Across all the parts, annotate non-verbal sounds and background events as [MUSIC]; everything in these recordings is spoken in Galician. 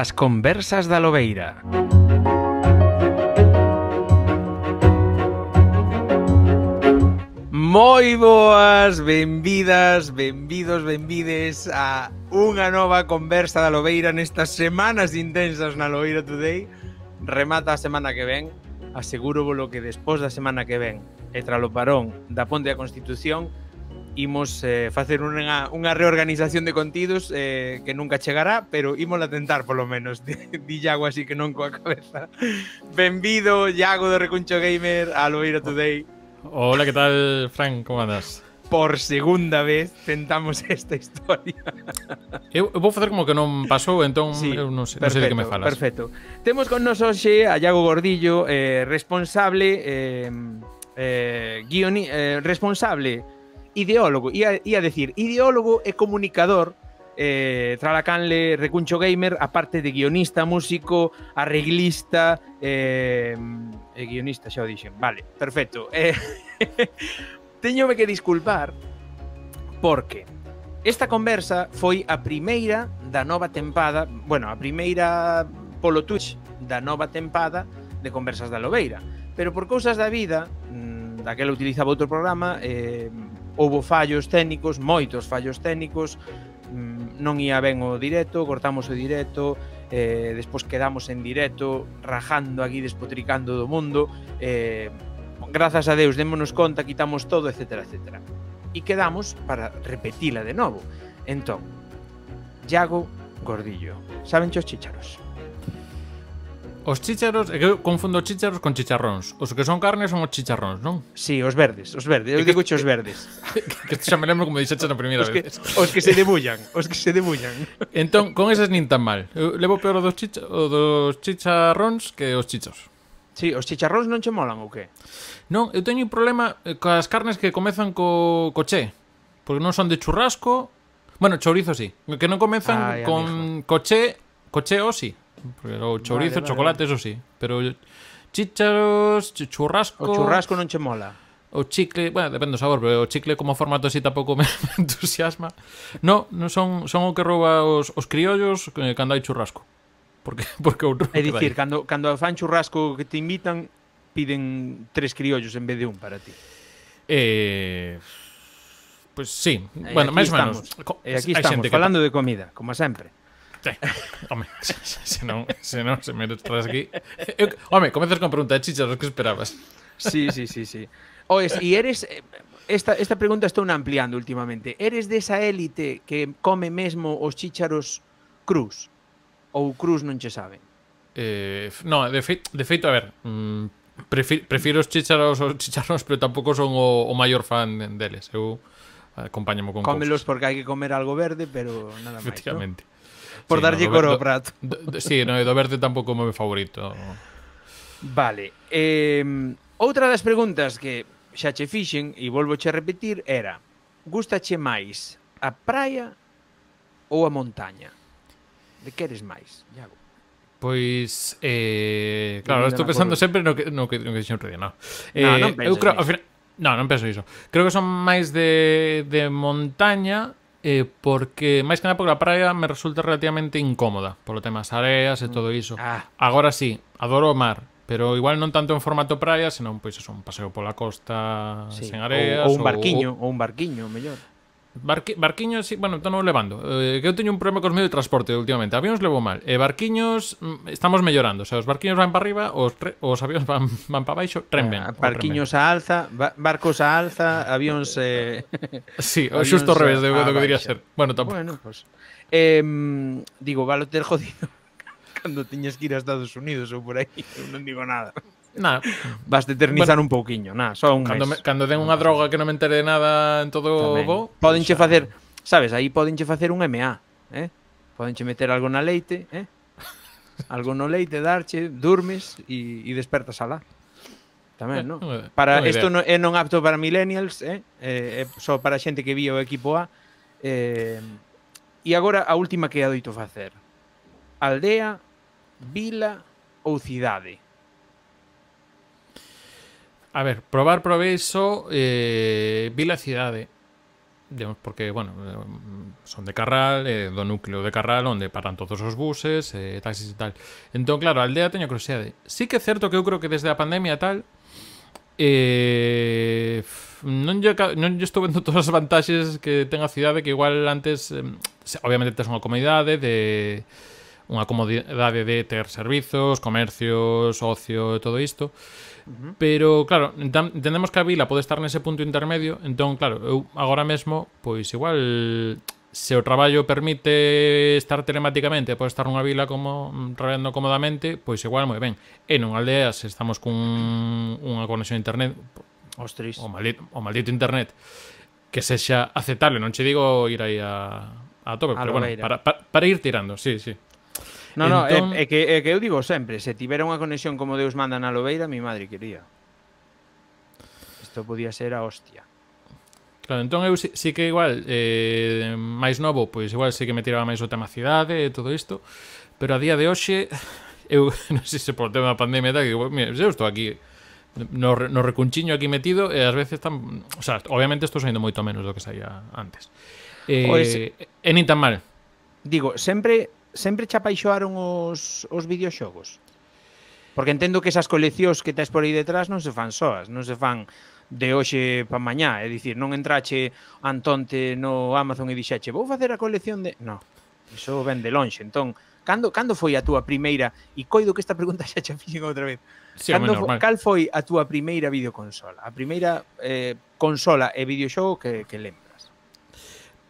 As conversas da Lobeira. Moi boas, benvidas, benvidos, benvides a unha nova conversa da Lobeira nestas semanas intensas na Lobeira Today. Remata a semana que ven, aseguro lo que despois da semana que ven e lo parón da Ponte da Constitución imos eh, facer unha, unha reorganización de contidos eh, que nunca chegará, pero a tentar polo menos, [LAUGHS] di, di Iago así que non coa cabeza. [LAUGHS] Benvido, Iago do Recuncho Gamer, a Loira Today. Hola, que tal, Frank, como andas? por segunda vez tentamos [LAUGHS] esta historia. Eu, eu vou facer como que non pasou, entón sí, eu non sei, perfecto, non sei de que me falas. Perfecto. Temos con nos hoxe a Iago Gordillo, eh, responsable eh, eh, guioni, eh, responsable ideólogo, ia, ia decir, ideólogo e comunicador eh, Tralacanle Recuncho Gamer, aparte de guionista, músico, arreglista, eh, e eh, guionista, xa o dixen, vale, perfecto. Eh, [LAUGHS] teñome que disculpar porque esta conversa foi a primeira da nova tempada, bueno, a primeira polo Twitch da nova tempada de Conversas da Lobeira, pero por cousas da vida, mm, daquela utilizaba outro programa, eh, houbo fallos técnicos, moitos fallos técnicos, mm, non ía ben o directo, cortamos o directo, eh, despois quedamos en directo rajando aquí, despotricando do mundo, eh, grazas a Deus, démonos conta, quitamos todo, etc, etc. E quedamos para repetila de novo. Entón, Iago Gordillo, saben os chicharos? Os chícharos, eu confundo chícharos con chicharróns. Os que son carne son os chicharróns, non? Si, sí, os verdes, os verdes. Eu digo os verdes. [LAUGHS] que xa me lembro como dixeches na primeira vez. Que, os que se debullan, os que se debullan. Entón, con esas nin tan mal. Eu levo peor dos, chicha, dos chicharróns que os chichos. Si, sí, os chicharróns non che molan ou que? Non, eu teño un problema eh, coas carnes que comezan co, co che. Porque non son de churrasco... Bueno, chorizo sí. Que non comezan Ay, con amigo. coche... Coche o sí. Porque o chourizo, vale, chocolate, vale. eso sí. Pero chícharos, churrasco... O churrasco non che mola. O chicle, bueno, depende do sabor, pero o chicle como formato así tampouco [LAUGHS] me, entusiasma. No, non son, son o que rouba os, os criollos eh, cando hai churrasco. Porque, [LAUGHS] porque outro É dicir, cando, cando fan churrasco que te invitan, piden tres criollos en vez de un para ti. Eh... Pois pues, sí, bueno, máis ou menos. E aquí estamos, falando de comida, como sempre. Sí, home, se non se, non, se me traes aquí... Eu, eh, eh, home, comezas con pregunta de chichas que esperabas. Sí, sí, sí, sí. Oes, e eres... Eh, esta, esta pregunta estou na ampliando últimamente. Eres desa élite que come mesmo os chícharos crus? Ou crus non che sabe? Eh, no, de, fe, de feito, a ver, mm, prefiro, prefiro os chícharos os chicharros, pero tampouco son o, o maior fan deles. Eu acompáñamo con Cómelos cousas. porque hai que comer algo verde, pero nada máis. Efectivamente. ¿no? Por sí, darlle no, coro ao prato. Do, do, sí, no, do verde tampouco é o meu favorito. Vale. Eh, outra das preguntas que xa che fixen e volvo che repetir era gustache máis a praia ou a montaña? De que eres máis, Iago? Pois, eh, claro, estou pensando sempre no que, no que, no que dixen outro día, no. Eh, no, non eh, eu creo, ao final, No, non penso iso. Creo que son máis de, de montaña eh, porque máis que nada porque a praia me resulta relativamente incómoda polo tema das areas e todo mm. iso. Ah. Agora sí, adoro o mar, pero igual non tanto en formato praia, senón pois eso, un paseo pola costa sí. sen areas ou, ou un barquiño, ou, ou un barquiño, mellor. Barqui, barquiños, sí, bueno, entón non levando eh, Que eu teño un problema cos medios de transporte últimamente Avións levo mal E eh, barquiños mm, estamos mellorando O sea, os barquiños van para arriba Os, tre, os avións van, [LAUGHS] van para baixo Tren ben ah, Barquiños a alza Barcos a alza Avións... Eh... [LAUGHS] Sí, o xusto ao revés de, do que debería ser Bueno, tampouco bueno, pues, eh, Digo, valo ter jodido [LAUGHS] Cando tiñes que ir a Estados Unidos ou por aí Eu non digo nada Nah. Vas de eternizar bueno, un pouquiño, nah, só un cando, mes. Me, cando den unha droga que non me entere de nada en todo Tamén. o bo... Podenche facer, sabes, aí podenche facer un MA, eh? Podenche meter algo na leite, eh? Algo no leite, darche, durmes e, e despertas alá. Tamén, eh, non? Para, isto no, é non apto para millennials, eh? eh, eh só para xente que vía o equipo A. Eh, e agora a última que adoito facer. Aldea, vila ou cidade? A ver, probar probé eso, eh, vi la cidade, porque, bueno, son de Carral, eh, do núcleo de Carral, onde paran todos os buses, eh, taxis e tal. Entón, claro, a aldea teño curiosidade. Sí que é certo que eu creo que desde a pandemia tal, eh, non lle, non lle estou vendo [LAUGHS] todas as vantaxes que ten a cidade, que igual antes, eh, obviamente tes unha comodidade de unha comodidade de ter servizos, comercios, ocio e todo isto, Pero, claro, entendemos que a vila pode estar nese punto intermedio, entón, claro, eu agora mesmo, pois igual se o traballo permite estar telemáticamente, pode estar nunha vila como trabalhando comodamente, pois igual moi ben. E nunha aldea se estamos cun unha conexión a internet, Ostris. O maldito, o maldito internet que sexa aceptable, non che digo ir aí a a tope, a pero bueno, para, para, para ir tirando, sí, sí. No, entón... no, é, entón- é, que, é que eu digo sempre, se tivera unha conexión como Deus manda na Lobeira, mi madre quería. Isto podía ser a hostia. Claro, entón eu sí, sí que igual eh, máis novo, pois igual sí que me tiraba máis o tema cidade e todo isto, pero a día de hoxe [LAUGHS] eu [LAUGHS] non sei se por tema da pandemia tal, que mira, eu estou aquí no, no recunchiño aquí metido e ás veces tan, o sea, obviamente estou saindo moito menos do que saía antes. Eh, pues, pois- e nin tan mal. Digo, sempre sempre che apaixoaron os, os videoxogos? Porque entendo que esas coleccións que tes por aí detrás non se fan soas, non se fan de hoxe pa mañá, é dicir, non entrache Antonte no Amazon e dixache, vou facer a colección de... No, iso ven de lonxe, entón, cando cando foi a túa primeira e coido que esta pregunta xa che fixen outra vez. Sí, cando cal foi a túa primeira videoconsola? A primeira eh, consola e videoxogo que que lembra?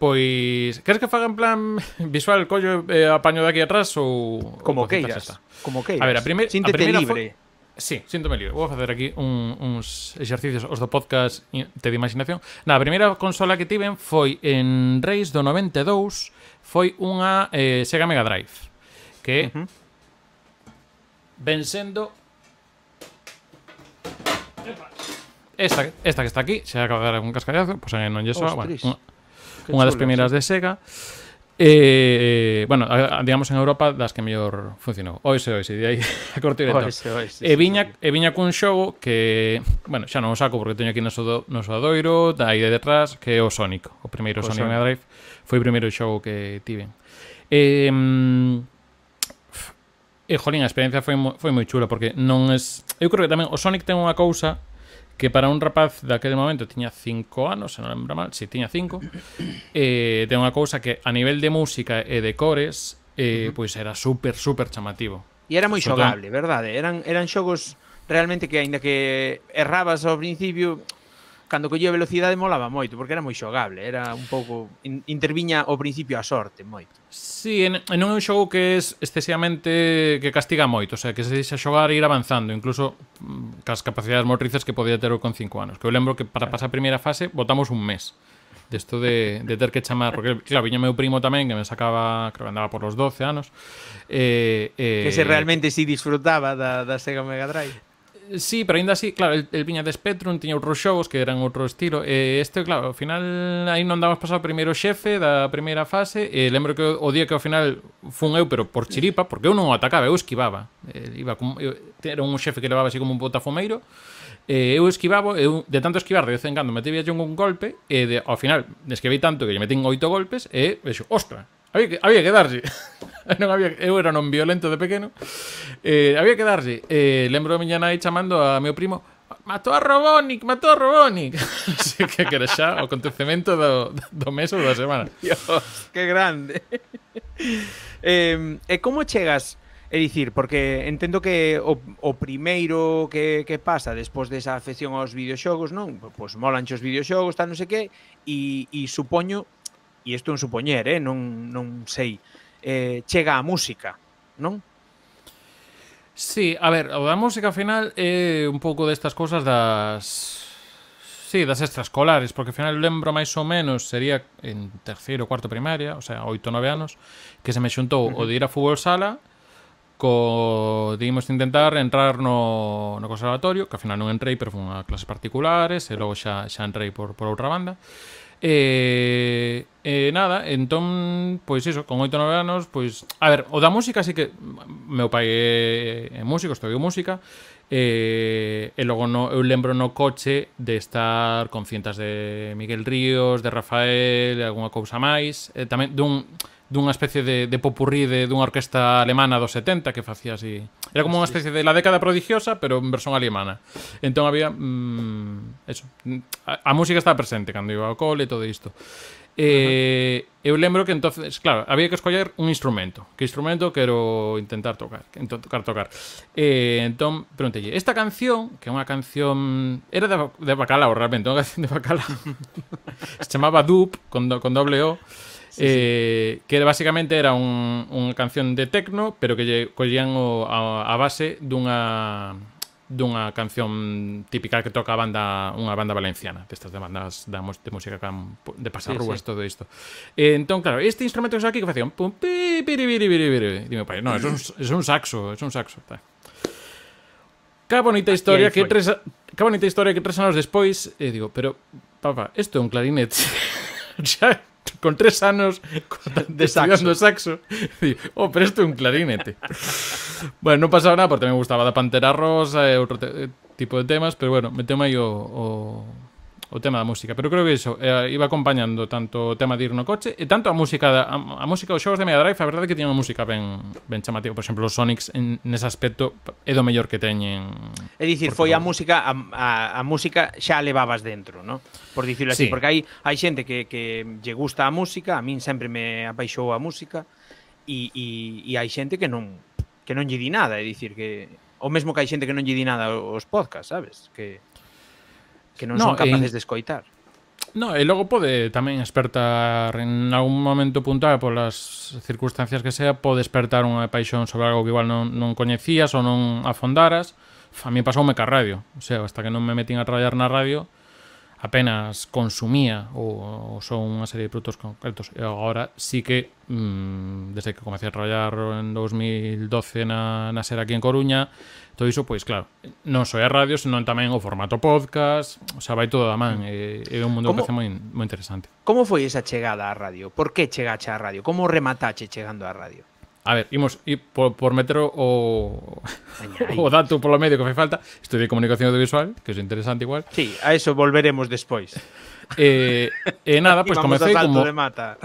Pois, queres que faga en plan [LAUGHS] visual collo eh, apaño de aquí atrás ou como queiras, como queiras. A ver, a, primer, a primeira libre. Sí, síntome libre. Vou facer aquí un, uns exercicios os do podcast te de imaginación. Na, a primeira consola que tiven foi en Reis do 92, foi unha eh, Sega Mega Drive, que uh -huh. ven sendo esta, esta que está aquí, se acaba de dar un cascallazo, pois pues, non lle soa, bueno, unha, Qué unha das primeiras sí. de Sega. eh, bueno, a, a, digamos en Europa das que mellor funcionou. Oise, oise, de aí [LAUGHS] a corte director. Oise, oise, e viña, sí. e viña cun xogo que, bueno, xa non o saco porque teño aquí no so, no so adoiro, da aí de detrás, que é o Sonic, o primeiro o Sonic Mega Drive, foi o primeiro xogo que tiven. E, e jolín, a experiencia foi, foi moi chula porque non es... Eu creo que tamén o Sonic ten unha cousa que para un rapaz daquele momento tiña 5 anos, se non lembro mal, si, tiña 5, [COUGHS] eh, de unha cousa que a nivel de música e de cores, eh, uh -huh. pois era super, super chamativo. E era moi xogable, verdade? Eran, eran xogos realmente que, aínda que errabas ao principio, cando collía velocidade molaba moito, porque era moi xogable, era un pouco interviña ao principio a sorte moito. Sí, en, en un xogo que é excesivamente que castiga moito, o sea, que se deixa xogar e ir avanzando, incluso mm, cas capacidades motrices que podía ter con 5 anos. Que eu lembro que para pasar a primeira fase botamos un mes desto de, de ter que chamar, porque claro, viña meu primo tamén que me sacaba, creo que andaba por los 12 anos. Eh, eh, que se realmente si sí disfrutaba da, da Sega Mega Drive. Sí, pero ainda así, claro, el, el viña de Spectrum tiña outros xogos que eran outro estilo e este, claro, ao final aí non andabas pasado o primeiro xefe da primeira fase e lembro que o, o día que ao final fun eu, pero por chiripa, porque eu non o atacaba, eu esquivaba eh, iba como, eu, era un xefe que levaba así como un botafumeiro e eu esquivaba, eu de tanto esquivar de vez en cando metía un golpe e de, ao final esquivei tanto que lle metín oito golpes e vexo, ostra, Había que, había que darlle [LAUGHS] non había, eu era non violento de pequeno eh, Había que darlle eh, Lembro a miña nai chamando a meu primo Matou a Robónic, matou a Robónic Así [LAUGHS] que, que era xa o acontecemento do, do mes ou da semana Dios, que grande eh, [LAUGHS] eh, como chegas É dicir, porque entendo que o, o primeiro que, que pasa despois desa afección aos videoxogos, non? Pois molanche os videoxogos, tal non sei que, e, e supoño e isto é un supoñer, eh, non, non sei, eh, chega a música, non? Sí, a ver, a música final é eh, un pouco destas cousas das Sí, das extraescolares, porque ao final lembro máis ou menos, sería en terceiro, ou cuarto primaria, o sea, oito, nove anos, que se me xuntou uh -huh. o de ir a fútbol sala co, digamos, intentar entrar no, no conservatorio, que ao final non entrei, pero foi unha clase particulares, e logo xa, xa entrei por, por outra banda. E, eh, eh, nada, entón, pois iso, con oito nove anos, pois... A ver, o da música sí que... Meu pai é, é músico, estudiou música, e, eh, e logo no, eu lembro no coche de estar con cintas de Miguel Ríos, de Rafael, de alguna cousa máis, e eh, tamén dun dunha especie de, de popurrí de, dunha orquesta alemana dos 70 que facía así. Era como unha especie de la década prodigiosa, pero en versión alemana. Entón había... Mm, eso. Mm, a, a música estaba presente cando iba ao cole e todo isto. Eh, uh -huh. eu lembro que entonces, claro, había que escoller un instrumento. Que instrumento quero intentar tocar, tocar tocar. Eh, entón, pregúntelle, esta canción, que é unha canción era de, de bacalao realmente, unha canción de bacalao. [LAUGHS] Se chamaba Dup con, do, con doble O. Sí, eh, sí. Que básicamente era un, unha canción de tecno, pero que collían o, a, a base dunha dunha canción típica que toca a banda unha banda valenciana, destas de bandas da, de música de pasar sí, sí. todo isto. E, eh, entón, claro, este instrumento que aquí que facían pum, pi, pi, pi, pi, pi, Dime, pai, no, é un, un saxo, é un saxo. Tá. Ca bonita historia que tres ca bonita historia que tres anos despois, eh, digo, pero papá, isto é un clarinete. xa, [LAUGHS] [LAUGHS] con tres sanos, [LAUGHS] de saxo. saxo. Y, oh, presto un clarinete. [LAUGHS] bueno, no pasaba nada porque me gustaba la Pantera Rosa, eh, otro eh, tipo de temas, pero bueno, me tema yo... o o tema da música, pero creo que iso eh, iba acompañando tanto o tema de ir no coche e tanto a música da, a, a música dos xogos de Mega Drive, a verdade é que tiña unha música ben ben chamativa, por exemplo, os Sonics en nese aspecto é do mellor que teñen. É dicir, foi a música a, a, a música xa a levabas dentro, ¿no? Por dicirlo así, sí. porque hai hai xente que que lle gusta a música, a min sempre me apaixou a música e, e, e hai xente que non que non lle di nada, é dicir que o mesmo que hai xente que non lle di nada os podcasts, sabes? Que que non no, son capaces en... de escoitar. No, e logo pode tamén despertar en algún momento puntual polas circunstancias que sea, pode despertar unha paixón sobre algo que igual non, non coñecías ou non afondaras. A mí pasoume ca radio, o sea, hasta que non me metín a traballar na radio, apenas consumía ou, o son unha serie de produtos concretos e agora sí que mmm, desde que comecei a traballar en 2012 na, na ser aquí en Coruña todo iso, pois claro non só a radio, senón tamén o formato podcast o xa vai todo da man e, é un mundo que parece moi, moi interesante Como foi esa chegada á radio? Por que chegache á radio? Como rematache chegando á radio? A ver, imos, por, por meter o, o dato lo medio que me falta, Estudié comunicación audiovisual, que es interesante igual. Sí, a eso volveremos después. eh, e nada, pues, comecei como... De mata.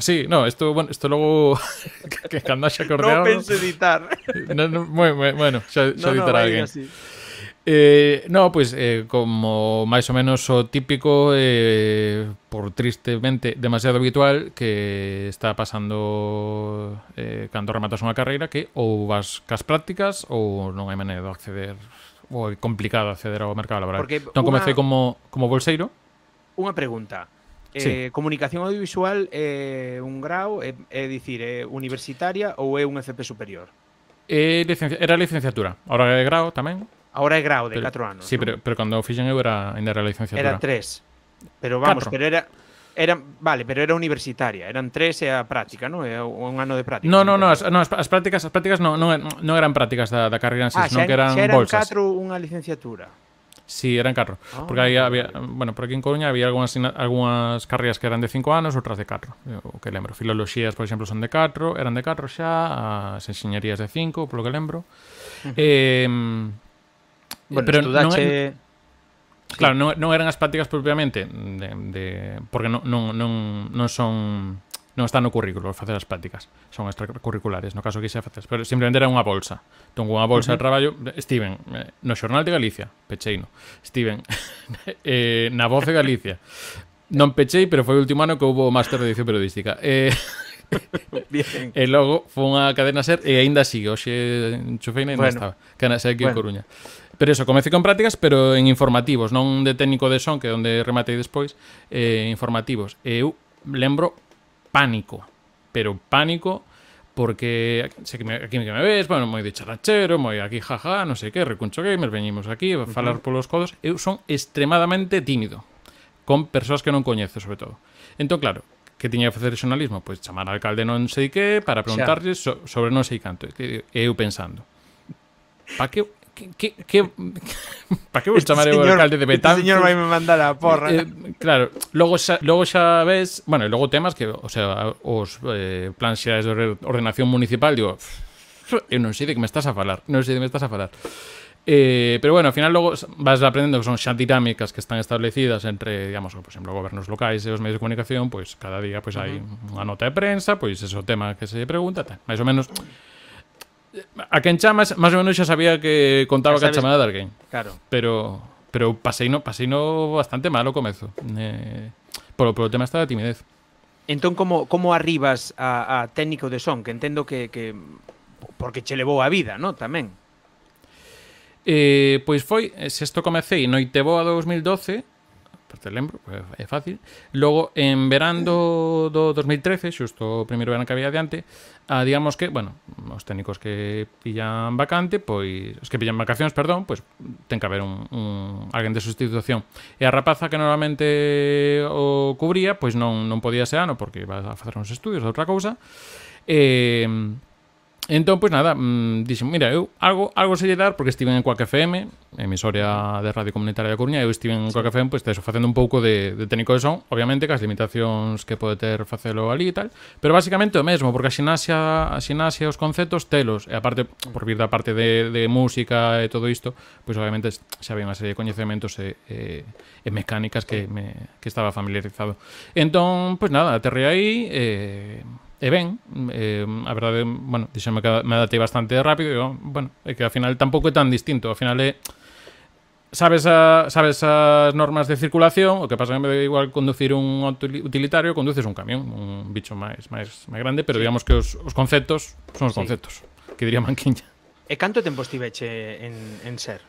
sí, no, esto bueno, esto logo [LAUGHS] que cando xa editar. No, no, bueno, ya no, no, Eh, no, pois eh, como máis ou menos o típico eh, por tristemente demasiado habitual que está pasando eh, cando rematas unha carreira que ou vas cas prácticas ou non hai maneira de acceder ou é complicado acceder ao mercado laboral. Porque entón una... comecei como, como bolseiro. Unha pregunta. Eh, sí. Eh, comunicación audiovisual é eh, un grau, é, eh, eh, dicir, é universitaria ou é un FP superior? Eh, licencia, era licenciatura, ahora é de grau tamén. Ahora é grau de 4 anos. Sí, ¿no? pero, pero cando o fixen eu era ainda era licenciatura. Era 3. Pero vamos, Catro. pero era Era, vale, pero era universitaria, eran 3 e a práctica, non? É un ano de práctica. No, no, no, as, no, as, prácticas, as prácticas non, non, no eran prácticas da, da carreira ah, senón que eran, eran bolsas. 4 unha licenciatura. Sí, eran 4. oh, ah. porque aí había, vale. bueno, por aquí en Coruña había algunhas algunhas carreiras que eran de 5 anos, outras de 4. O que lembro, filoloxías, por exemplo, son de 4, eran de 4 xa, as enxeñerías de 5, polo que lembro. Uh -huh. Eh, Bueno, pero estudache... non, Sí. Claro, non, non eran as prácticas propiamente de, de, porque non, non, non, son non están no currículo facer as prácticas son extracurriculares no caso que xa facer pero simplemente era unha bolsa entón unha bolsa uh -huh. de traballo Steven eh, no xornal de Galicia pecheino Steven [LAUGHS] eh, na voz de Galicia non pechei pero foi o último ano que houve o máster de edición periodística [LAUGHS] eh, e logo foi unha cadena ser e aínda sigue hoxe enchufeina e ainda bueno. estaba cadena ser aquí bueno. en Coruña Pero eso, comecei con prácticas, pero en informativos, non de técnico de son, que é onde rematei despois, eh, informativos. Eu lembro pánico, pero pánico porque sei que me, aquí que me ves, bueno, moi de charachero, moi aquí jaja, non sei que, recuncho gamer, veñimos aquí a falar uh -huh. polos codos. Eu son extremadamente tímido con persoas que non coñezo, sobre todo. Entón, claro, que tiña que facer xornalismo? Pois chamar ao alcalde non sei que para preguntarlle so, sobre non sei canto. Eu pensando, pa que que, que, [LAUGHS] para que vos este chamar señor, o alcalde de Betán? Este señor vai me mandar a eh, porra. Eh, eh, claro, logo xa, logo xa ves, bueno, e logo temas que, o sea, os eh, plans xerais de ordenación municipal, digo, eu non sei de que me estás a falar, non sei de que me estás a falar. Eh, pero bueno, ao final logo vas aprendendo que son xa dinámicas que están establecidas entre, digamos, por exemplo, gobernos locais e os medios de comunicación, pois pues, cada día pois pues, uh -huh. hai unha nota de prensa, pois pues, ese o tema que se pregunta, máis ou menos a quen chamas, máis ou menos xa sabía que contaba a chamada de alguén. Claro. Pero pero pasei no, pasei no bastante mal o comezo. Eh, polo, polo tema esta da timidez. Entón, como, como arribas a, a técnico de son? Que entendo que, que porque che levou a vida, no? Tamén. Eh, pois foi, eh, sexto comecei noite boa 2012, pero te lembro, pues é fácil. Logo, en verán do, do 2013, xusto o primeiro verán que había diante, a, ah, digamos que, bueno, os técnicos que pillan vacante, pois, os que pillan vacacións, perdón, pois ten que haber un, un alguén de sustitución. E a rapaza que normalmente o cubría, pois non, non podía ese ano, porque iba a facer uns estudios de outra cousa, e... Eh, Entón, pois nada, mmm, dixen, mira, eu algo, algo se lle dar porque estive en Coac FM, emisoria de Radio Comunitaria da Coruña, eu estive en Coac FM, pois teso, facendo un pouco de, de técnico de son, obviamente, cas limitacións que pode ter facelo ali e tal, pero basicamente o mesmo, porque a xinaxia, a xinaxia os conceptos telos, e aparte, por vir da parte de, de música e todo isto, pois obviamente xa había unha serie de coñecementos e, e, e mecánicas que, me, que estaba familiarizado. Entón, pois nada, aterrei aí, eh, e ben, eh, a verdade, bueno, dixeme que me adaptei bastante rápido, e, bueno, é que ao final tampouco é tan distinto, ao final é sabes a, sabes as normas de circulación, o que pasa me da igual conducir un utilitario, conduces un camión, un bicho máis máis máis grande, pero sí. digamos que os, os conceptos son os sí. conceptos, que diría Manquiña. E canto tempo estiveche en, en ser?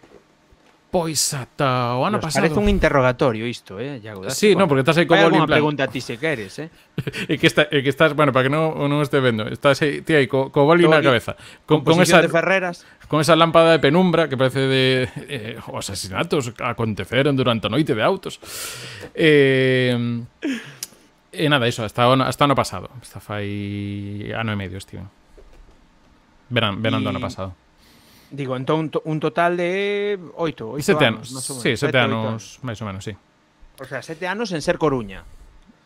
pois pues ata o ano pasado. Parece un interrogatorio esto eh, Sí, no, porque estás ahí como en plan. pregunta a ti si quieres eh. [LAUGHS] e que está, estás, bueno, para que no no esté vendo, estás ahí, tía, y co, co en la cabeza, con, esa lámpada de penumbra que parece de eh, asesinatos que aconteceron durante a noite de autos. Eh, eh, nada, eso hasta o, hasta ano pasado. está fai ano y medio, tío. Verán, verán y... ano pasado. Digo, entón un total de oito, oito anos, anos máis ou Sí, sete, anos, anos. máis ou menos, sí. O sea, sete anos en ser Coruña.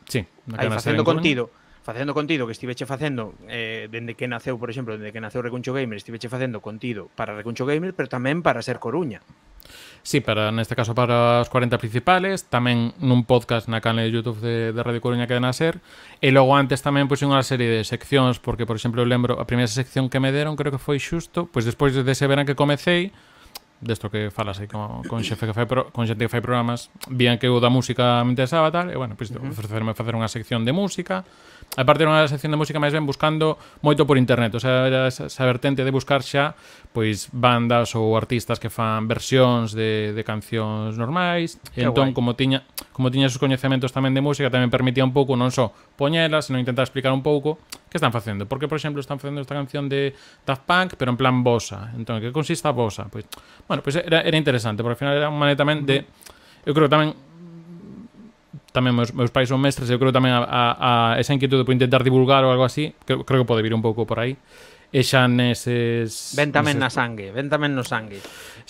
Sí, na Aí, facendo contido. Coruña. Facendo contido que estiveche facendo eh, dende que naceu, por exemplo, dende que naceu Recuncho Gamer, estiveche facendo contido para Recuncho Gamer, pero tamén para ser Coruña. Sí, para neste caso para os 40 principales, tamén nun podcast na canal de YouTube de, de Radio Coruña que den a ser, e logo antes tamén puxen unha serie de seccións, porque, por exemplo, eu lembro a primeira sección que me deron, creo que foi xusto, pois despois de dese verán que comecei, desto que falas aí con, con xefe que fai pro, con xente que fai programas, vian que eu da música me interesaba tal, e bueno, pois uh -huh. ofrecerme facer unha sección de música. A parte era unha sección de música máis ben buscando moito por internet, o sea, era esa, esa vertente de buscar xa pois bandas ou artistas que fan versións de, de cancións normais. Que entón, guai. como tiña como tiña esos coñecementos tamén de música, tamén permitía un pouco non só poñelas, senón intentar explicar un pouco que están facendo. Porque, por exemplo, están facendo esta canción de Daft Punk, pero en plan bossa. Entón, que consiste a bossa? Pois, bueno, pois era, era interesante, porque ao final era un maneira tamén de... Eu creo tamén tamén meus, meus pais son mestres, eu creo tamén a, a, a esa inquietude por intentar divulgar ou algo así, creo, creo que pode vir un pouco por aí e xa neses... Ven tamén neses... na sangue, ven tamén no sangue.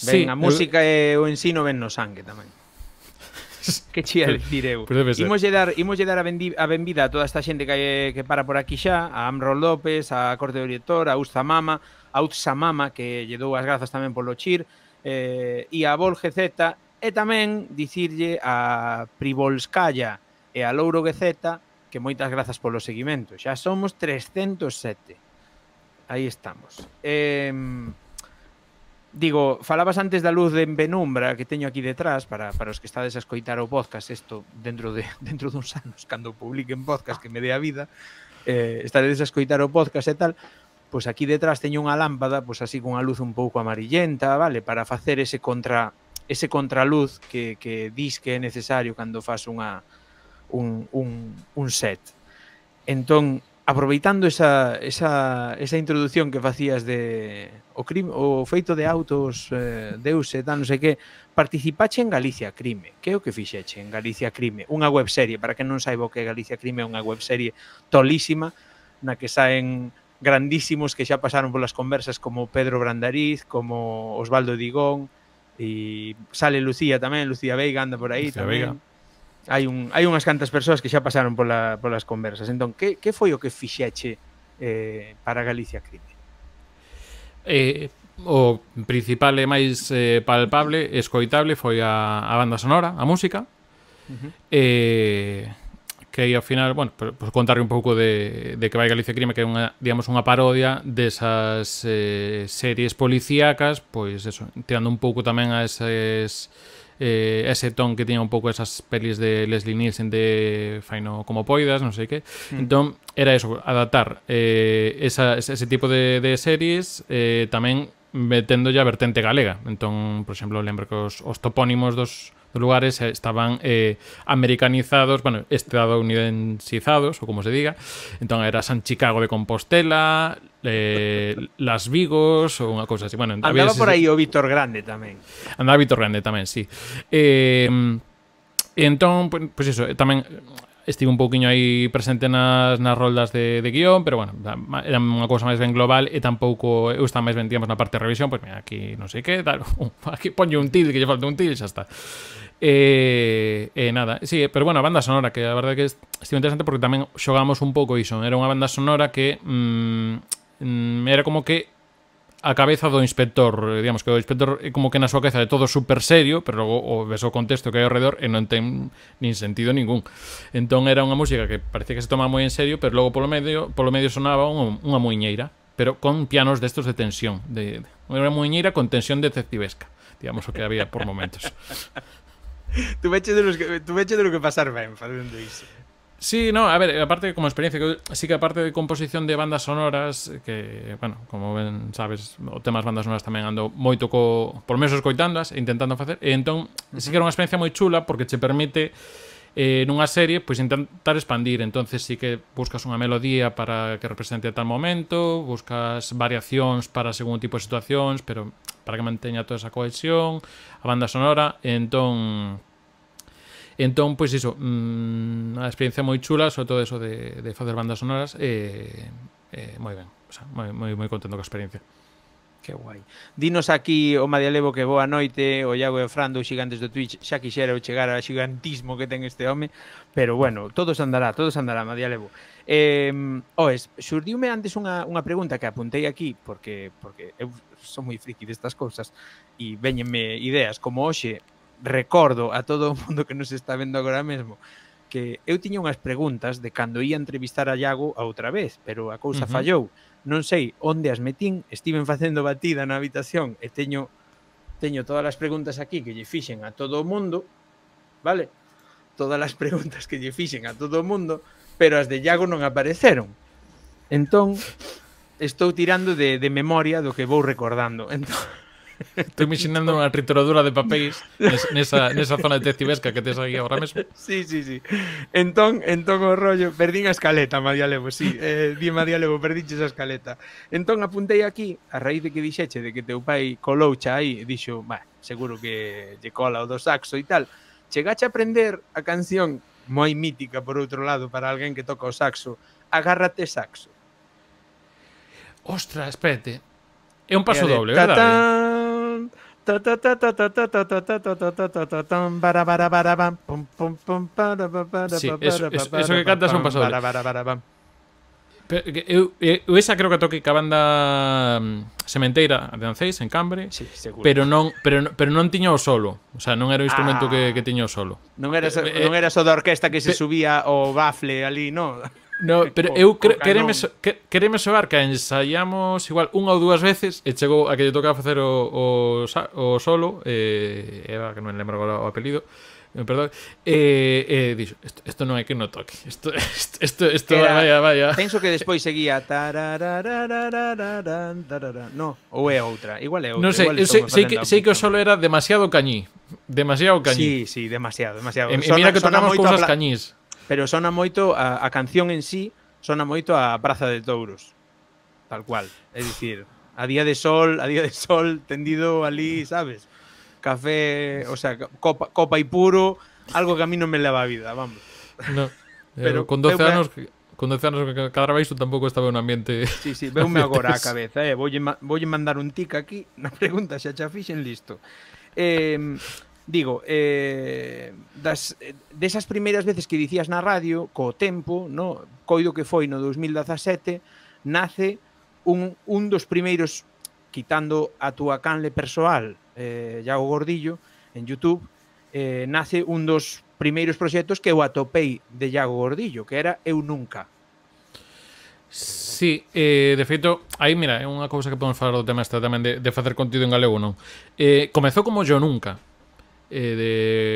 Ven sí, a música eu... e o ensino ven no sangue tamén. [LAUGHS] que chía dicir eu. lle dar, lle dar a, bendi, a benvida a toda esta xente que, que para por aquí xa, a Amro López, a Corte de Director, a Usta Mama, a Utsa Mama, que lle dou as grazas tamén polo chir, eh, e a Volge Z, e tamén dicirlle a Privolskaya e a Louro Gezeta que moitas grazas polo seguimento. Xa somos 307 aí estamos. Eh, digo, falabas antes da luz de penumbra que teño aquí detrás para, para os que estades a escoitar o podcast isto dentro de [LAUGHS] dentro duns anos cando publiquen podcast que me dé a vida eh, estades a escoitar o podcast e tal pois aquí detrás teño unha lámpada pois así con a luz un pouco amarillenta vale para facer ese contra ese contraluz que, que dis que é necesario cando fas unha un, un, un set entón aproveitando esa, esa, esa introdución que facías de o, crime, o feito de autos eh, deus e tal, non sei que, participache en Galicia Crime. Que é o que fixeche en Galicia Crime? Unha webserie, para que non saiba o que é Galicia Crime, é unha webserie tolísima na que saen grandísimos que xa pasaron polas conversas como Pedro Brandariz, como Osvaldo Digón, e sale Lucía tamén, Lucía Veiga anda por aí Lucía tamén. Veiga hai, un, hai unhas cantas persoas que xa pasaron pola, polas conversas. Entón, que, que foi o que fixeche eh, para Galicia Crime? Eh, o principal e máis eh, palpable, escoitable, foi a, a banda sonora, a música. Uh -huh. Eh, que aí ao final, bueno, pues, pues contarle un pouco de, de que vai Galicia Crime, que é unha, digamos, unha parodia desas eh, series policíacas, pois pues eso, tirando un pouco tamén a eses eh, ese ton que tiña un pouco esas pelis de Leslie Nielsen de Faino como poidas, non sei que. Mm. Entón, era eso, adaptar eh, esa, ese tipo de, de series eh, tamén metendo ya vertente galega. Entón, por exemplo, lembro que os, os topónimos dos, dos lugares eh, estaban eh, americanizados, bueno, estadounidensizados, ou como se diga. Entón era San Chicago de Compostela, eh, Las Vigos ou unha cousa así. Bueno, Andaba por aí o Víctor Grande tamén. Andaba Víctor Grande tamén, sí. Eh, entón, pois pues, pues eso, eh, tamén estive un pouquiño aí presente nas, nas roldas de, de guión, pero bueno, era unha cousa máis ben global e tampouco eu estaba máis ben, digamos, na parte de revisión, pois pues, mira, aquí non sei que, tal, [LAUGHS] aquí ponlle un til, que lle falta un til, xa está. E, eh, eh, nada, sí, eh, pero bueno, a banda sonora, que a verdade que estive interesante porque tamén xogamos un pouco iso, era unha banda sonora que... Mmm, Mm, era como que a cabeza do inspector, eh, digamos que o inspector é eh, como que na súa cabeza de todo super serio, pero logo o ves o contexto que hai ao redor e non ten nin sentido ningún. Entón era unha música que parecía que se tomaba moi en serio, pero logo polo medio, polo medio sonaba un, unha muiñeira, pero con pianos destos de tensión, de, de unha muiñeira con tensión detectivesca, digamos o que había por momentos. [LAUGHS] tu veche de, lo que, tú veche de lo que pasar ben facendo iso. Sí, no, a ver, aparte como experiencia, que sí que aparte de composición de bandas sonoras, que, bueno, como ven, sabes, o temas bandas sonoras tamén ando moito co, por menos escoitándolas, e intentando facer, e entón, uh -huh. sí que era unha experiencia moi chula porque che permite eh, nunha serie, pois intentar expandir, entonces sí que buscas unha melodía para que represente tal momento, buscas variacións para según tipo de situacións, pero para que manteña toda esa cohesión, a banda sonora, e entón Entón, pois iso, mmm, a experiencia moi chula, sobre todo eso de, de facer bandas sonoras, eh, eh, moi ben, o sea, moi, moi, moi contento coa experiencia. Que guai. Dinos aquí o Madialevo que boa noite, o Iago e o Frando, os xigantes do Twitch, xa quixera chegar ao xigantismo que ten este home, pero bueno, todos andará, todos andará, Madialevo. Eh, oes, xurdiume antes unha, unha pregunta que apuntei aquí, porque porque eu son moi friki destas cousas e véñenme ideas, como hoxe recordo a todo o mundo que nos está vendo agora mesmo que eu tiña unhas preguntas de cando ia entrevistar a Iago a outra vez, pero a cousa uh -huh. fallou. Non sei onde as metín, estiven facendo batida na habitación e teño teño todas as preguntas aquí que lle fixen a todo o mundo, vale? Todas as preguntas que lle fixen a todo o mundo, pero as de Iago non apareceron. Entón, estou tirando de, de memoria do que vou recordando. Entón, Estou imaginando unha trituradura de papéis nesa, nesa zona detectivesca que tes aí agora mesmo. Sí, sí, sí. Entón, entón o rollo, perdín a escaleta, María Levo, sí. Eh, di María Levo, perdiche esa escaleta. Entón apuntei aquí, a raíz de que dixeche de que teu pai coloucha aí, e dixo, bah, seguro que lle cola o do saxo e tal. Chegache a aprender a canción moi mítica, por outro lado, para alguén que toca o saxo, Agárrate saxo. Ostras, espérate. É un paso doble, verdade? Sí, eso, eso que canta son pasadores. Eu, eu esa creo que toquei a banda Sementeira de Anceis en Cambre, sí, pero non pero pero non tiña o solo, o sea, non era o instrumento ah, que que tiña o solo. Non era eh, non era só da orquesta que se pe, subía o bafle ali, non. No, pero eu cre quereme, so que soar que ensaiamos igual unha ou dúas veces e chegou a que lle tocaba facer o, o, o solo eh, era que non lembro o apelido eh, perdón, eh, eh, dixo, isto, isto non é que no toque. Isto, isto, isto, isto Era, vaya, vaya. Penso que despois seguía No, ou é outra, igual é outra. Non sei, igual sei, sei, que, sei que o solo era demasiado cañí. Demasiado cañí. Sí, sí, demasiado, demasiado. E, e mira que tocamos cousas cañís. pla pero sona moito a, a canción en sí, sona moito a Praza de Touros. Tal cual, é dicir, a día de sol, a día de sol tendido ali, sabes? Café, o sea, copa, copa e puro, algo que a mí non me leva a vida, vamos. No. [LAUGHS] Pero con 12 anos anos con 12 anos que cada vez tampouco estaba en un ambiente. Sí, sí, veume [LAUGHS] agora a cabeza, eh, voulle voulle mandar un tic aquí [LAUGHS] na pregunta, xa xa fixen listo. Eh, digo, eh, das, eh, desas primeiras veces que dicías na radio, co tempo, no, coido que foi no 2017, nace un, un dos primeiros, quitando a túa canle persoal, eh, Iago Gordillo, en Youtube, eh, nace un dos primeiros proxectos que eu atopei de Iago Gordillo, que era Eu Nunca. Sí, eh, de feito, aí mira, é unha cousa que podemos falar do tema este tamén de, de facer contido en galego, non? Eh, comezou como Yo Nunca, eh, de,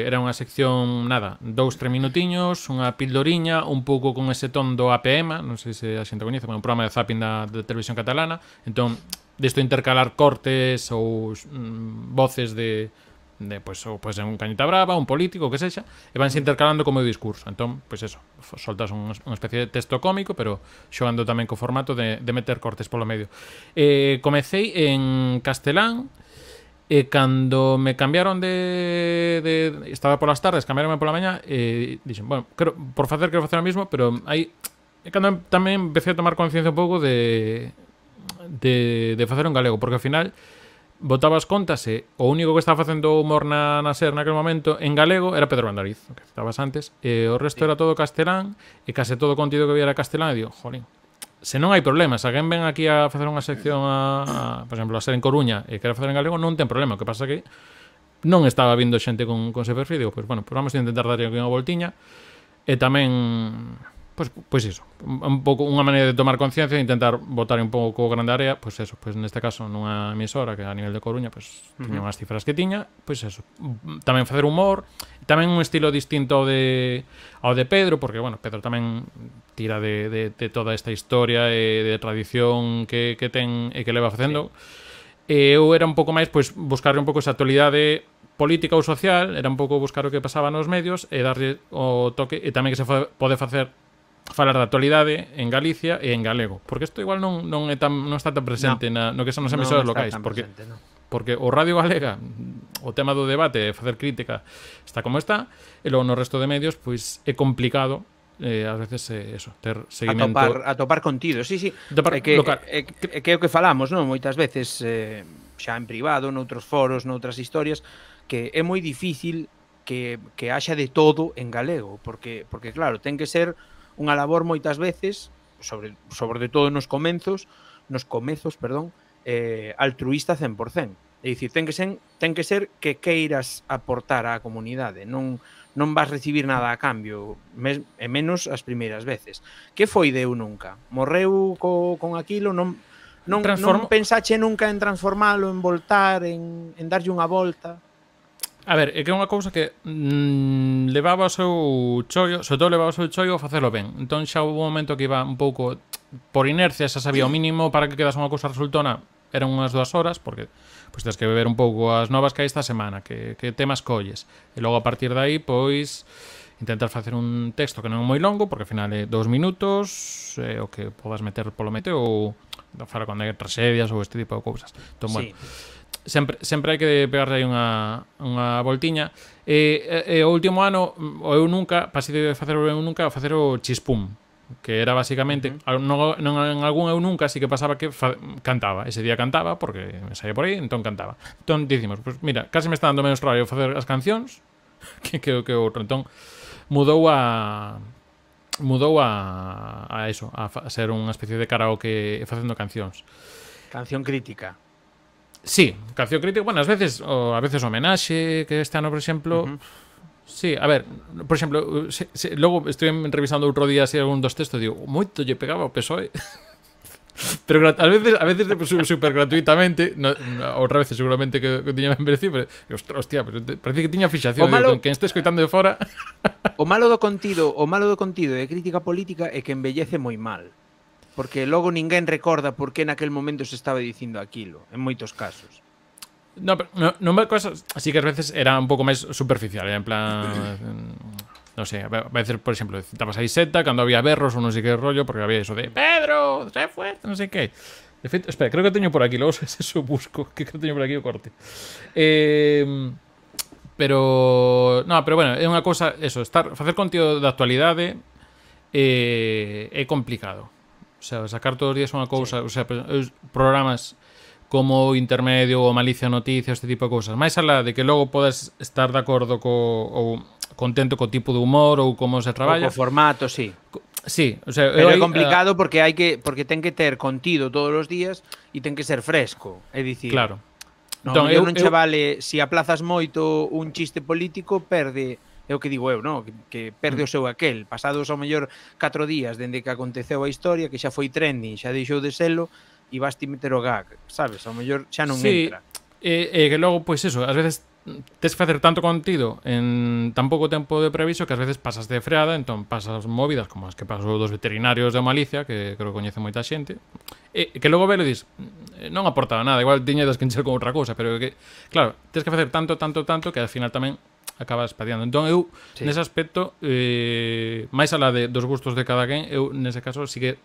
era unha sección, nada, dous, tres minutiños, unha pildoriña, un pouco con ese ton do APM, non sei se a xente coñece, pero un programa de zapping da, da televisión catalana, entón, desto intercalar cortes ou mm, voces de, de pois, pues, ou, pois, pues, un cañita brava, un político, que sexa, e vanse intercalando como o discurso. Entón, pois pues eso, soltas un, unha especie de texto cómico, pero xogando tamén co formato de, de meter cortes polo medio. Eh, comecei en castelán, E eh, cando me cambiaron de, de estaba polas tardes, cambiaronme pola mañá e eh, dixen, bueno, quero, por facer quero facer o mismo, pero aí e cando tamén empecé a tomar conciencia un pouco de, de de facer un galego, porque ao final botabas contas e o único que estaba facendo humor na, na SER naquele momento en galego era Pedro Bandariz, que citabas antes, e o resto sí. era todo castelán, e case todo o contido que había era castelán, e digo, jolín, se non hai problema, se alguén ven aquí a facer unha sección a, a por exemplo, a ser en Coruña e quere facer en galego, non ten problema, o que pasa que non estaba vindo xente con, con ese perfil, digo, pois, pues, bueno, pois pues vamos a intentar darlle aquí unha voltiña, e tamén, pois, pois iso, un pouco unha maneira de tomar conciencia e intentar botar un pouco o grande área, pois eso, pois neste caso nunha emisora que a nivel de Coruña, pois uh -huh. tiña unhas cifras que tiña, pois eso, tamén facer humor, tamén un estilo distinto de ao de Pedro, porque bueno, Pedro tamén tira de, de, de toda esta historia e de tradición que, que ten e que leva facendo. Sí. Eh, eu era un pouco máis pois buscar un pouco esa actualidade política ou social, era un pouco buscar o que pasaba nos medios e darlle o toque e tamén que se pode facer falar da actualidade en Galicia e en galego, porque isto igual non non é tan non está tan presente no, na, no que son os emisores no locais, porque presente, no porque o Radio Galega o tema do debate e facer crítica está como está e logo no resto de medios pois é complicado eh, a veces eh, eso, ter seguimento... A topar, a topar contido, sí, sí. Topar, é que, local... é, que é o que falamos, non? Moitas veces eh, xa en privado, noutros foros, noutras historias, que é moi difícil que, que haxa de todo en galego, porque, porque claro, ten que ser unha labor moitas veces, sobre, sobre de todo nos comenzos, nos comezos, perdón, eh, altruista 100%. É dicir, ten que ser, ten que ser que queiras aportar á comunidade, non non vas recibir nada a cambio, mes, e menos as primeiras veces. Que foi de eu nunca? Morreu co, con aquilo, non non, Transform... non pensache nunca en transformalo, en voltar, en, en darlle unha volta. A ver, é que é unha cousa que mm, levaba o seu chollo, sobre todo levaba o seu chollo a facelo ben. Entón xa houve un momento que iba un pouco por inercia, xa sabía o mínimo para que quedase unha cousa resultona, eran unhas dúas horas, porque pois tens que beber un pouco as novas que hai esta semana, que, que temas colles. E logo a partir de aí, pois intentar facer un texto que non é moi longo, porque ao final é dous minutos, é o que podas meter polo mete ou fala con hai tragedias ou este tipo de cousas. Entón, bueno, sí. sempre, sempre hai que pegarle aí unha, unha voltiña. E, e, e o último ano, eu nunca, pasito de facer o eu nunca, a facer o chispum que era basicamente uh -huh. non, non, en algún eu nunca así que pasaba que fa, cantaba, ese día cantaba porque me saía por aí, entón cantaba entón dicimos, pues mira, casi me está dando menos traballo facer as cancións [LAUGHS] que que, que outro, entón mudou a mudou a, a eso, a, a ser unha especie de karaoke facendo cancións canción crítica Sí, canción crítica, bueno, ás veces o, a veces homenaxe, que este ano, por exemplo, uh -huh Sí, a ver, por exemplo, se, se, logo estuve revisando outro día así algún dos textos e digo, moito lle pegaba o PSOE. pero a veces a veces super gratuitamente, no, no, outra vez seguramente que, que tiña ben merecido, pero hostia, pero te, parece que tiña fixación de malo, digo, con quen este escoitando de fora. [LAUGHS] o malo do contido, o malo do contido de crítica política é que embellece moi mal. Porque logo ninguén recorda por que aquel momento se estaba dicindo aquilo, en moitos casos. No, pero no, no me cosas. Así que a veces era un poco más superficial, ¿eh? en plan. No sé, a veces, por ejemplo, citabas ahí Iseta cuando había berros o no sé qué rollo, porque había eso de Pedro, se fue no sé qué. espera, creo que tengo por aquí, luego [LAUGHS] eso busco, creo que tengo por aquí o corte. Em, pero, no, pero bueno, es una cosa, eso, estar, hacer de de actualidad eh, complicado. O sea, sacar todos los días una cosa o sea, pues, programas como intermedio ou malicia noticia, este tipo de cousas. Mais alá de que logo podes estar de acordo co ou contento co tipo de humor ou como se traballa. O co formato, sí. sí, o sea, Pero é complicado uh, porque hai que porque ten que ter contido todos os días e ten que ser fresco, é dicir. Claro. No, então, eu, non che vale, se si aplazas moito un chiste político, perde é o que digo eu, non? Que, que perde o seu aquel. Pasados ao mellor 4 días dende que aconteceu a historia, que xa foi trending, xa deixou de selo, e vas ti meter o gag, sabes? Ao mellor xa non sí, entra. E, eh, e eh, que logo, pois pues eso, ás veces tes que facer tanto contido en tan pouco tempo de previso que ás veces pasas de freada, entón pasas movidas como as que pasou dos veterinarios de Malicia, que creo que coñece moita xente, e que logo velo dis, eh, non aportaba nada, igual tiña das que encher con outra cousa, pero que, claro, tes que facer tanto, tanto, tanto, que al final tamén acabas espadeando. Entón eu, sí. nese aspecto, eh, máis alá de, dos gustos de cada quen, eu nese caso sí que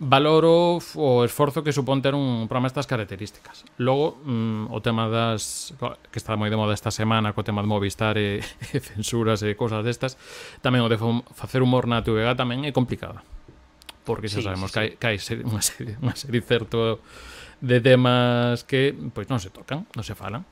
valoro o esforzo que supón ter un programa estas características. Logo, mm, o tema das que está moi de moda esta semana co tema de Movistar e, [LAUGHS] e censuras e cosas destas, tamén o de facer humor na TVG tamén é complicada. Porque xa sí, sabemos sí, sí. que hai, que hai unha serie, unha serie certo de temas que pois non se tocan, non se falan.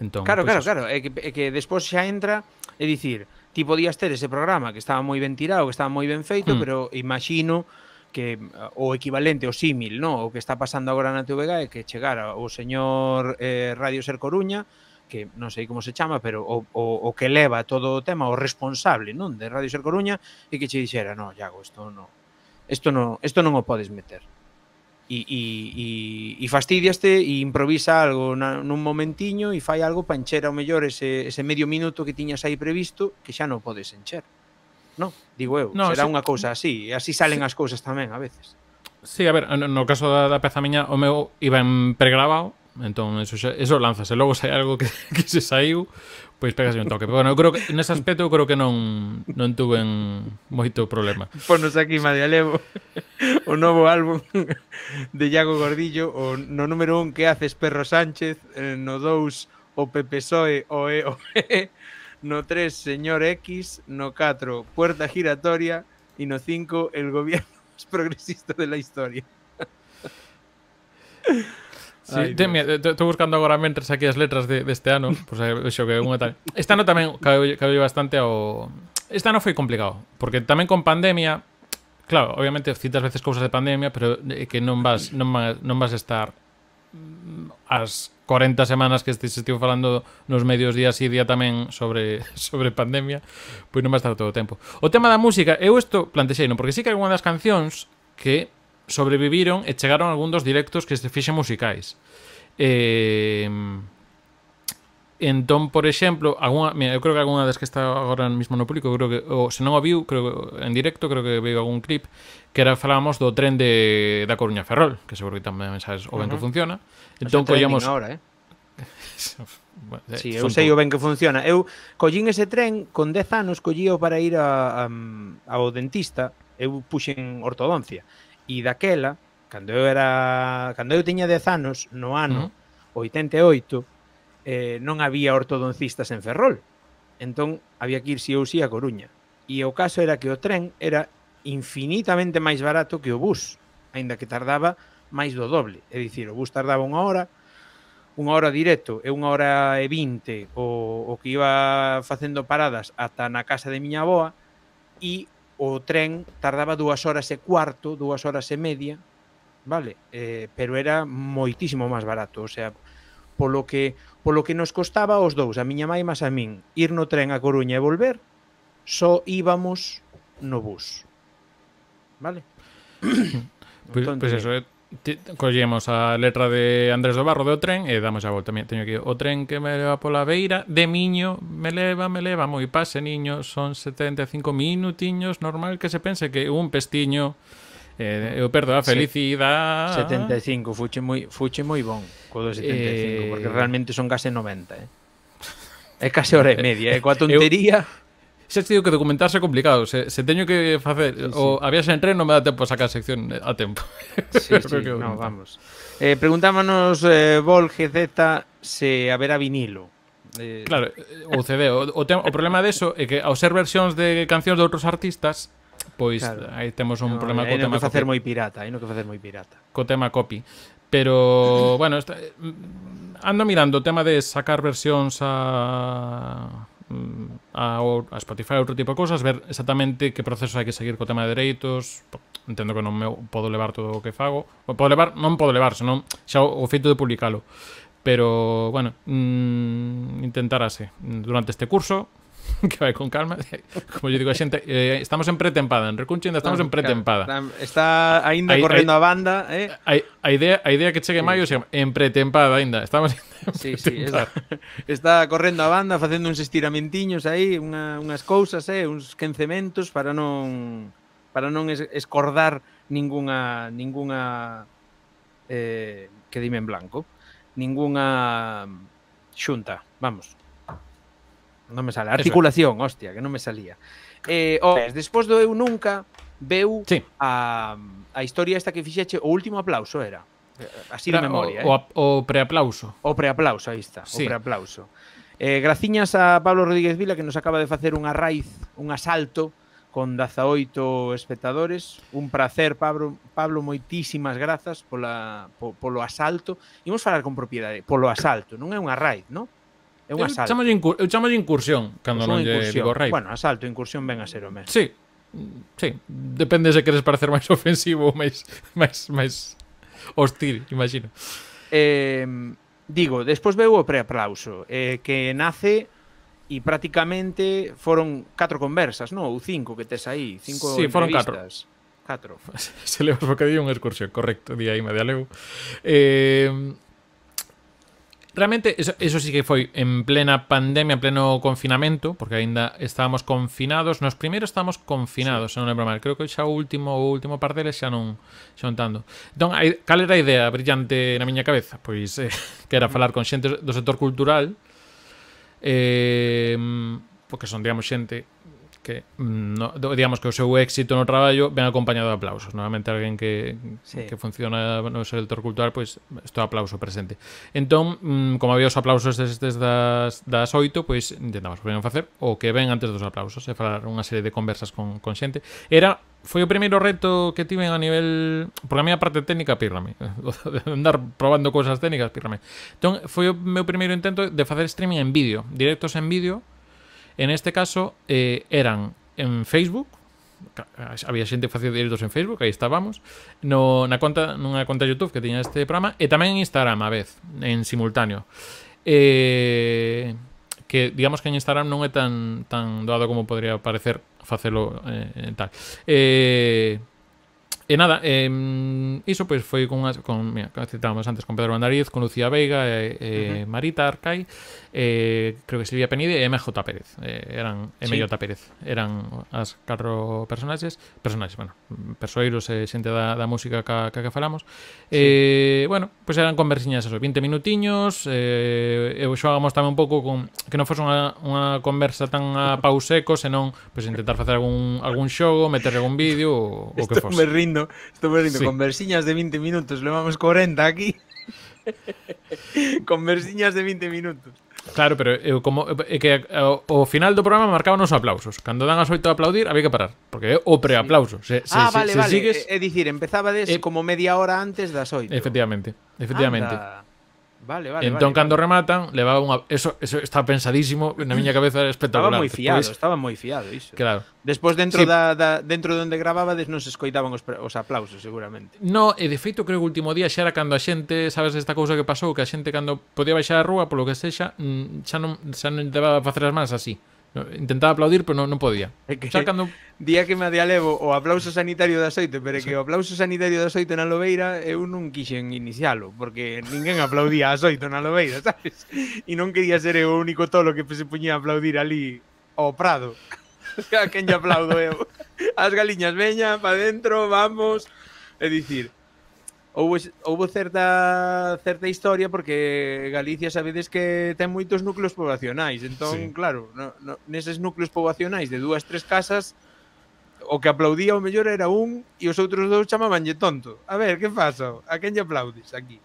Entón, claro, pues pois, claro, eso. claro, é que, é que despois xa entra, é dicir, ti podías ter ese programa que estaba moi ben tirado, que estaba moi ben feito, hmm. pero imagino que eh, o equivalente, o símil, no? o que está pasando agora na TVG é que chegara o señor eh, Radio Ser Coruña, que non sei como se chama, pero o, o, o que leva todo o tema, o responsable non de Radio Ser Coruña, e que che dixera, no, Iago, isto non, isto non, isto non o podes meter. E, e, e, e fastidiaste e improvisa algo na, nun momentiño e fai algo para encher ao mellor ese, ese medio minuto que tiñas aí previsto que xa non podes encher no? Digo eu, no, será sí. unha cousa así, e así salen sí. as cousas tamén a veces. Sí, a ver, no caso da, da peza miña, o meu iba en pregrabado, entón eso, xa, eso lánzase, logo sai algo que, [LAUGHS] que se saiu, pois pegase un toque. Pero bueno, eu creo que nese aspecto eu creo que non non tuve moito problema. Ponos aquí Madia Levo [LAUGHS] o novo álbum de Iago Gordillo, o no número 1 que haces Perro Sánchez, eh, no 2 o Pepe Soe, o e, o e, no 3, señor X, no 4, puerta giratoria y no 5, el gobierno [LAUGHS] más progresista de la historia. estoy buscando ahora mientras aquí las letras de, este ano, pues, que Este ano cabe, bastante o Este no fue complicado, porque también con pandemia, claro, obviamente citas veces cosas de pandemia, pero que no vas a vas, estar mm, as 40 semanas que este, se estivo falando nos medios días e día tamén sobre [LAUGHS] sobre pandemia, pois non vai estar todo o tempo. O tema da música, eu isto plantexei, non? Porque sí que hai das cancións que sobreviviron e chegaron algún dos directos que se fixen musicais. Eh, entón, por exemplo, alguna, mira, eu creo que algunha das que está agora mesmo no público, creo que ou, se non o viu, creo que en directo, creo que veo algún clip, que era falábamos do tren de da Coruña Ferrol, que seguro que tamén sabes o ben que funciona. Entón collíamos agora, eh. [LAUGHS] eh sí, eu sei o ben que funciona. Eu collín ese tren con 10 anos, collío para ir a, a, ao dentista, eu puxen ortodoncia. E daquela, cando eu era, cando eu tiña 10 anos, no ano uh -huh. 88, eh, non había ortodoncistas en Ferrol. Entón había que ir si ou si a Coruña. E o caso era que o tren era infinitamente máis barato que o bus, aínda que tardaba máis do doble. É dicir, o bus tardaba unha hora, unha hora directo e unha hora e vinte o, o que iba facendo paradas ata na casa de miña aboa e o tren tardaba dúas horas e cuarto, dúas horas e media, vale? Eh, pero era moitísimo máis barato, o sea, polo que polo que nos costaba os dous, a miña mãe máis a min, ir no tren a Coruña e volver, só íbamos no bus. Vale. pois [COUGHS] pues, entón, pues eso, eh, collemos a letra de Andrés do Barro de Tren e damos a volta. teño aquí O Tren que me leva pola beira de Miño, me leva, me leva, moi pase, niño, son 75 minutiños, normal que se pense que un pestiño eh, eu perdo a felicidade. 75, fuche moi, fuche moi bon co do 75, eh... porque realmente son case 90, eh. É case [LAUGHS] hora e media, é eh? coa tontería. Eu xa te digo que documentarse é complicado. Se, se teño que facer sí, sí. o a viaxe en tren non me dá tempo a sacar sección eh, a tempo. Sí, [LAUGHS] sí, no, vamos. Eh, preguntámonos eh, Volge Z se haberá vinilo. Eh... Claro, o CD. O, o, tem, o problema deso é que ao ser versións de cancións de outros artistas, pois claro. aí temos un no, problema co no tema. Que facer moi pirata, aí no que facer moi pirata. Co tema copy. Pero, bueno, está, eh, ando mirando o tema de sacar versións a Mm, a, a Spotify outro tipo de cosas, ver exactamente que proceso hai que seguir co tema de dereitos, entendo que non me podo levar todo o que fago, podo levar, non podo levar, senón xa o, o feito de publicalo. Pero, bueno, mmm, intentar así. Durante este curso [LAUGHS] que vai con calma. Como lle digo a xente, eh, estamos en pretempada, en Recunche ainda estamos en pretempada. Está aínda correndo a, banda, eh? A, a idea a idea que chegue sí. maio se en pretempada aínda. Estamos en Sí, sí, está, [LAUGHS] está correndo a banda facendo uns estiramentiños aí, unha, unhas cousas, eh, uns quencementos para non para non escordar ningunha ningunha eh, que dime en blanco, ningunha xunta, vamos non me sale. Articulación, Eso. hostia, que non me salía. Eh, o, oh, despois do Eu Nunca veu sí. a, a historia esta que fixeche o último aplauso era. Eh, así de memoria, o, eh. o, o preaplauso. O preaplauso, aí está, sí. o preaplauso. Eh, graciñas a Pablo Rodríguez Vila que nos acaba de facer unha raíz, un asalto con 18 espectadores. Un placer, Pablo, Pablo moitísimas grazas pola, po, polo asalto. Imos falar con propiedade, polo asalto, non é unha raid, non? É un asalto. Eu chamo incur eu incursión, cando non lle digo rape. Bueno, asalto, incursión ven a ser o mesmo. Sí. Sí, depende se queres parecer máis [LAUGHS] ofensivo ou máis máis máis hostil, imagino. Eh, digo, despois veu o preaplauso, eh, que nace e prácticamente foron catro conversas, non? Ou cinco que tes aí, cinco sí, foron catro. Catro. [LAUGHS] Se o que di unha excursión, correcto, día aí me de aleu. Eh, Realmente, eso, eso sí que foi en plena pandemia, en pleno confinamento, porque aínda estábamos confinados. Nos primeiros estábamos confinados, sí. non lembro mal. Creo que xa o último, o último par deles xa non, xa non tanto. Entón, hai, cal era a idea brillante na miña cabeza? Pois, eh, [LAUGHS] que era mm. falar con xente do sector cultural, eh, porque son, digamos, xente que mm, no, digamos que o seu éxito no traballo ven acompañado de aplausos. Normalmente alguén que, sí. que funciona no sector cultural, pois pues, isto aplauso presente. Entón, mm, como había os aplausos destes das, das oito, pois pues, intentamos primeiro facer o que ven antes dos aplausos, e falar unha serie de conversas con, con xente. Era foi o primeiro reto que tiven a nivel... Porque a miña parte técnica, pírrame. [LAUGHS] Andar probando cousas técnicas, pírrame. Entón, foi o meu primeiro intento de facer streaming en vídeo. Directos en vídeo, En este caso eh, eran en Facebook, había xente que facía directos en Facebook, aí estábamos, no, na conta, nunha conta de YouTube que tiña este programa, e tamén en Instagram a vez, en simultáneo. Eh, que digamos que en Instagram non é tan tan doado como podría parecer facelo eh, tal. Eh, E nada, eh, iso pois foi con, as, con mira, citábamos antes con Pedro Mandariz, con Lucía Veiga e, e Marita Arcai eh, creo que Silvia Penide e MJ Pérez. Eh, eran sí. MJ Pérez. Eran as catro personaxes, personaxes, bueno, persoeiros e eh, xente da, da música ca, ca que falamos. Sí. Eh, bueno, pois pues eran conversiñas eso, 20 minutiños, eh, e xogamos tamén un pouco con que non fose unha, unha conversa tan a [LAUGHS] pau seco, senón pois pues, intentar facer algún algún xogo, meter algún vídeo o que fose. Me rindo, estou me rindo sí. conversiñas de 20 minutos, levamos 40 aquí. [LAUGHS] Conversiñas de 20 minutos. Claro, pero eu como é que ao, eh, final do programa marcaban os aplausos. Cando dan as oito a aplaudir, había que parar, porque é o preaplauso. Se, se, ah, se, vale, se vale. Sigues... É, eh, é dicir, empezaba des eh, como media hora antes das oito. Efectivamente, efectivamente. Anda. Vale, vale. Entón, vale, cando vale. rematan, levaba unha... Eso, eso está pensadísimo, na miña cabeza era espectacular. Estaba moi fiado, pues... Pois estaba moi fiado iso. Claro. Despois, dentro sí. da, da dentro de onde gravábades, non se escoitaban os, os aplausos, seguramente. No, e de feito, creo que o último día xa era cando a xente, sabes esta cousa que pasou, que a xente cando podía baixar a rúa, polo que sexa, mm, xa non, xa non debaba facer as mans así. Intentaba aplaudir, pero non, non podía. É que, Sacando... cando... Día que me adialevo o aplauso sanitario da xoite, pero é que o aplauso sanitario da xoite na Lobeira eu non quixen inicialo, porque ninguén aplaudía a xoite na Lobeira, [LAUGHS] sabes? E non quería ser eu o único tolo que se puñía a aplaudir ali ao Prado. [LAUGHS] a quen lle aplaudo eu? As galiñas veña, pa dentro, vamos... É dicir, houve, houve certa certa historia porque Galicia sabedes que ten moitos núcleos poblacionais, entón, sí. claro, no, no, neses núcleos poblacionais de dúas, tres casas o que aplaudía o mellor era un e os outros dous chamabanlle tonto. A ver, que faso? A quen lle aplaudes aquí?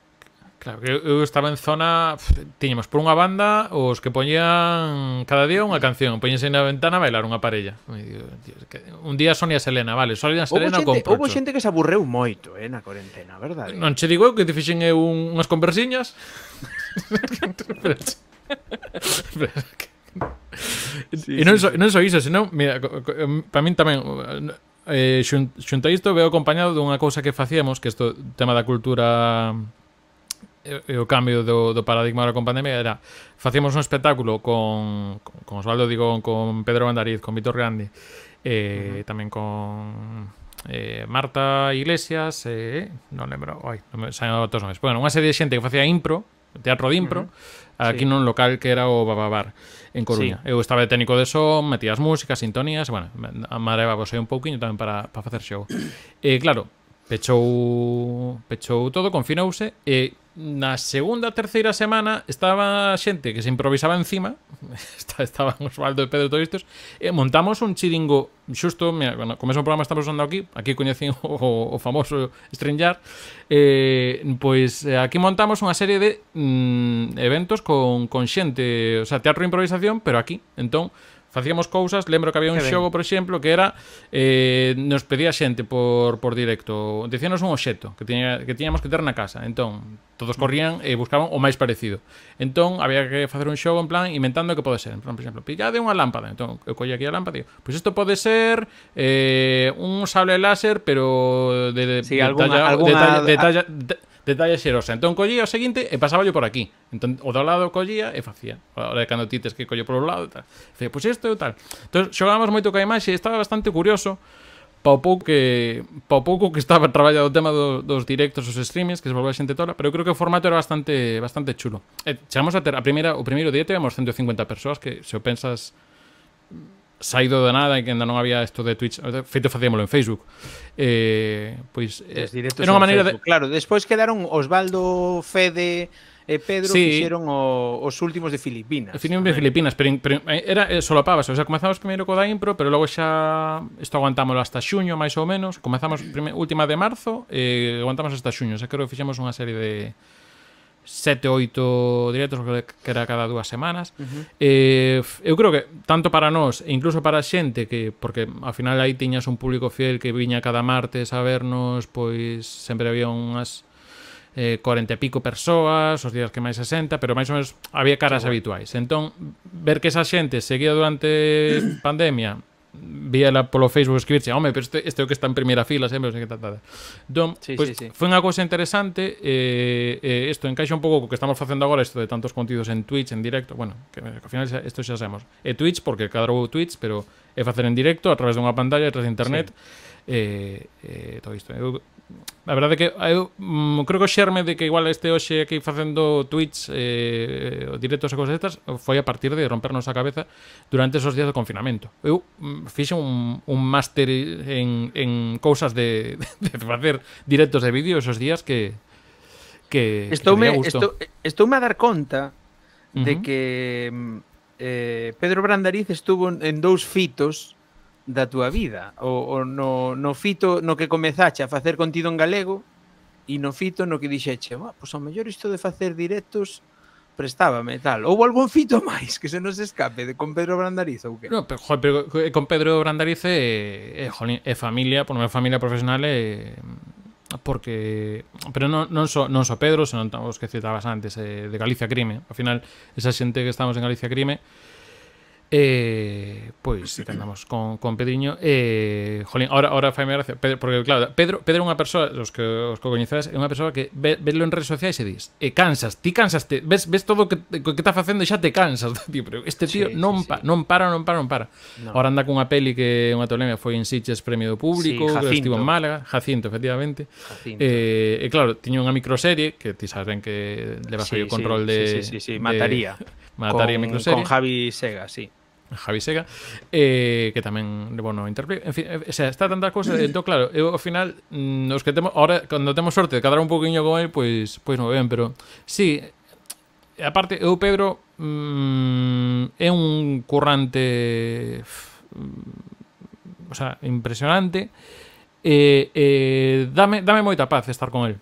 Claro, eu estaba en zona tiñemos por unha banda os que poñían cada día unha canción Poñense na ventana a bailar unha parella Un día Sonia Selena, vale Sonia Selena houve xente, con Houve xente que se aburreu moito eh, na cuarentena, verdade? Non che digo eu que te fixen eu unhas conversiñas e non, so, non só so iso, senón mira, para min tamén eh, xunta isto veo acompañado dunha cousa que facíamos que isto tema da cultura e o cambio do, do paradigma da pandemia era facíamos un espectáculo con, con, Osvaldo digo con Pedro Bandariz, con Vitor Grandi, eh, uh -huh. tamén con eh, Marta Iglesias, eh, non lembro, ai, non me saen todos nomes. Bueno, unha serie de xente que facía impro, teatro de impro, uh -huh. aquí sí. nun local que era o Bababar, en Coruña. Sí. Eu estaba de técnico de son, metía as músicas, sintonías, bueno, amareba vos un pouquinho tamén para, para facer show. E eh, claro, pechou pechou todo, confinouse e Na segunda, terceira semana estaba xente que se improvisaba encima, [LAUGHS] estaban Osvaldo e Pedro todos estos, e montamos un chiringo xusto, mira, bueno, como é un programa estamos usando aquí, aquí coñecín [LAUGHS] o, o famoso Stringar, pois, eh, pois aquí montamos unha serie de mm, eventos con, con xente, o sea, teatro de improvisación, pero aquí, entón, facíamos cousas, lembro que había un que xogo, por exemplo, que era eh, nos pedía xente por, por directo, dicíanos un obxecto que tiña, que tiñamos que ter na casa. Entón, todos corrían e buscaban o máis parecido. Entón, había que facer un xogo en plan inventando que pode ser. En plan, por exemplo, pillade unha lámpara. Entón, eu colle aquí a lámpara e digo, pois isto pode ser eh, un sable láser, pero de, de, sí, de alguna, talla, alguna, de, talla, de, talla, de, detalle xerosa. Entón collía o seguinte e pasaba yo por aquí. Entón, o do lado collía e facía. A hora de cando ti tes que collo por o lado e tal. Facía, pois isto e tal. Entón, xogábamos moito ca imaxe e estaba bastante curioso pa o pouco que pa o pouco que estaba [LAUGHS] traballado o tema do, dos directos, os streamings, que se volveu a xente tola, pero eu creo que o formato era bastante bastante chulo. E chegamos a ter a primeira o primeiro día tivemos 150 persoas que se o pensas saído da nada que ainda non había isto de Twitch feito facíamolo en Facebook eh, pois eh, era unha maneira de... claro, despois quedaron Osvaldo Fede e Pedro sí. fixeron o, os últimos de Filipinas. últimos de Filipinas, pero, pero eh, era eh, solapabas, o sea, comezamos primeiro co da impro, pero logo xa isto aguantámoslo hasta xuño, máis ou menos. Comezamos prime, última de marzo, eh, aguantamos hasta xuño, xa creo que fixemos unha serie de sete oito directos que era cada dúas semanas uh -huh. eh, eu creo que tanto para nós e incluso para a xente que porque ao final aí tiñas un público fiel que viña cada martes a vernos pois sempre había unhas eh, 40 e pico persoas os días que máis 60 pero máis ou menos había caras habituais entón ver que esa xente seguía durante [COUGHS] pandemia víala polo Facebook escribirse, home, pero este, este é o que está en primeira fila, sempre, sei que tal, tal. Entón, sí, pues, pois, sí, sí. foi unha cousa interesante, eh, eh, isto encaixa un pouco co que estamos facendo agora, isto de tantos contidos en Twitch, en directo, bueno, que, que ao final isto xa sabemos. É Twitch, porque cadrou Twitch, pero é facer en directo, a través dunha pantalla, a través de internet, sí. eh, eh, todo isto. Eh. Eu A verdade é que eu mm, creo que o xerme de que igual este hoxe aquí facendo tweets eh, eh directos e cousas estas foi a partir de rompernos a cabeza durante esos días de confinamento. Eu mm, fixe un, un máster en, en cousas de, [LAUGHS] de facer directos de vídeo esos días que que estoume que estou, me a dar conta de uh -huh. que mm, eh, Pedro Brandariz estuvo en dous fitos da túa vida o, o no, no fito no que comezache a facer contido en galego e no fito no que dixeche oh, pois ao mellor isto de facer directos prestábame tal ou algún fito [LAUGHS] máis que se nos escape de con Pedro Brandariz ou que no, pero, jo, pero, eh, con Pedro Brandariz é, é, é familia por unha familia profesional é, eh, porque pero non, non, so, non so Pedro senón os que citabas antes eh, de Galicia Crime ao final esa xente que estamos en Galicia Crime Eh, pois andamos con, con Pedriño eh, Jolín, ahora, ahora faime gracia Pedro, Porque claro, Pedro, Pedro é unha persoa Os que os que coñecedes, é unha persoa que ve, Velo en redes sociais e dis E eh, cansas, ti cansas te, ves, ves todo o que, que está facendo e xa te cansas [LAUGHS] tío, pero Este tío sí, non, sí, pa, sí. non para, non para, non para no. Ahora anda cunha peli que unha tolemia Foi en Sitges Premio do Público sí, Estivo en Málaga, Jacinto, efectivamente Jacinto. Eh, E claro, tiño unha microserie Que ti saben que leva sí, o control sí, de, sí, sí, sí, sí. Mataría de, [LAUGHS] Mataría con, microserie Con Javi Sega, sí Javi Sega, eh, que tamén bueno, no En fin, eh, o sea, está tanta cousa, [CLEARS THROAT] entón claro, eu ao final nos mm, que temos ahora cando temos sorte de cadar un poquinho con el, pois pois non ven, pero sí, aparte eu Pedro mmm, é un currante mm, o sea, impresionante. Eh, eh, dame, dame moita paz estar con el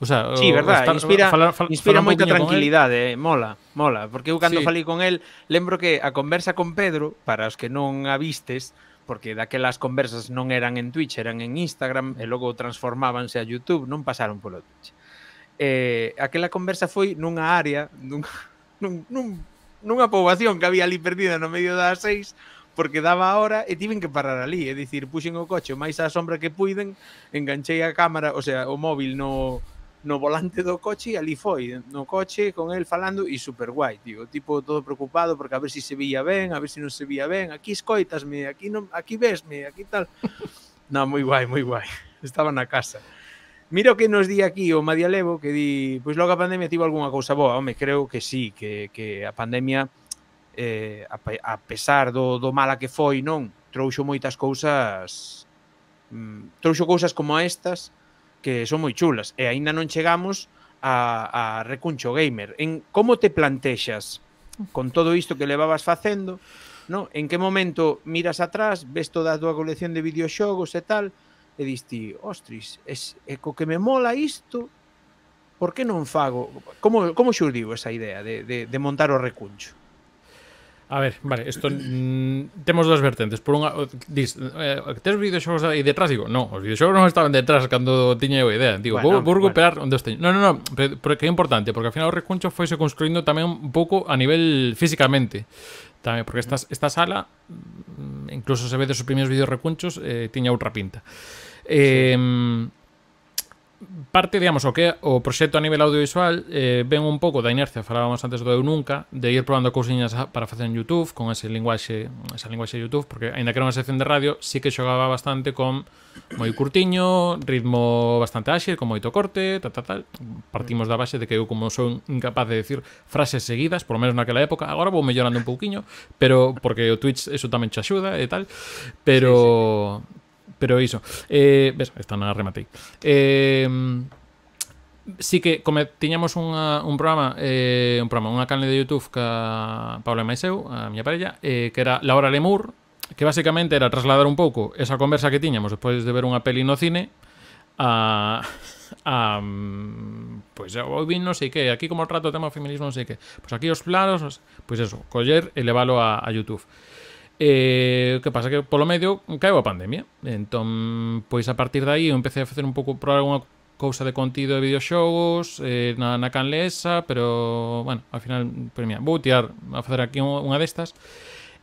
O sea, sí, verdad, estar, inspira, falar, falar, inspira moita tranquilidade, eh? mola, mola, porque eu cando sí. falei con el, lembro que a conversa con Pedro, para os que non a vistes, porque daquelas conversas non eran en Twitch, eran en Instagram e logo transformábanse a YouTube, non pasaron polo Twitch. Eh, aquela conversa foi nunha área, nunha, [LAUGHS] nun, nun, nunha poboación que había ali perdida no medio das seis, porque daba a hora e tiven que parar ali, é dicir, puxen o coche máis á sombra que puiden, enganchei a cámara, o sea, o móvil no no volante do coche e ali foi, no coche con el falando e super guai, tío, tipo todo preocupado porque a ver se si se veía ben, a ver se si non se veía ben, aquí escoitasme, aquí non, aquí vesme, aquí tal. [LAUGHS] na, moi guai, moi guai. [LAUGHS] Estaba na casa. Miro que nos di aquí o Madialevo que di, pois logo a pandemia tivo algunha cousa boa, home, creo que sí, que, que a pandemia eh, a, a pesar do, do mala que foi, non, trouxo moitas cousas mm, trouxo cousas como estas que son moi chulas e aínda non chegamos a, a Recuncho Gamer. En como te plantexas con todo isto que levabas facendo, no? En que momento miras atrás, ves toda a túa colección de videoxogos e tal, e dis ti, ostris, es, e co que me mola isto, por que non fago? Como, como xurdiu esa idea de, de, de montar o recuncho? A ver, vale, isto mm, temos dúas vertentes. Por unha, dis, eh, tes videoxogos aí detrás? Digo, non, os videoxogos non estaban detrás cando tiña eu idea. Digo, bueno, vou, vou recuperar bueno. onde os teño. Non, non, non, porque é importante, porque ao final o recuncho foise construindo tamén un pouco a nivel físicamente. Tamén, porque esta, esta sala, mm, incluso se ve dos primeiros vídeos recunchos, eh, tiña outra pinta. Eh, sí parte, digamos, o que o proxecto a nivel audiovisual eh, ven un pouco da inercia, falábamos antes do Eu Nunca, de ir probando cousiñas para facer en YouTube, con ese linguaxe, esa linguaxe de YouTube, porque aínda que era unha sección de radio, sí que xogaba bastante con moi curtiño, ritmo bastante áxil, con moito corte, tal, tal, tal. Partimos da base de que eu como son incapaz de decir frases seguidas, por lo menos naquela época, agora vou mellorando un pouquiño, pero porque o Twitch eso tamén xa axuda e tal, pero... Sí, sí. Pero iso, eh, ves, está na rematei. Eh, sí que come, tiñamos unha, un programa eh, un programa, unha canle de Youtube ca Paula e Maiseu, a miña parella eh, que era Laura Lemur que basicamente era trasladar un pouco esa conversa que tiñamos despois de ver unha peli no cine a a pois pues, eu vi non sei que, aquí como trato o tema feminismo non sei que. Pois pues aquí os planos, pois pues eso, coller e leválo a, a YouTube. E, eh, o que pasa que polo medio caeu a pandemia. Entón, pois a partir dai eu empecé a facer un pouco probar unha cousa de contido de videoxogos eh, na, na canlesa, pero, bueno, ao final, pues, pois mira, vou tirar a facer aquí unha destas.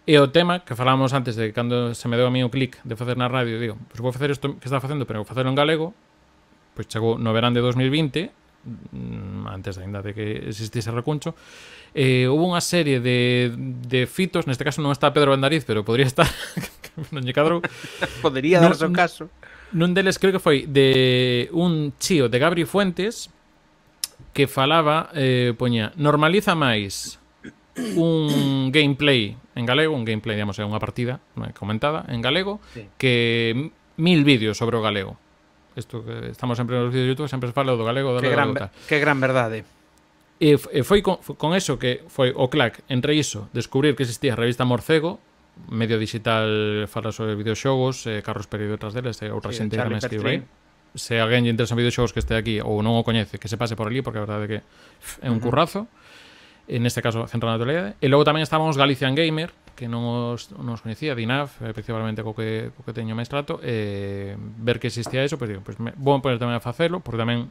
E o tema que falábamos antes de cando se me deu a mí o clic de facer na radio, digo, pois vou facer isto que está facendo, pero vou facelo en galego, pois chegou no verán de 2020, mm, antes ainda de que existise recuncho, eh, hubo unha serie de, de fitos, neste caso non está Pedro Bandariz, pero podría estar, non lle cadrou. podría darse o caso. Nun deles creo que foi de un chío de Gabri Fuentes que falaba, eh, poña, normaliza máis un gameplay en galego, un gameplay, digamos, é unha partida comentada en galego, sí. que mil vídeos sobre o galego. Isto que eh, estamos sempre nos vídeos de YouTube, sempre se fala do galego, do que galego, gran, Que gran verdade. E, e foi con, foi con eso que foi o clac entre iso, descubrir que existía a revista Morcego, medio digital fala sobre videoxogos, eh, Carlos Pereiro outras deles, e outra sí, xente que me escribe aí. Se alguén lle interesan videoxogos que este aquí ou non o coñece, que se pase por ali, porque a verdade é que é un uh -huh. currazo. En este caso, centro na actualidade. E logo tamén estábamos Galician Gamer, que non os, non os coñecía, Dinaf, eh, principalmente co que, co que teño máis trato, eh, ver que existía eso, pues, digo, pues, me, vou poner tamén a facelo, porque tamén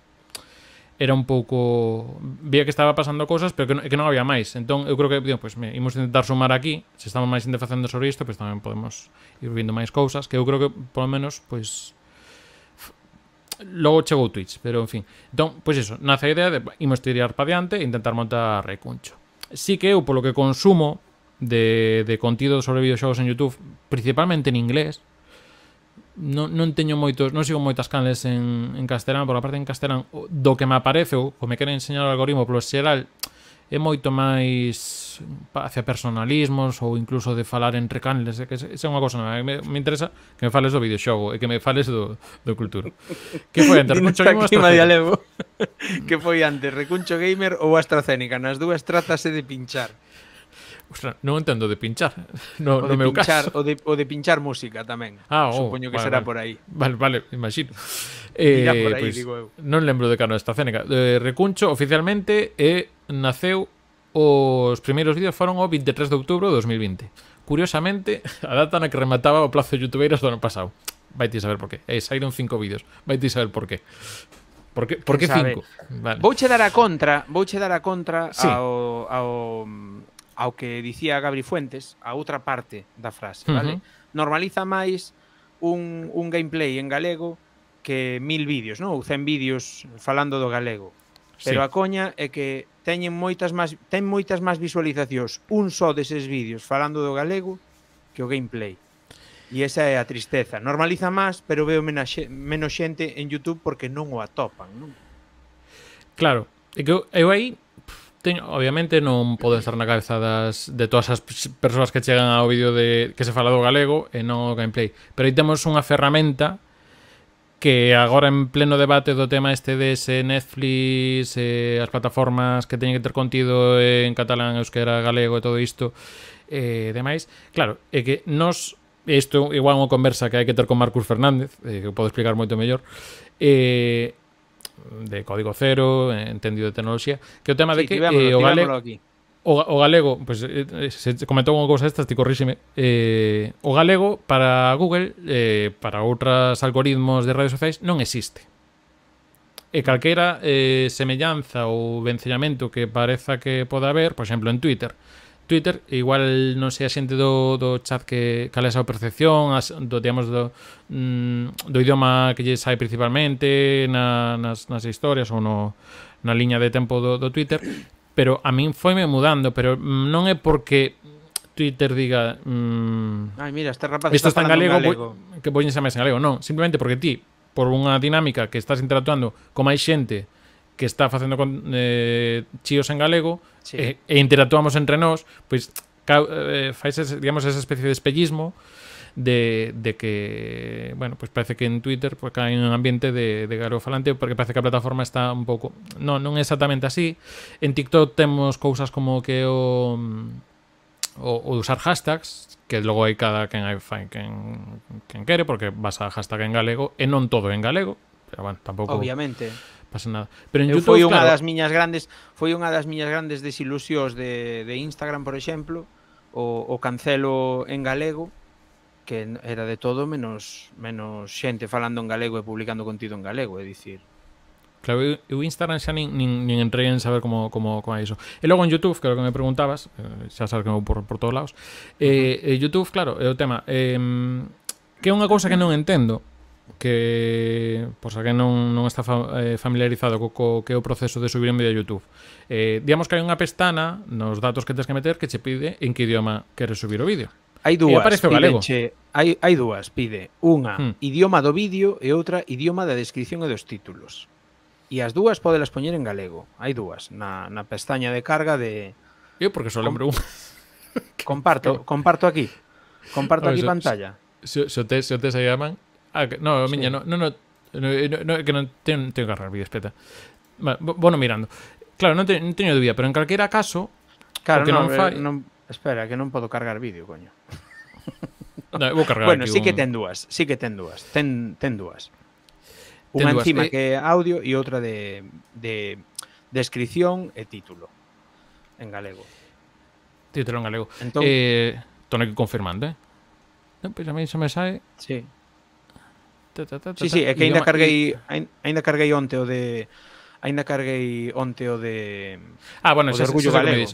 era un pouco vía que estaba pasando cosas, pero que non, que non había máis. Entón, eu creo que, digo, pois, me, imos intentar sumar aquí, se estamos máis interfacendo sobre isto, pois tamén podemos ir vindo máis cousas, que eu creo que, polo menos, pois logo chegou Twitch, pero en fin. Entón, pois iso, nace a idea de imos tirar pa diante e intentar montar recuncho. Si que eu, polo que consumo de, de contido sobre videoxogos en YouTube, principalmente en inglés, non, non teño moitos, non sigo moitas canles en, en castelán, porque parte en castelán do que me aparece, ou me queren enseñar o algoritmo polo xeral, é moito máis hacia personalismos ou incluso de falar entre canles, que esa é unha cosa nova, me, me interesa que me fales do videoxogo e que me fales do, do cultura. Que foi antes? [LAUGHS] Recuncho Gamer AstraZeneca? [LAUGHS] que foi antes? Recuncho Gamer ou AstraZeneca? Nas dúas tratase de pinchar. Ostra, non entendo de pinchar [LAUGHS] no, o de no meu pinchar, caso. O de, o de pinchar música tamén. Ah, oh, Supoño que vale, será vale. por aí. Vale, vale, imagino. [LAUGHS] Eh, por aí, pues, pois, digo eu. Non lembro de cano esta cénica. Eh, Recuncho oficialmente e eh, naceu os primeiros vídeos foron o 23 de outubro de 2020. Curiosamente, [LAUGHS] a data na que remataba o plazo de youtubeiras do ano pasado. Vai ti saber por qué. eh, saíron cinco vídeos. Vai ti saber por qué. Por que, por que cinco? Vale. Vouche dar a contra, vouche dar a contra sí. ao, ao ao que dicía Gabri Fuentes, a outra parte da frase, vale? Uh -huh. Normaliza máis un, un gameplay en galego que mil vídeos, non? Ou 100 vídeos falando do galego. Pero sí. a coña é que teñen moitas máis ten moitas máis visualizacións un só deses vídeos falando do galego que o gameplay. E esa é a tristeza. Normaliza máis, pero veo menos, menos xente en YouTube porque non o atopan, non? Claro. Eu, eu aí teño, obviamente non podo estar na cabeza das, de todas as persoas que chegan ao vídeo de que se fala do galego e non o gameplay. Pero aí temos unha ferramenta que agora en pleno debate do tema este de se Netflix, eh, as plataformas que teñen que ter contido en catalán, euskera, galego e todo isto, e eh, demais, claro, é que nos isto igual unha conversa que hai que ter con Marcus Fernández, eh, que podo explicar moito mellor, eh, de código cero, entendido de tecnoloxía, que o tema sí, de que eh, o galego o, o galego, pues eh, eh se comentou unha cousa estas, ti corríxeme. Eh, o galego para Google, eh, para outros algoritmos de redes sociais non existe. E calquera eh, semellanza ou vencellamento que pareza que poda haber, por exemplo, en Twitter, Twitter igual non sei a xente do, do chat que cal é a percepción as, do, digamos, do, mm, do idioma que lle sai principalmente na, nas, nas historias ou no, na liña de tempo do, do Twitter pero a min foi me mudando pero non é porque Twitter diga mm, Ai, mira, este rapaz isto está, está en galego, galego. Voy, que xa máis en galego non, simplemente porque ti por unha dinámica que estás interactuando con máis xente que está facendo con, eh, chíos en galego sí. e, eh, e interactuamos entre nós, pois ca, eh, digamos esa especie de espellismo de, de que, bueno, pois parece que en Twitter pues, pois, cae un ambiente de, de falante porque parece que a plataforma está un pouco... Non, non é exactamente así. En TikTok temos cousas como que o... O, o usar hashtags que logo hai cada quen hai fai quen, quen quere porque vas a hashtag en galego e non todo en galego pero bueno, tampouco Obviamente pasa nada. Pero en Eu YouTube, foi unha claro... das miñas grandes, foi unha das miñas grandes desilusións de, de Instagram, por exemplo, o, o cancelo en galego, que era de todo menos menos xente falando en galego e publicando contido en galego, é dicir. Claro, eu, eu Instagram xa nin, nin, nin entrei en saber como, como, como é iso. E logo en Youtube, que é o que me preguntabas, eh, xa sabes que eu por, por todos lados, eh, uh eh, -huh. Youtube, claro, é o tema, eh, que é unha cousa que non entendo, que por pues, alguén non, non está eh, familiarizado co, co que é o proceso de subir un vídeo a YouTube. Eh, digamos que hai unha pestana nos datos que tens que meter que che pide en que idioma queres subir o vídeo. Hai dúas, e aparece galego. Che, hai, hai dúas, pide. Unha, hmm. idioma do vídeo e outra, idioma da descripción e dos títulos. E as dúas podelas poñer en galego. Hai dúas, na, na pestaña de carga de... Eu porque só lembro unha. comparto, [LAUGHS] comparto aquí. Comparto ver, aquí so, pantalla. Se, se, se, o te, se o te se Ah, que, no, sí. miña, no, no, no, non, que non ten, ten que agarrar vídeo, espeta. Bueno, bueno mirando. Claro, non, te, non teño dúbida, pero en calquera caso... Claro, non, non, eh, fai... non, espera, que non podo cargar vídeo, coño. [LAUGHS] no, vou cargar bueno, sí un... que ten dúas, sí que ten dúas, ten, ten dúas. Unha encima dúas. Eh, que é audio e outra de, de descripción e título en galego. Título en galego. Entón... Eh, tona que confirmando, eh? No, pois a mí se me sae... Sí. Sí, sí, é que ainda carguei ainda carguei onte o de ainda carguei onte o de Ah, bueno, o de orgullo xa, xa, galego.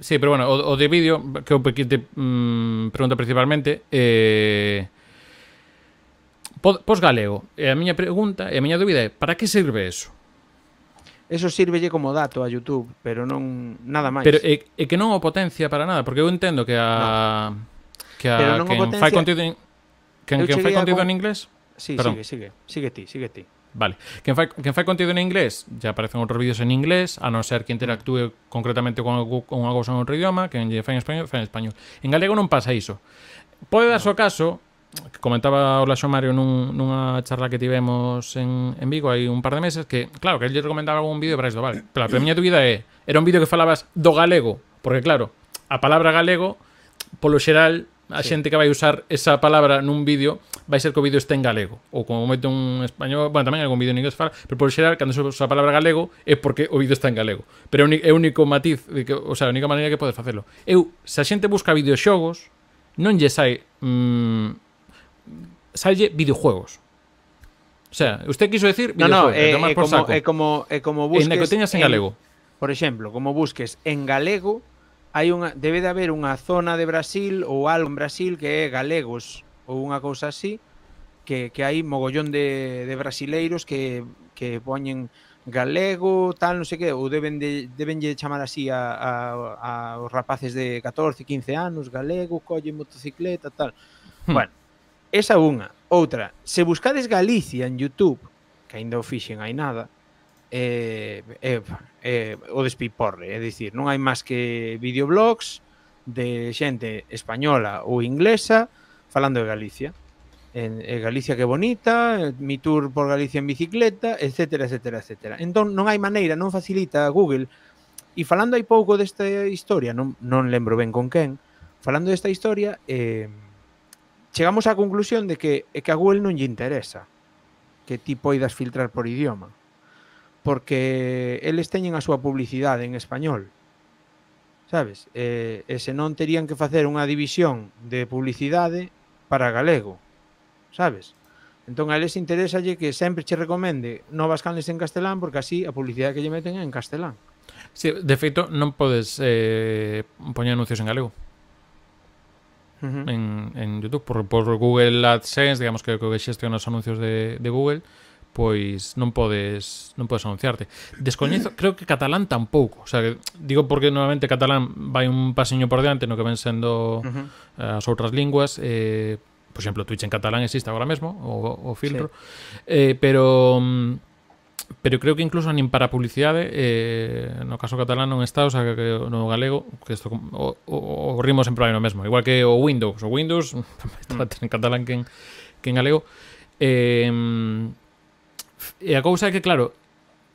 Sí, pero bueno, o, o de vídeo que eu te mm, pregunta principalmente eh pos galego. E a miña pregunta e a miña dúbida é, para que sirve eso? Eso sírvelle como dato a YouTube, pero non nada máis. Pero é, é que non o potencia para nada, porque eu entendo que a no. que a que fai contido en, que fai contido con... en inglés Sí, Perdón. sigue, sigue. Sigue ti, sigue ti. Vale. Quen fai, quen fai contido en inglés, ya aparecen outros vídeos en inglés, a non ser que interactúe concretamente con, algo, con algo en outro idioma, que lle fai en español, fai en español. En galego non pasa iso. Pode dar o caso, que comentaba o Laxo Mario nun, nunha charla que tivemos en, en Vigo hai un par de meses, que, claro, que lle recomendaba algún vídeo para isto, vale. Pero a miña dúbida é, era un vídeo que falabas do galego, porque, claro, a palabra galego, polo xeral, a sí. xente que vai usar esa palabra nun vídeo vai ser que o vídeo este en galego ou como momento un español, bueno, tamén algún vídeo en inglés fala, pero por xeral, cando se usa a palabra galego é porque o vídeo está en galego pero é o único matiz, de que, o sea, a única maneira que podes facelo eu, se a xente busca videoxogos non lle sai mmm, salle videojuegos O sea, usted quiso decir no, no, é, é, como, é como, é como busques en que en, en galego. Por exemplo, como busques en galego, hai unha debe de haber unha zona de Brasil ou algo en Brasil que é galegos ou unha cousa así que, que hai mogollón de, de brasileiros que, que poñen galego, tal, non sei que, ou deben de, deben de chamar así a, a, a os rapaces de 14, 15 anos, galego, colle motocicleta, tal. Hmm. Bueno, esa unha. Outra, se buscades Galicia en YouTube, que ainda o fixen hai nada, eh, eh, eh, o despiporre, é dicir, non hai máis que videoblogs de xente española ou inglesa falando de Galicia. En, en Galicia que bonita, mi tour por Galicia en bicicleta, etcétera, etcétera, etcétera. Entón non hai maneira, non facilita a Google. E falando hai pouco desta historia, non, non lembro ben con quen, falando desta historia, eh, chegamos á conclusión de que, que a Google non lle interesa que ti poidas filtrar por idioma porque eles teñen a súa publicidade en español. Sabes? E, e se non terían que facer unha división de publicidade para galego. Sabes? Entón a eles interésalle que sempre che recomende novas canles en castelán porque así a publicidade que lle meten é en castelán. Sí, de feito non podes eh, poñer anuncios en galego. Uh -huh. en, en YouTube por, por Google AdSense digamos que, que xestiona os anuncios de, de Google uh pois non podes non podes anunciarte. Descoñezo, creo que catalán tampouco, o sea, que, digo porque normalmente catalán vai un pasiño por diante no que ven sendo uh eh, -huh. as outras linguas, eh, por exemplo, Twitch en catalán existe agora mesmo o, o filtro. Sí. Eh, pero pero creo que incluso nin para publicidade eh, no caso catalán non está, o sea, que no galego que isto, o, o, o ritmo sempre vai no mesmo, igual que o Windows, o Windows [LAUGHS] mm. está en catalán que en, que en galego eh, E a cousa é que, claro,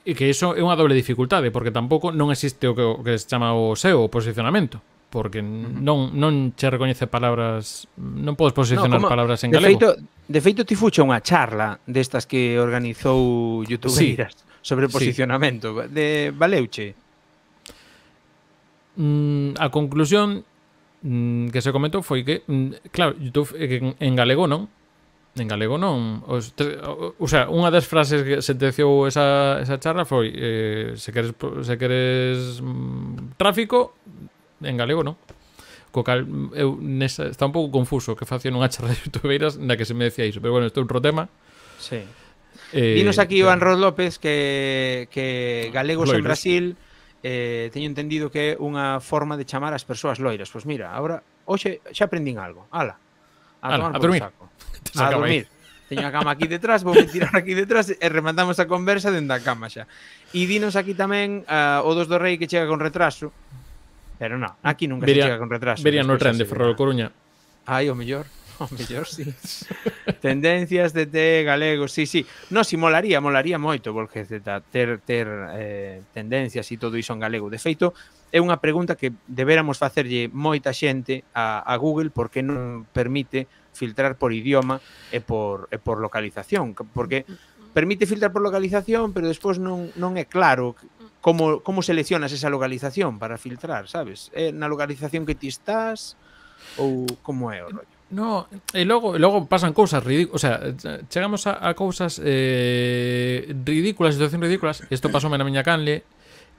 e que iso é unha doble dificultade, porque tampouco non existe o que, o que se chama o SEO, o posicionamento porque non non che recoñece palabras, non podes posicionar no, como, palabras en de galego. Feito, de feito ti fucha unha charla destas que organizou YouTubeiras sí, sobre posicionamento sí. de Valeuche. Mm, a conclusión mm, que se comentou foi que mm, claro, YouTube eh, en galego non En galego non. Os, te, o, o sea, unha das frases que sentenciou esa, esa charla foi eh, se queres, se queres mm, tráfico, en galego non. Co cal, mm, eu nesa, está un pouco confuso que facía unha charla de youtubeiras na que se me decía iso. Pero bueno, isto é outro tema. Sí. Eh, Dinos aquí Iván Ros López que, que galegos loiros. en Brasil eh, teño entendido que é unha forma de chamar as persoas loiras. Pois mira, agora, hoxe xa aprendín algo. Ala, a, Ala, a dormir. Saco. [LAUGHS] a dormir. Teño a cama aquí detrás, vou tirar aquí detrás e rematamos a conversa dende a cama xa. E dinos aquí tamén uh, o dos do rei que chega con retraso. Pero non, aquí nunca vería, se chega con retraso. Vería no tren de Ferrol Coruña. Ai, o mellor. [LAUGHS] O mellor, sí. Tendencias de té galego, sí, sí. No, si molaría, molaría moito, porque ter, ter eh, tendencias e todo iso en galego. De feito, é unha pregunta que deberamos facerlle moita xente a, a Google porque non permite filtrar por idioma e por, e por localización, porque permite filtrar por localización, pero despois non, non é claro como, como seleccionas esa localización para filtrar, sabes? É na localización que ti estás ou como é o rollo? No, e logo, e logo pasan cousas ridículas, o sea, chegamos a, a cousas eh, ridículas, situacións ridículas. Isto pasou na miña canle,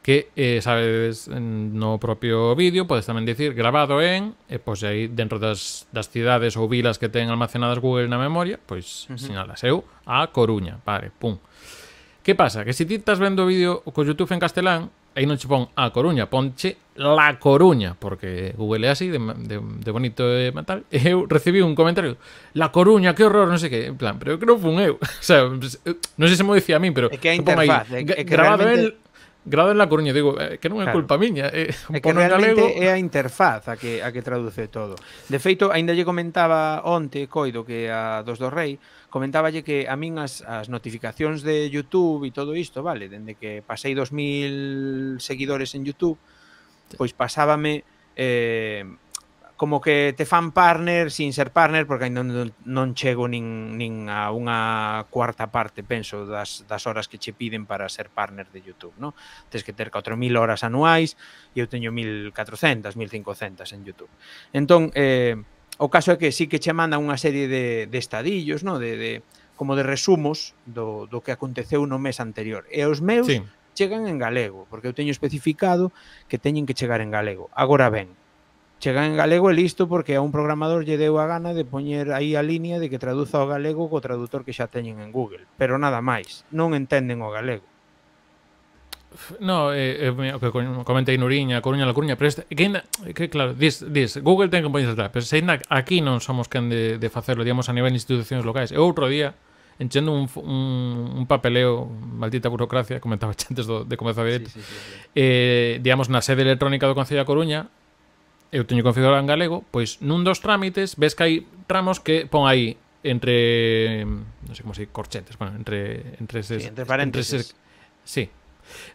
que, eh, sabes, no propio vídeo podes tamén dicir grabado en, e pois aí dentro das, das cidades ou vilas que ten almacenadas Google na memoria, pois uh -huh. sinalas eu a Coruña, vale, pum. Que pasa? Que se ti estás vendo o vídeo co YouTube en castelán, aí non che pon a Coruña, ponche La Coruña, porque Google é así, de, de, de bonito e tal. Eu recibí un comentario, La Coruña, que horror, non sei que, en plan, pero eu creo que non fun eu. [LAUGHS] O sea, non sei se mo dicía a min, pero... É que a interfaz, aí, é que, é que grabado realmente... Grado en La Coruña, digo, eh, que non é claro. culpa miña, eh, é que realmente galego... é a interfaz a que, a que traduce todo. De feito, aínda lle comentaba onte, Coido, que a dos do Rei, comentaballe que a min as, as notificacións de YouTube e todo isto, vale, dende que pasei 2000 seguidores en YouTube, sí. pois pasábame eh, como que te fan partner sin ser partner porque ainda non, non chego nin, nin a unha cuarta parte, penso, das, das horas que che piden para ser partner de YouTube, no? Tens que ter 4.000 horas anuais e eu teño 1.400, 1.500 en YouTube. Entón, eh, o caso é que sí que che manda unha serie de, de estadillos, no? De, de, como de resumos do, do que aconteceu no mes anterior. E os meus sí. chegan en galego, porque eu teño especificado que teñen que chegar en galego. Agora ben, chega en galego e listo porque a un programador lle deu a gana de poñer aí a línea de que traduza o galego co traductor que xa teñen en Google, pero nada máis, non entenden o galego. No, eh, eh, o que comentei Nuriña, Coruña, La Coruña, pero este, que, ainda, que claro, dis, dis, Google ten que poñer atrás, pero se ainda aquí non somos quen de, de facelo, digamos, a nivel de institucións locais. E outro día, enchendo un, un, un papeleo, maldita burocracia, comentaba [LAUGHS] antes do, de comezar a ver, sí, sí, sí, sí. Eh, digamos, na sede electrónica do Concello da Coruña, eu teño configurado en galego, pois nun dos trámites ves que hai ramos que pon aí entre non sei como se corchetes, bueno, entre entre ses, sí, entre paréntesis. Entre ses, sí.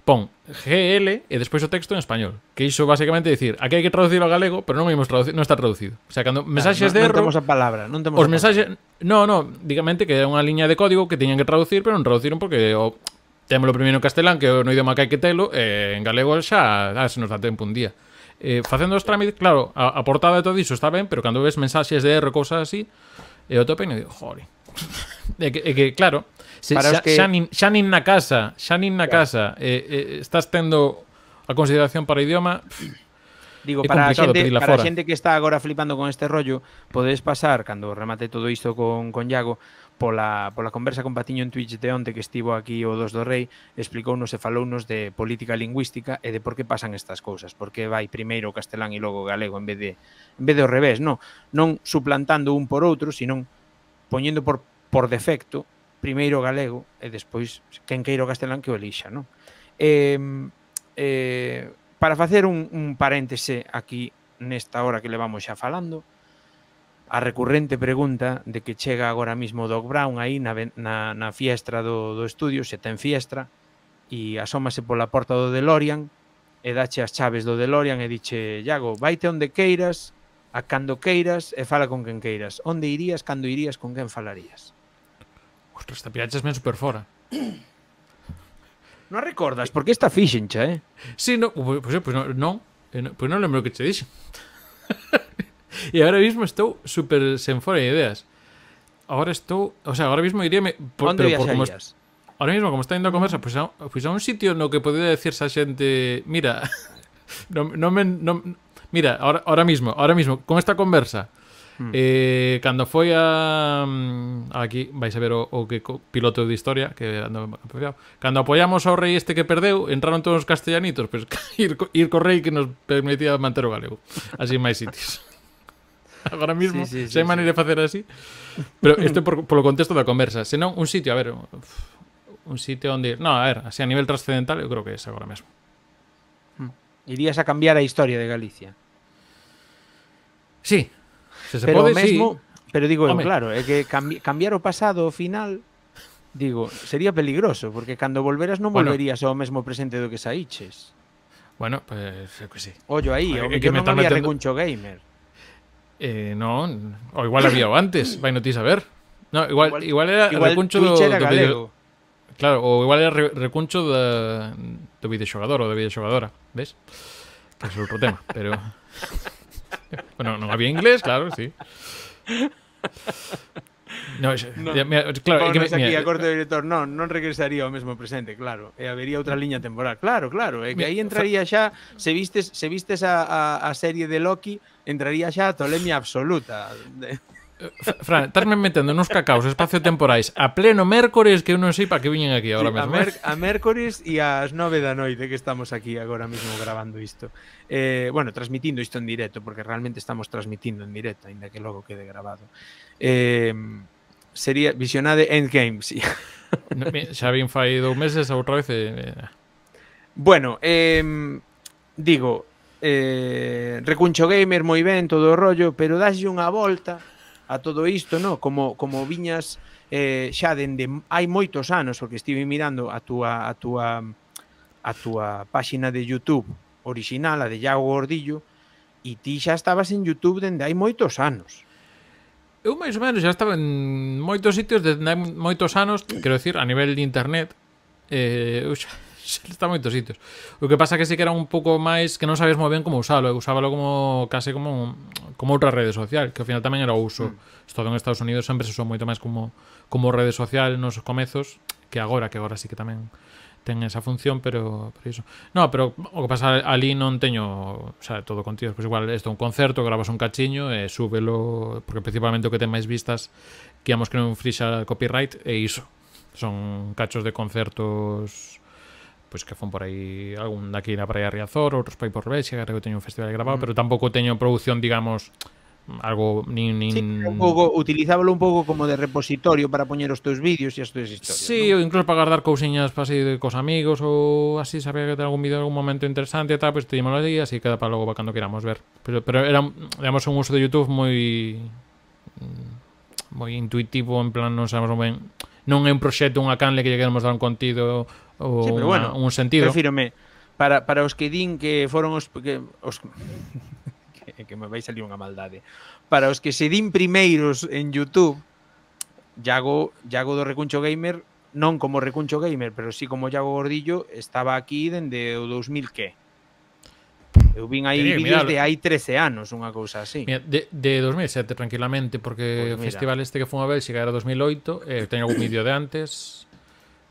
Pon GL e despois o texto en español, que iso basicamente decir, aquí hai que traducirlo ao galego, pero non mesmo traducido, non está traducido. O sea, cando mensaxes claro, no, de erro, non temos a palabra, non temos Os mensaxes, no, no, digamente que é unha liña de código que teñen que traducir, pero non traduciron porque o o primeiro en castelán, que é no idioma que hai que telo, eh, en galego xa, xa se nos dá tempo un día eh, facendo os trámites, claro, a, a portada de todo iso está ben, pero cando ves mensaxes de erro, cousas así, e o tope, e digo, jore. [LAUGHS] é, que, é que, claro, se, xa, que... xa, nin, xa nin na casa, xa nin na casa, eh, eh, estás tendo a consideración para o idioma... Digo, para a xente, para a xente que está agora flipando con este rollo, podedes pasar, cando remate todo isto con, con Iago, pola, pola conversa con Patiño en Twitch de onte que estivo aquí o dos do Rei, explicounos e falounos de política lingüística e de por que pasan estas cousas, por que vai primeiro o castelán e logo o galego en vez de en vez de ao revés, non, non suplantando un por outro, sino poñendo por por defecto primeiro o galego e despois quen queira o castelán que o elixa, non? Eh, eh, para facer un, un paréntese aquí nesta hora que levamos xa falando, a recurrente pregunta de que chega agora mismo Doc Brown aí na, na, na fiestra do, do estudio, se ten fiestra, e asómase pola porta do DeLorean e dache as chaves do DeLorean e diche, Iago, vaite onde queiras, a cando queiras e fala con quen queiras. Onde irías, cando irías, con quen falarías? Ostras, esta piracha es super fora. Non recordas, porque esta fixen, xa, eh? Sí, non, pois pues, pues, non, non, pois pues, non eh, lembro que che dixen. [LAUGHS] [LAUGHS] y ahora mismo estoy súper sin fuera de ideas. Ahora estoy, o sea, ahora mismo iría por, ¿Onde pero por como, Ahora mismo como está indo a conversa, pois pues a, pues a un sitio no que podría decirse a xente, mira, [LAUGHS] non no me no, mira, ahora, ahora mismo, ahora mismo, con esta conversa, Mm. Eh, cando foi a, aquí vais a ver o, o que co, piloto de historia que ando cando apoiamos ao rei este que perdeu entraron todos os castellanitos pois, ir, [LAUGHS] ir co rei que nos permitía manter o galego así máis sitios [LAUGHS] ahora mismo, si hay manera de hacer así. Pero esto por, lo contexto la conversa, no, un sitio, a ver, un sitio donde, ir. No, a ver, así a nivel trascendental, yo creo que es ahora mismo mm. Irías a cambiar la historia de Galicia. Sí. pero pero digo, claro, es que cambiar o pasado o final digo, sería peligroso, porque cuando volveras no volverías bueno. mismo mesmo presente lo que saíches. Bueno, pues que eh, pues sí. Ollo ahí é que, me non un gamer. Eh, no, o igual había [COUGHS] antes, va a ver No, igual, igual, era recuncho de, era Claro, o igual era recuncho De de o de de ves? Pues es otro tema, [LAUGHS] pero... bueno, no había inglés, claro, sí. No, xa, no. mira, claro, que, aquí mira, a corte do director, non, non regresaría ao mesmo presente, claro, e eh, habería outra liña temporal. Claro, claro, é eh, que aí entraría xa, se vistes, se vistes a, a, a serie de Loki, entraría xa a tolemia absoluta. De... [LAUGHS] Eh, Fran, estasme metendo nos cacaos espacio-temporais a pleno mércores que eu non sei para que viñen aquí agora sí, mesmo. A, mer a mércores e ás nove da noite que estamos aquí agora mesmo grabando isto. Eh, bueno, transmitindo isto en directo, porque realmente estamos transmitindo en directo, aínda que logo quede grabado. Eh, sería visionade Endgame, si. Sí. Xa vin fai dous meses outra vez e... Eh, eh. Bueno, eh, digo, eh, Recuncho Gamer moi ben todo o rollo, pero dáslle unha volta a todo isto, no? Como, como viñas eh, xa dende hai moitos anos, porque estive mirando a túa, a túa, a túa páxina de YouTube original, a de Iago Gordillo, e ti xa estabas en YouTube dende hai moitos anos eu máis ou menos xa estaba en moitos sitios desde moitos anos, quero dicir, a nivel de internet, eh, eu xa, [LAUGHS] xa está moitos sitios. O que pasa que sí que era un pouco máis que non sabes moi ben como usalo, eu usábalo como case como como outra rede social, que ao final tamén era o uso. Mm. en Estados Unidos sempre se usou moito máis como como rede social nos comezos que agora, que agora sí que tamén ten esa función, pero, por iso. No, pero o que pasa ali non teño, o sea, todo contido, pois igual isto é un concerto, grabas un cachiño e súbelo, porque principalmente o que ten máis vistas que íamos que non frixa copyright e iso. Son cachos de concertos pois que fón por aí algún daqui na praia de Riazor, outros por aí por Bélxica, creo que teño un festival grabado, mm. pero tampouco teño produción, digamos, algo nin, nin... Sí, un pouco, utilizábalo un pouco como de repositorio para poñer os teus vídeos e as teus historias. Sí, ¿no? ou incluso para guardar cousiñas para así de cos amigos ou así, sabía que ten algún vídeo algún momento interesante e tal, pois pues, tenímoslo aí así queda para logo para cando queramos ver. Pero, pero era, digamos, un uso de YouTube moi mm, moi intuitivo, en plan, non sabemos ben non é un proxecto, unha canle que lle queremos dar un contido ou sí, pero una, bueno, un sentido. Refírome, para, para os que din que foron os que os [LAUGHS] que me vai salir unha maldade. Para os que se din primeiros en YouTube, Iago, Iago do Recuncho Gamer, non como Recuncho Gamer, pero sí como Iago Gordillo, estaba aquí dende o 2000 que? Eu vin aí Tenía, eh, vídeos de hai 13 anos, unha cousa así. Mira, de, de 2007 tranquilamente, porque pues pois o festival este que fun a xa era 2008, eh, teño algún vídeo de antes.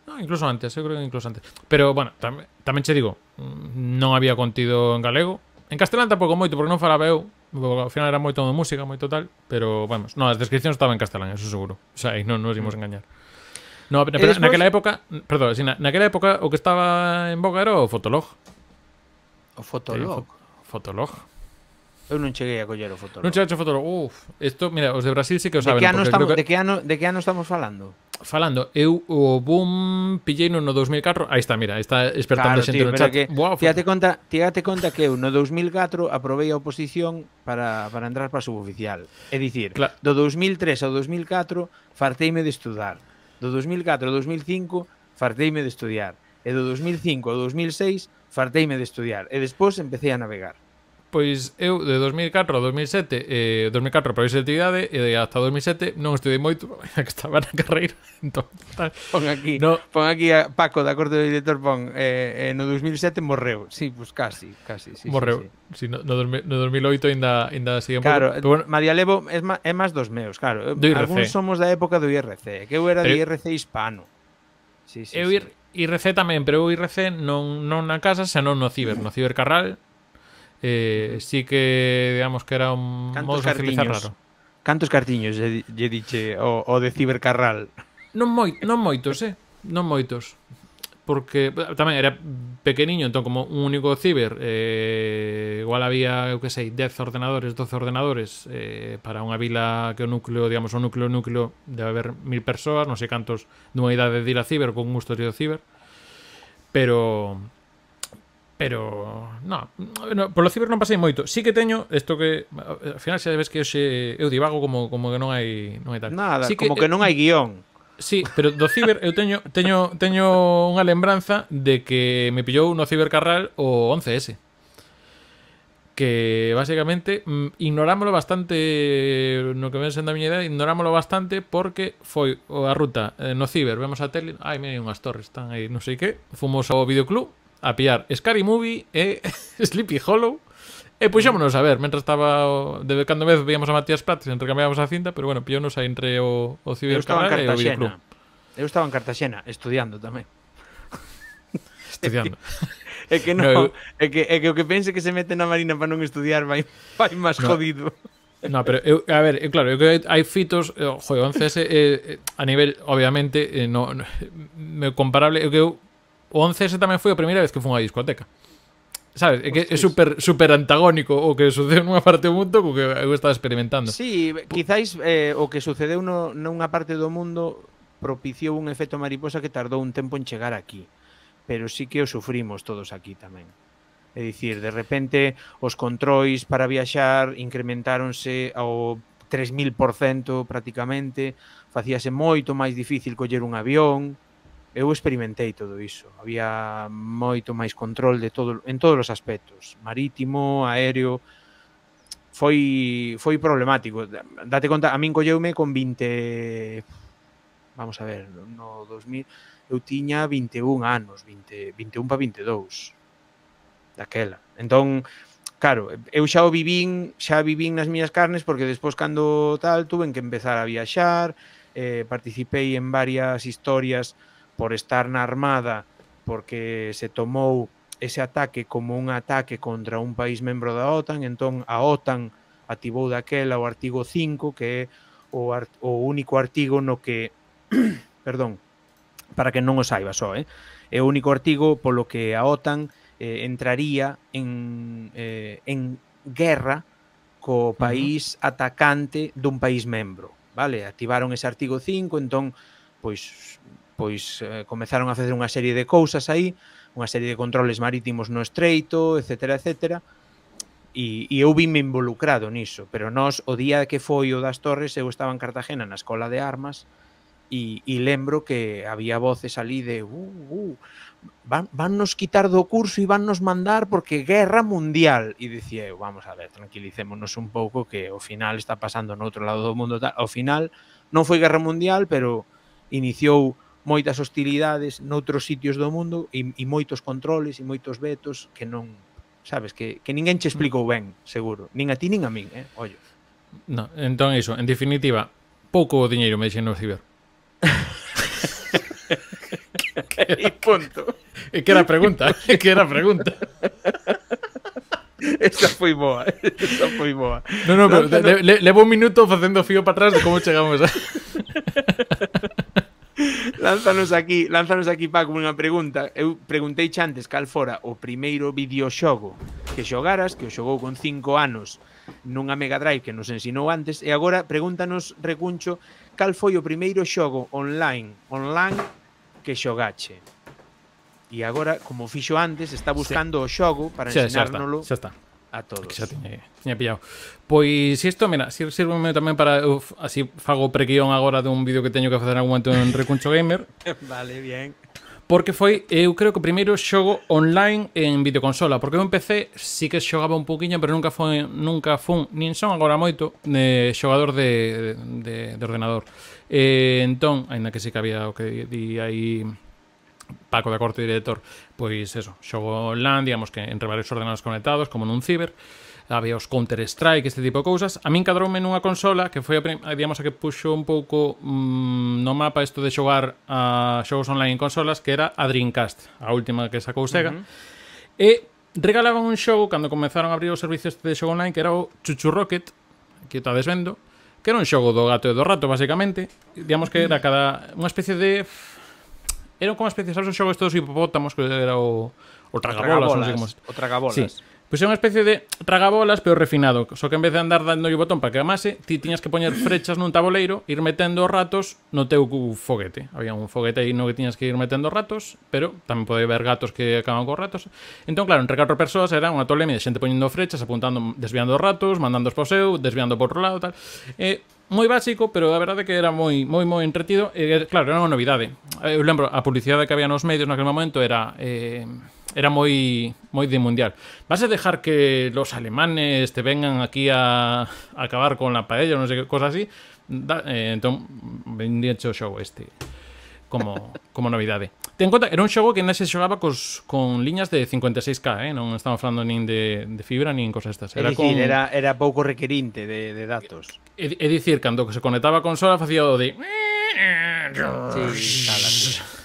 No, incluso antes, eu creo que incluso antes. Pero, bueno, tam tamén che digo, mm, non había contido en galego, En castelán tampouco moito, porque non falaba eu. Ao final era moito de música, moito tal. Pero, vamos, non, as descripcións estaban en castelán, eso seguro. O sea, aí non nos imos mm. engañar. No, pero después... naquela época, perdón, si na, naquela época o que estaba en boga era o Fotolog. O Fotolog. Eh, fo fotolog. Eu non cheguei a coller o Fotolog. Non cheguei a Fotolog. Uf, isto, mira, os de Brasil sí que o saben. De que ano, estamos, que... De que ano, de que ano estamos falando? falando, eu o boom pillei no 2004, aí está, mira, está espertando claro, xente tío, no chat. Que, Buah, tíate conta, tígate conta que eu no 2004 aprovei a oposición para, para entrar para suboficial. É dicir, claro. do 2003 ao 2004 farteime de estudar. Do 2004 ao 2005 farteime de estudiar. E do 2005 ao 2006 farteime de estudiar. E despois empecé a navegar. Pois eu de 2004 a 2007 eh, 2004 para selectividade e de hasta 2007 non estudei moito [LAUGHS] pois, que estaba na carreira [LAUGHS] entón, tal. pon aquí no. pon aquí a Paco da corte do director pon eh, eh, no 2007 morreu si, sí, pues casi, casi sí, morreu sí, sí. Sí, no, no, no 2008 ainda, ainda seguía un claro, pouco bueno, María Levo é, má, é máis dos meus claro do algúns somos da época do IRC que eu era pero, de eh, IRC hispano sí, sí, eu sí. IRC tamén pero eu IRC non, non na casa senón no ciber no ciber Carral eh, sí que digamos que era un modo de utilizar raro. Cantos cartiños lle, lle diche o, o de Cibercarral? Non, moi, non moitos, eh? Non moitos. Porque tamén era pequeniño, entón como un único ciber, eh, igual había, eu que sei, 10 ordenadores, 12 ordenadores eh, para unha vila que o núcleo, digamos, o núcleo, o núcleo debe haber mil persoas, non sei cantos dunha idade de ir a ciber, con un gusto de ciber. Pero Pero, no, no, polo ciber non pasei moito. Sí que teño, isto que, ao final xa ves que eu, xe, eu divago como, como que non hai, non hai tal. Nada, sí que, como que non hai guión. Sí, pero do ciber eu teño, teño, teño unha lembranza de que me pillou no cibercarral o 11S. Que, basicamente, mm, ignorámoslo bastante, no que ven sendo a miña idade, ignorámoslo bastante porque foi a ruta eh, no ciber, vemos a tele, ai, mire, unhas torres, están aí, non sei que, fomos ao videoclub, a pillar Scary Movie e [LAUGHS] Sleepy Hollow e puxámonos pois, a ver, mentre estaba de cando vez veíamos a Matías Prats e intercambiábamos a cinta, pero bueno, pillónos aí entre o, o Ciber Cabral e o Club. Eu estaba en Cartaxena estudiando tamén. [LAUGHS] Estudiando. é que, é no, é que é que o que pense que se mete na marina para non estudiar vai vai máis no. jodido. No, pero eu, a ver, eu, claro, eu que hai fitos, eh, o Juego 11S eh, eh, a nivel obviamente eh, no, no me comparable, eu que eu O 11 ese tamén foi a primeira vez que fun a discoteca. Sabes, é que é super, super antagónico o que sucedeu nunha parte do mundo co que eu estaba experimentando. Sí, quizáis eh, o que sucedeu no, nunha parte do mundo propiciou un efecto mariposa que tardou un tempo en chegar aquí. Pero sí que o sufrimos todos aquí tamén. É dicir, de repente os controis para viaxar incrementáronse ao 3000% prácticamente, facíase moito máis difícil coller un avión, eu experimentei todo iso. Había moito máis control de todo en todos os aspectos, marítimo, aéreo, foi foi problemático. Date conta, a min colleume con 20 vamos a ver, no 2000 eu tiña 21 anos, 20 21 para 22 daquela. Entón, claro, eu xa o vivín, xa vivín nas miñas carnes porque despois cando tal tuven que empezar a viaxar, eh, participei en varias historias por estar na armada, porque se tomou ese ataque como un ataque contra un país membro da OTAN, entón a OTAN activou daquela o artigo 5, que é o, art o único artigo no que [CLEARS THROAT] perdón, para que non o saiba só, eh? é o único artigo polo que a OTAN eh, entraría en, eh, en guerra co país uh -huh. atacante dun país membro, vale? Activaron ese artigo 5, entón pois pois eh, comezaron a facer unha serie de cousas aí, unha serie de controles marítimos no estreito, etcétera, etcétera. E, e eu vime involucrado niso, pero nós o día que foi o das Torres eu estaba en Cartagena na Escola de Armas e, e lembro que había voces ali de uh, uh, van, van nos quitar do curso e van nos mandar porque guerra mundial e dicía eu, vamos a ver, tranquilicémonos un pouco que ao final está pasando no outro lado do mundo, ao final non foi guerra mundial, pero iniciou moitas hostilidades noutros sitios do mundo e, e moitos controles e moitos vetos que non, sabes, que, que ninguén che explicou ben, seguro. Nin a ti nin a min, eh? Ollo. No, entón iso, en definitiva, pouco o diñeiro me dixen no ciber. [LAUGHS] e punto. E que era a pregunta, e que era a pregunta. [LAUGHS] Esa foi boa, esa foi boa. No, no, pero no, no. Le, levo un minuto facendo fío para atrás de como chegamos a... [LAUGHS] lánzanos aquí, lánzanos aquí Paco unha pregunta. Eu preguntei antes cal fora o primeiro videoxogo que xogaras, que o xogou con 5 anos nunha Mega Drive que nos ensinou antes e agora pregúntanos Recuncho cal foi o primeiro xogo online, online que xogache. E agora, como fixo antes, está buscando sí. o xogo para sí, ensinárnoslo. Xa está, xa está a todos. xa tiña, tiña pillado. Pois si isto, mira, sirveme tamén para uf, así fago preguión agora dun vídeo que teño que facer en algún momento en Recuncho Gamer. [LAUGHS] vale, bien. Porque foi, eu creo que o primeiro xogo online en videoconsola, porque eu empecé, sí que xogaba un poquinho, pero nunca foi, nunca fun, nin son agora moito, de xogador de, de, de ordenador. Eh, entón, aínda que sí que había o que di aí Paco da Corte, director, pois eso, xogo online, digamos que entre varios ordenados conectados, como nun ciber, había os Counter-Strike, este tipo de cousas. A min cadroume nunha consola que foi a, digamos, a que puxo un pouco mmm, no mapa isto de xogar a xogos online en consolas, que era a Dreamcast, a última que sacou Sega. Uh -huh. E regalaban un xogo cando comenzaron a abrir os servicios de xogo online que era o Chuchu Rocket, que está desvendo, que era un xogo do gato e do rato, basicamente. Digamos que era cada unha especie de Era como especie, sabes, un xogo todos hipopótamos que era o, o tragabolas, non sei como... o tragabolas. Sí. Pois é unha especie de tragabolas pero refinado, só que en vez de andar dando o botón para que amase, ti tiñas que poñer frechas nun taboleiro, ir metendo os ratos no teu foguete. Había un foguete aí no que tiñas que ir metendo ratos, pero tamén pode haber gatos que acaban con ratos. Entón, claro, entre catro persoas era unha tolemia de xente poñendo frechas, apuntando, desviando os ratos, mandando os poseu, desviando por outro lado, tal. E muy básico, pero la verdad que era muy muy muy entretido. Eh, claro, era una novedad, la eh, lembro, la publicidad que había en los medios en aquel momento era muy eh, era muy muy de mundial. Vas a dejar que los alemanes te vengan aquí a, acabar con la paella, o no sé qué cosa así. entonces eh, show este como como Ten en conta, era un xogo que non se xogaba cos, con liñas de 56k, eh? non estamos falando nin de, de fibra nin cosas estas. Era, dicir, con... era, era pouco requerinte de, de datos. É, é dicir, cando se conectaba a consola facía o de... Sí, cala,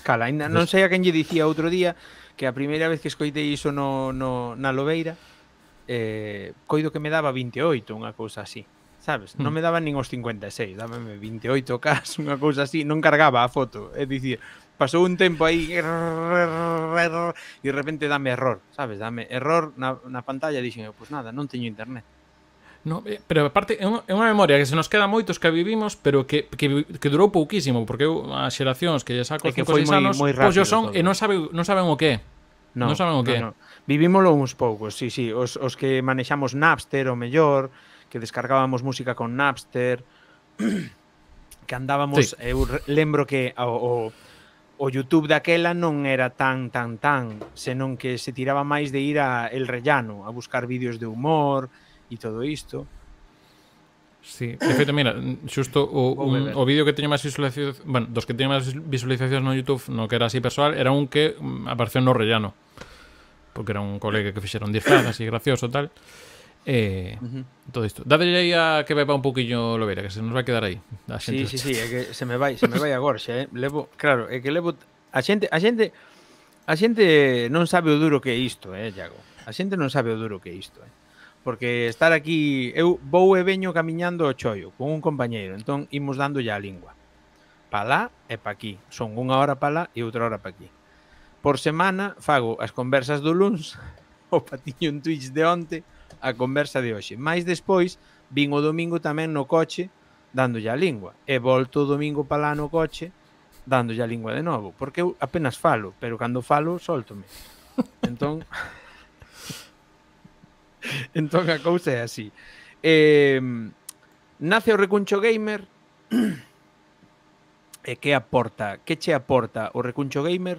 cala. Ainda non sei a quen lle dicía outro día que a primeira vez que escoitei iso no, no, na Lobeira eh, coido que me daba 28, unha cousa así sabes? Non mm. me daban nin os 56, dábame 28K, [LAUGHS] unha cousa así, non cargaba a foto, é dicir, pasou un tempo aí e de repente dame error, sabes? Dame error na, na pantalla e dixen, pois pues nada, non teño internet. No, eh, pero aparte é unha, é unha memoria que se nos queda moitos que vivimos, pero que, que, que durou pouquísimo, porque eu as xeracións que lle saco que 5 6 anos, pois pues, son todo. e non saben non saben o que No, non saben o que. No, no. Vivímolo uns poucos, sí, sí, os, os que manexamos Napster o mellor, que descargábamos música con Napster, [CLEARS THROAT] que andábamos, sí. eu lembro que o, o o YouTube daquela non era tan tan tan, senón que se tiraba máis de ir a El Rellano, a buscar vídeos de humor e todo isto. Sí, de feito, mira, xusto o, un, o vídeo que teño máis visualizacións, bueno, dos que teño máis visualizacións no YouTube, no que era así persoal, era un que mm, apareceu no Rellano. Porque era un colega que fixeron disfraz así gracioso tal. E, eh, uh -huh. todo isto. Dá aí a que beba un poquinho Lobeira, que se nos vai quedar aí. A xente sí, sí, sí, é que se me vai, se me vai a gorxe, eh? Levo, claro, é que levo a xente, a xente a xente non sabe o duro que é isto, eh, Iago. A xente non sabe o duro que é isto, eh. Porque estar aquí, eu vou e veño camiñando o choio con un compañeiro, entón imos dando ya a lingua. Pa lá e pa aquí. Son unha hora pa lá e outra hora pa aquí. Por semana fago as conversas do luns, [LAUGHS] o patiño en Twitch de onte, a conversa de hoxe. Mais despois, vin o domingo tamén no coche dándolle a lingua. E volto o domingo para lá no coche dándolle a lingua de novo. Porque eu apenas falo, pero cando falo, soltome. [LAUGHS] Entón... [LAUGHS] entón a cousa é así. Eh, nace o Recuncho Gamer... [CLEARS THROAT] e que aporta, que che aporta o Recuncho Gamer,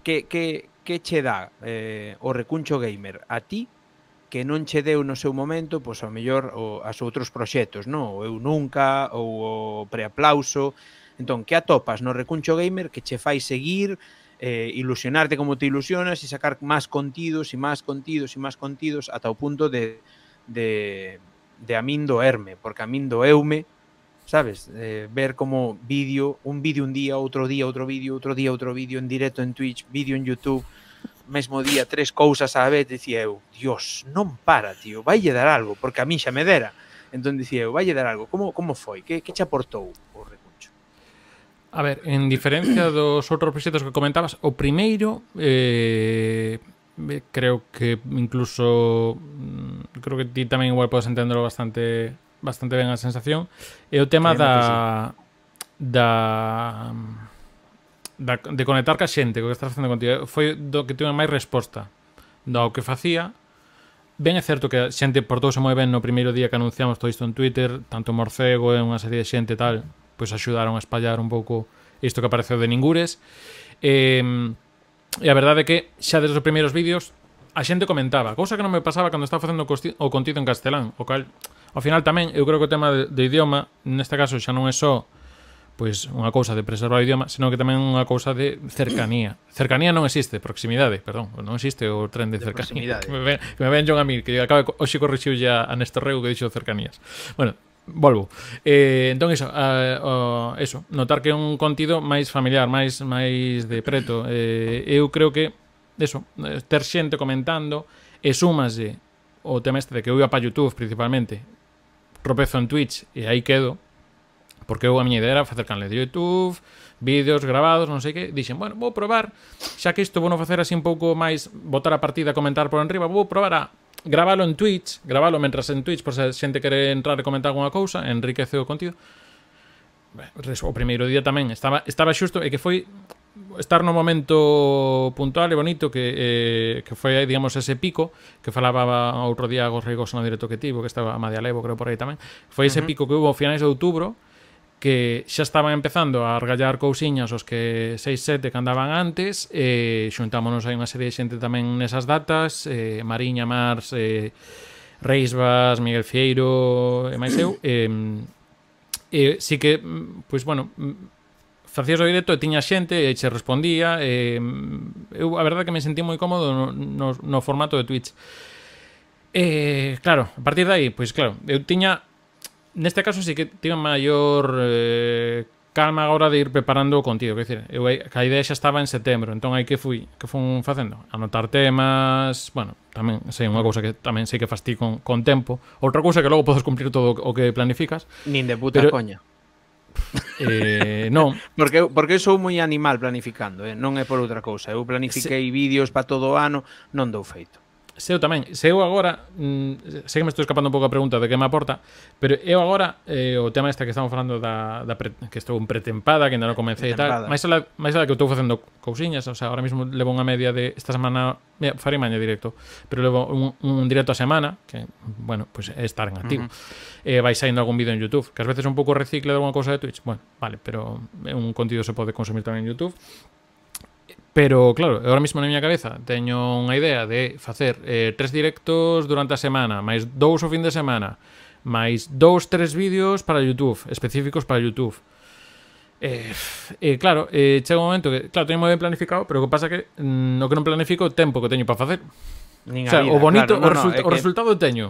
que, que, que che dá eh, o Recuncho Gamer a ti que non che deu no seu momento, pois ao mellor o, as outros proxectos, non? O Eu Nunca, ou o Preaplauso. Entón, que atopas no recuncho gamer que che fai seguir, eh, ilusionarte como te ilusionas e sacar máis contidos e máis contidos e máis contidos ata o punto de, de, de a min doerme, porque a min doeume, sabes, eh, ver como vídeo, un vídeo un día, outro día, outro vídeo, outro día, outro vídeo en directo en Twitch, vídeo en YouTube, mesmo día tres cousas á vez, dicía eu, dios, non para, tío, vai dar algo, porque a min xa me dera. Entón dicía eu, vai dar algo. Como, como foi? Que, que che aportou o recuncho? A ver, en diferencia [CLEARS THROAT] dos outros proxectos que comentabas, o primeiro eh, creo que incluso mm, creo que ti tamén igual podes entenderlo bastante bastante ben a sensación, é o tema da da da, de conectar ca xente co que estás facendo contigo eh, foi do que tuve máis resposta do que facía Ben é certo que a xente portouse moi ben no primeiro día que anunciamos todo isto en Twitter, tanto Morcego e unha serie de xente tal, pois axudaron a espallar un pouco isto que apareceu de Ningures. E, e a verdade é que xa desde os primeiros vídeos a xente comentaba, cousa que non me pasaba cando estaba facendo o contido en castelán, o cal, ao final tamén eu creo que o tema de, de idioma, neste caso xa non é só pois unha cousa de preservar o idioma, senón que tamén unha cousa de cercanía. [CLEARS THROAT] Cercanía non existe, proximidade, perdón, non existe o tren de, de cercanía. [LAUGHS] Que me, ven, que me ven John a mí, que acaba hoxe corrixiu ya a Néstor Reu que dixo cercanías. Bueno, volvo. Eh, entón iso, a, a, eso, notar que é un contido máis familiar, máis máis de preto. Eh, eu creo que eso, ter xente comentando e súmase o tema este de que eu iba para YouTube principalmente, tropezo en Twitch e aí quedo, Porque eu a miña idea era facer canle de Youtube, vídeos grabados, non sei que, dixen, bueno, vou probar, xa que isto vou non facer así un pouco máis, botar a partida, comentar por enriba, vou probar a gravalo en Twitch, gravalo mentras en Twitch, por se a xente quere entrar e comentar alguna cousa, enriquece o contido. O primeiro día tamén estaba estaba xusto e que foi estar no momento puntual e bonito que, eh, que foi, digamos, ese pico que falaba outro día Agos no directo que tivo, que estaba a Madialevo, Levo, creo por aí tamén. Foi ese uh -huh. pico que hubo a finais de outubro que xa estaban empezando a argallar cousiñas os que 6-7 que andaban antes e xuntámonos aí unha serie de xente tamén nesas datas eh, Mariña, Mars, eh, Reisbas, Miguel Fieiro e máis eu eh, eh, si que, pois bueno facías o directo e tiña xente e che respondía eh, eu a verdade que me sentí moi cómodo no, no, no formato de Twitch Eh, claro, a partir de aí, pois claro, eu tiña neste caso sí que tive maior eh, calma agora de ir preparando o contido, quer dizer, eu a idea xa estaba en setembro, entón aí que fui que fun facendo, anotar temas, bueno, tamén sei unha cousa que tamén sei que fastí con, con tempo, outra cousa que logo podes cumprir todo o que planificas. Nin de puta pero, coña. [LAUGHS] Eh, non. [LAUGHS] Porque, porque sou moi animal planificando, eh? non é por outra cousa. Eu planifiquei Se... vídeos para todo o ano, non dou feito se eu tamén, se eu agora mm, sei que me estou escapando un pouco a pregunta de que me aporta, pero eu agora eh, o tema este que estamos falando da, da pre, que estou en pretempada, que ainda non comecei e tal, máis a, mais a que eu estou facendo cousiñas, o sea, ahora mesmo levo unha media de esta semana, mira, farei maña directo, pero levo un, un directo a semana, que bueno, pois pues é estar en activo. Uh -huh. Eh, vai saindo algún vídeo en YouTube, que ás veces un pouco recicle de alguna cousa de Twitch. Bueno, vale, pero un contido se pode consumir tamén en YouTube. Pero, claro, ahora mismo na miña cabeza teño unha idea de facer eh, tres directos durante a semana, máis dous o fin de semana, máis dous, tres vídeos para YouTube, específicos para YouTube. Eh, eh, claro, eh, chega un momento que, claro, teño moi ben planificado, pero o que pasa que mm, no que non planifico o tempo que teño para facer. Nin o sea, vida, o bonito, claro, o, no, resulta, no, o que... resultado teño.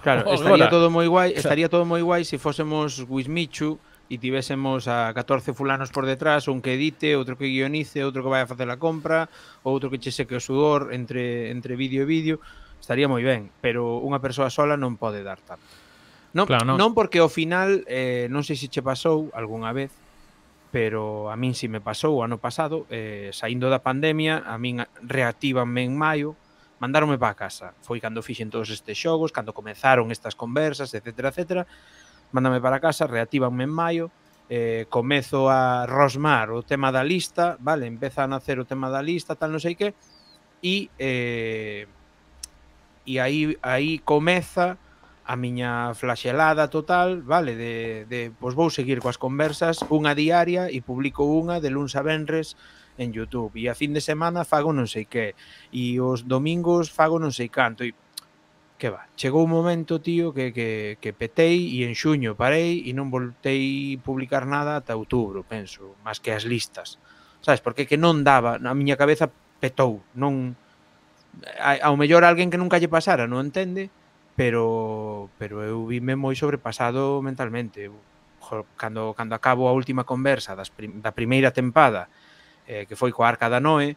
Claro, [LAUGHS] estaría todo moi guai, estaría todo moi guai se fósemos Wismichu, e tivésemos a 14 fulanos por detrás, un que edite, outro que guionice, outro que vai a facer a compra, outro que che seque o sudor entre, entre vídeo e vídeo, estaría moi ben, pero unha persoa sola non pode dar tanto. Non, claro, non. non porque ao final, eh, non sei se che pasou algunha vez, pero a min si me pasou o ano pasado, eh, saindo da pandemia, a min reactivanme en maio, mandaronme para casa. Foi cando fixen todos estes xogos, cando comenzaron estas conversas, etcétera, etcétera, mándame para casa, reactívanme en maio, eh, comezo a rosmar o tema da lista, vale, empeza a nacer o tema da lista, tal non sei que, e eh, e aí aí comeza a miña flaxelada total, vale, de, de pois vou seguir coas conversas unha diaria e publico unha de luns a venres en YouTube e a fin de semana fago non sei que e os domingos fago non sei canto e que va, chegou un momento, tío, que, que, que petei e en xuño parei e non voltei publicar nada ata outubro, penso, máis que as listas. Sabes, porque que non daba, na miña cabeza petou, non ao mellor alguén que nunca lle pasara, non entende, pero pero eu vime moi sobrepasado mentalmente. Cando, cando acabo a última conversa das prim, da primeira tempada eh, que foi coa Arca da Noé,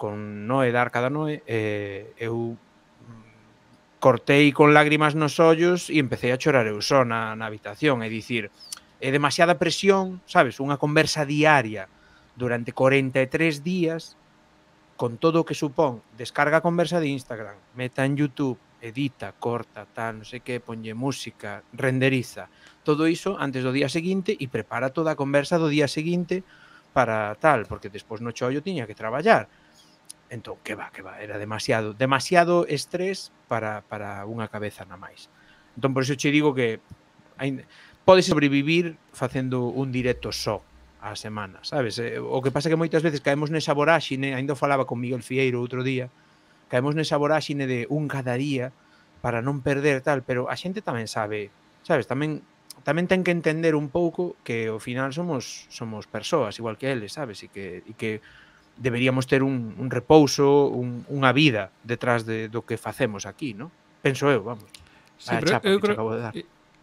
con Noé da Arca da Noé, eh, eu cortei con lágrimas nos ollos e empecé a chorar eu só na, na habitación, é dicir, é demasiada presión, sabes, unha conversa diaria durante 43 días con todo o que supón, descarga a conversa de Instagram, meta en YouTube, edita, corta, tal, non sei que, ponlle música, renderiza, todo iso antes do día seguinte e prepara toda a conversa do día seguinte para tal, porque despois no chollo tiña que traballar Entón, que va, que va, era demasiado, demasiado estrés para, para unha cabeza na máis. Entón, por iso che digo que hai, podes sobrevivir facendo un directo só a semana, sabes? Eh, o que pasa que moitas veces caemos nesa voráxine, ainda falaba con Miguel Fieiro outro día, caemos nesa voráxine de un cada día para non perder tal, pero a xente tamén sabe, sabes, tamén tamén ten que entender un pouco que ao final somos somos persoas igual que eles, sabes, e que e que deberíamos ter un, un repouso, un, unha vida detrás de, do que facemos aquí, ¿no? Penso eu, vamos. Sí, a chapa eu que creo... acabo de dar.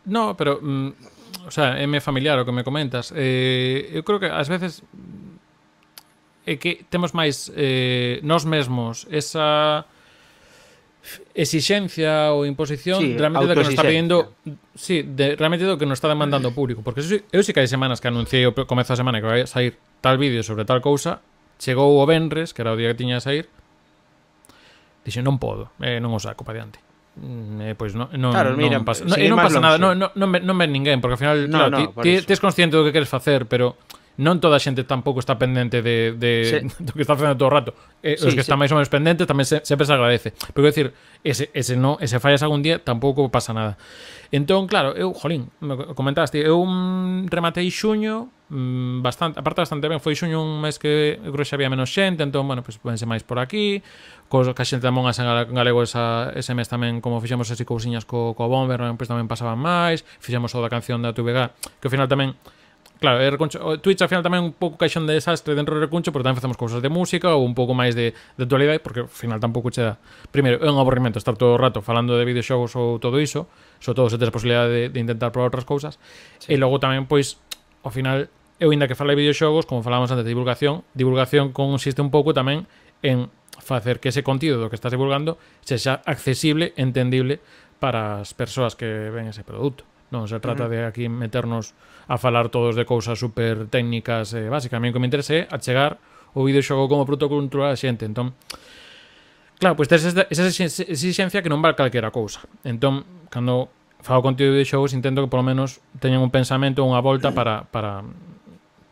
No, pero, mm, o sea, é me familiar o que me comentas. Eh, eu creo que ás veces é que temos máis eh, nós mesmos esa exixencia ou imposición sí, realmente do que nos está pedindo sí, de, realmente do que nos está demandando o público porque eu, eu si que hai semanas que anunciei o comezo da semana que vai a sair tal vídeo sobre tal cousa Chegou o Benres, que era o día que tiña a sair, dixo, non podo, eh, non o saco para diante. Mm, eh, pois non, non, claro, mira, non pasa, non, non pasa nada, non, non, non ven ninguén, porque ao final, no, claro, no, ti, ti, ti, consciente do que queres facer, pero non toda a xente tampouco está pendente de, de sí. [LAUGHS] do que está facendo todo o rato. Eh, sí, os que sí. están máis ou menos pendentes tamén se, sempre se agradece. Pero quero dicir, ese, ese, no, ese fallas algún día tampouco pasa nada. Entón, claro, eu, jolín, me comentaste, eu mm, rematei xuño, mm, bastante, aparte bastante ben, foi xuño un mes que eu creo que xa había menos xente, entón, bueno, pois pues, máis por aquí, cos que a xente tamón a en galego esa, ese mes tamén, como fixemos así cousiñas co, co Bomber, pois pues, tamén pasaban máis, fixemos o da canción da TVG, que ao final tamén Claro, Recuncho, Twitch ao final tamén un pouco caixón de desastre dentro do Recuncho, pero tamén facemos cousas de música ou un pouco máis de, de actualidade, porque ao final tampouco che da... Primeiro, é un aburrimento estar todo o rato falando de videoxogos ou todo iso, sobre todo se tes a posibilidade de, de intentar probar outras cousas, sí. e logo tamén, pois, ao final, eu ainda que falei de videoxogos, como falábamos antes de divulgación, divulgación consiste un pouco tamén en facer que ese contido do que estás divulgando sexa accesible, entendible para as persoas que ven ese produto. Non se trata de aquí meternos a falar todos de cousas super técnicas e eh, básicas. A mí o que me interese é achegar o videoxogo como produto cultural a xente. Entón, claro, pois pues, tens esa, exixencia que non vale calquera cousa. Entón, cando fago contido de xogos, intento que polo menos teñan un pensamento, unha volta para, para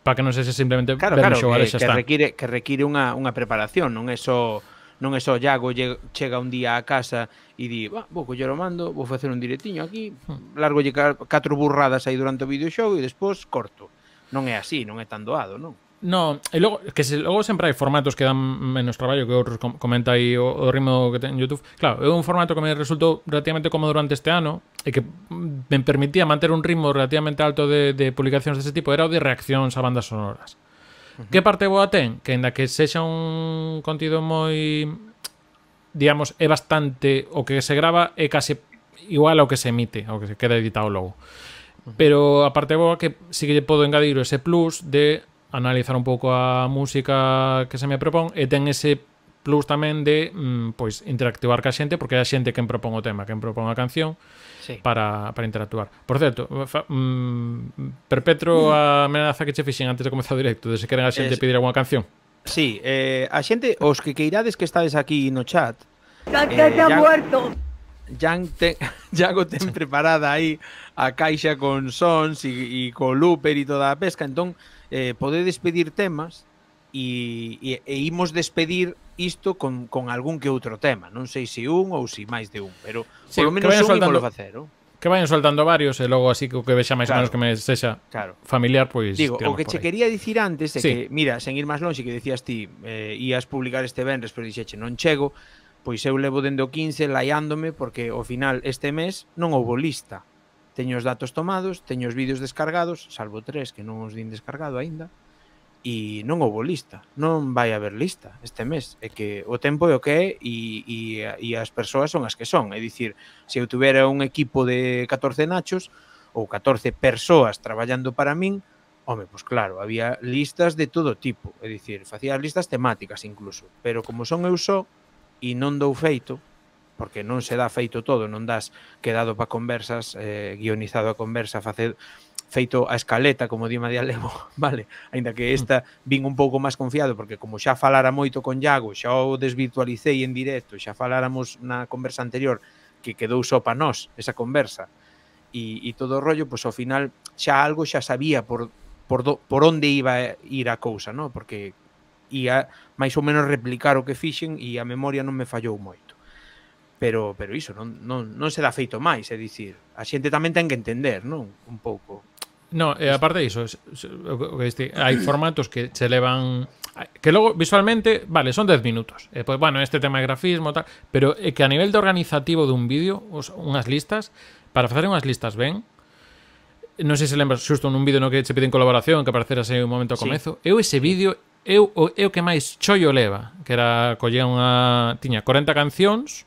para que non sexe simplemente claro, ver claro, xogar que, e xa que está. Require, que require unha, unha preparación, non é só... So non é só Iago lle, chega un día a casa e di, va, vou coller o mando, vou facer un diretiño aquí, hmm. largo lle catro burradas aí durante o videoxogo e despois corto. Non é así, non é tan doado, non? No, e logo, que se, logo sempre hai formatos que dan menos traballo que outros com, comenta aí o, o ritmo que ten YouTube. Claro, é un formato que me resultou relativamente cómodo durante este ano e que me permitía manter un ritmo relativamente alto de, de publicacións dese tipo era o de reaccións a bandas sonoras. Que parte boa ten? Que enda que sexa un contido moi digamos, é bastante o que se grava é case igual ao que se emite, ao que se queda editado logo. Pero a parte boa que sí que lle podo engadir ese plus de analizar un pouco a música que se me propón e ten ese plus tamén de mm, pois interactuar ca xente porque é a xente quen propón o tema, quen propón a canción sí. para, para interactuar. Por certo, fa, mm, perpetro mm. a amenaza que che fixen antes de comezar o directo, de se queren a xente es... pedir alguna canción. Sí, eh, a xente, os que queirades que estades aquí no chat, Que eh, ya... muerto. Jan te, Yago [LAUGHS] ten preparada aí a caixa con sons e, e con looper e toda a pesca, entón eh, podedes pedir temas e, e, e imos despedir isto con, con algún que outro tema. Non sei se un ou se máis de un, pero sí, polo menos un soltando... facer, non? Oh. Que vayan soltando varios e logo así que o que vexa máis claro, menos que me sexa claro. familiar, pois... Digo, o que che quería dicir antes é sí. que, mira, sen ir máis longe que decías ti, eh, ias publicar este vendres, pero dixeche, non chego, pois eu levo dende o 15 laiándome porque ao final este mes non houbo lista. Teño os datos tomados, teño os vídeos descargados, salvo tres que non os din descargado aínda e non houbo lista, non vai haber lista este mes, é que o tempo é o que é e, e, e as persoas son as que son, é dicir, se eu tuvera un equipo de 14 nachos ou 14 persoas traballando para min, home, pois claro, había listas de todo tipo, é dicir, facía listas temáticas incluso, pero como son eu só e non dou feito, porque non se dá feito todo, non das quedado para conversas, eh, guionizado a conversa, facer feito a escaleta, como di María Levo, [LAUGHS] vale? Ainda que esta vin un pouco máis confiado, porque como xa falara moito con Iago, xa o desvirtualicei en directo, xa faláramos na conversa anterior, que quedou só para nós esa conversa, e, e todo o rollo, pois ao final xa algo xa sabía por, por, do, por onde iba a ir a cousa, no? porque ia máis ou menos replicar o que fixen e a memoria non me fallou moito. Pero pero iso non, non, non se dá feito máis, é dicir, a xente tamén ten que entender, non? Un pouco No, e aparte diso, hai formatos que se levan que logo visualmente, vale, son 10 minutos. eh, pois pues, bueno, este tema de grafismo tal, pero é que a nivel de organizativo dun vídeo, unas unhas listas, para facer unhas listas ben, non sei se lembras xusto nun vídeo no que se piden colaboración, que aparecerá así un momento ao comezo. Sí. Eu ese vídeo eu o, é o que máis chollo leva, que era collía unha tiña 40 cancións,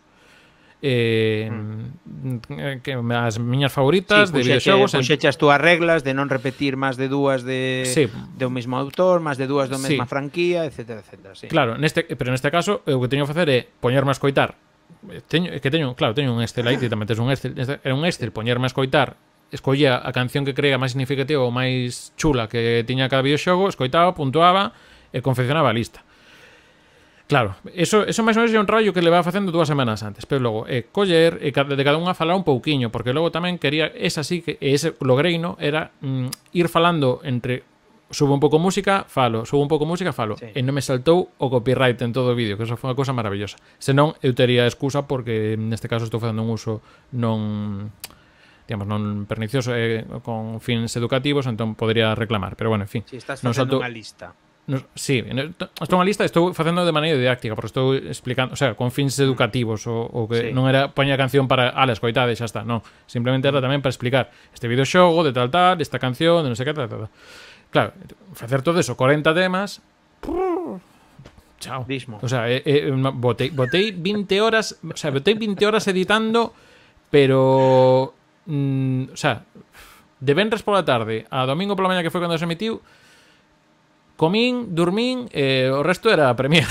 eh, mm. que as miñas favoritas sí, de videoxogos. en... tú as reglas de non repetir máis de dúas de sí. do mesmo autor, máis de dúas do mesma franquía, etcétera, etcétera, sí. Claro, neste pero neste caso eh, o que teño que facer é poñerme a escoitar. Eh, teño que teño, claro, teño un Excel aí, tamén tes un Excel, era un Excel poñerme a escoitar escollía a canción que creía máis significativa ou máis chula que tiña cada videoxogo, escoitaba, puntuaba e confeccionaba a lista. Claro, eso, eso máis ou menos é un rollo que le va facendo dúas semanas antes, pero logo eh, coller e eh, de cada unha falar un pouquiño, porque logo tamén quería, esa así que ese logreino era mm, ir falando entre subo un pouco música, falo, subo un pouco música, falo, sí. e non me saltou o copyright en todo o vídeo, que eso foi unha cosa maravillosa. Senón eu tería excusa porque neste caso estou facendo un uso non digamos, non pernicioso eh, con fins educativos, entón podría reclamar, pero bueno, en fin. Si sí, estás facendo non saltou... unha lista. Nos, sí, estou unha lista estou facendo de maneira didáctica, porque estou explicando, o sea, con fins mm. educativos o, o que sí. non era poñer a canción para las escoitade, xa está, non, simplemente era mm. tamén para explicar este videoxogo de tal tal, esta canción, de non sei que tal, tal. Claro, facer todo eso, 40 temas, prrr, chao. Dismo. O sea, eh, eh, botei, botei 20 horas, o sea, botei 20 horas editando, pero mm, o sea, de venres pola tarde a domingo pola mañá que foi cando se emitiu, comín, durmín e eh, o resto era [LAUGHS]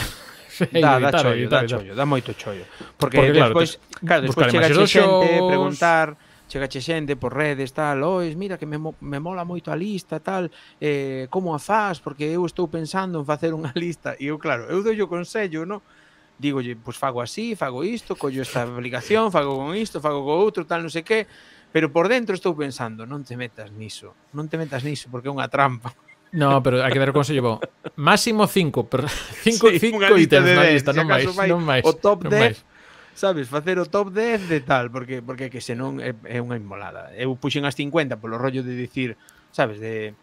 Sí, Da, da, chollo, da, chollo, da moito chollo. Porque, Porque despois, claro, despois chega xente, shows... preguntar, chega xente por redes, tal, ois, mira que me, me mola moito a lista, tal, eh, como a faz, porque eu estou pensando en facer unha [LAUGHS] lista, e eu, claro, eu doi o consello, no? Dígolle, pois pues, fago así, fago isto, collo esta aplicación, fago con isto, fago con outro, tal, non sei que, pero por dentro estou pensando, non te metas niso, non te metas niso, porque é unha trampa. No, pero a que dar o consello bo. Máximo 5, pero 5 sí, cinco ítems na lista, non máis, non máis. O top 10 sabes, facer o top 10 de tal, porque porque que senón é, é unha inmolada. Eu puxen as 50 polo rollo de dicir, sabes, de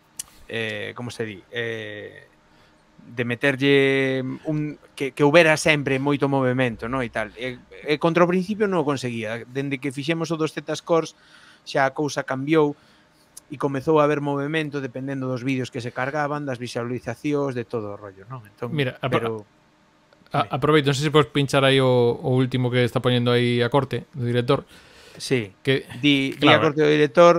eh como se di, eh de meterlle un que que houbera sempre moito movemento, no, e tal. E, e contra o principio non o conseguía, dende que fixemos o dos Z scores xa a cousa cambiou, e comezou a haber movimento dependendo dos vídeos que se cargaban, das visualizacións, de todo o rollo, non? Entón, Mira, pero... A, a aproveito, non sei se podes pinchar aí o, o último que está poñendo aí a corte do director. Sí, que, di, claro. di a corte do director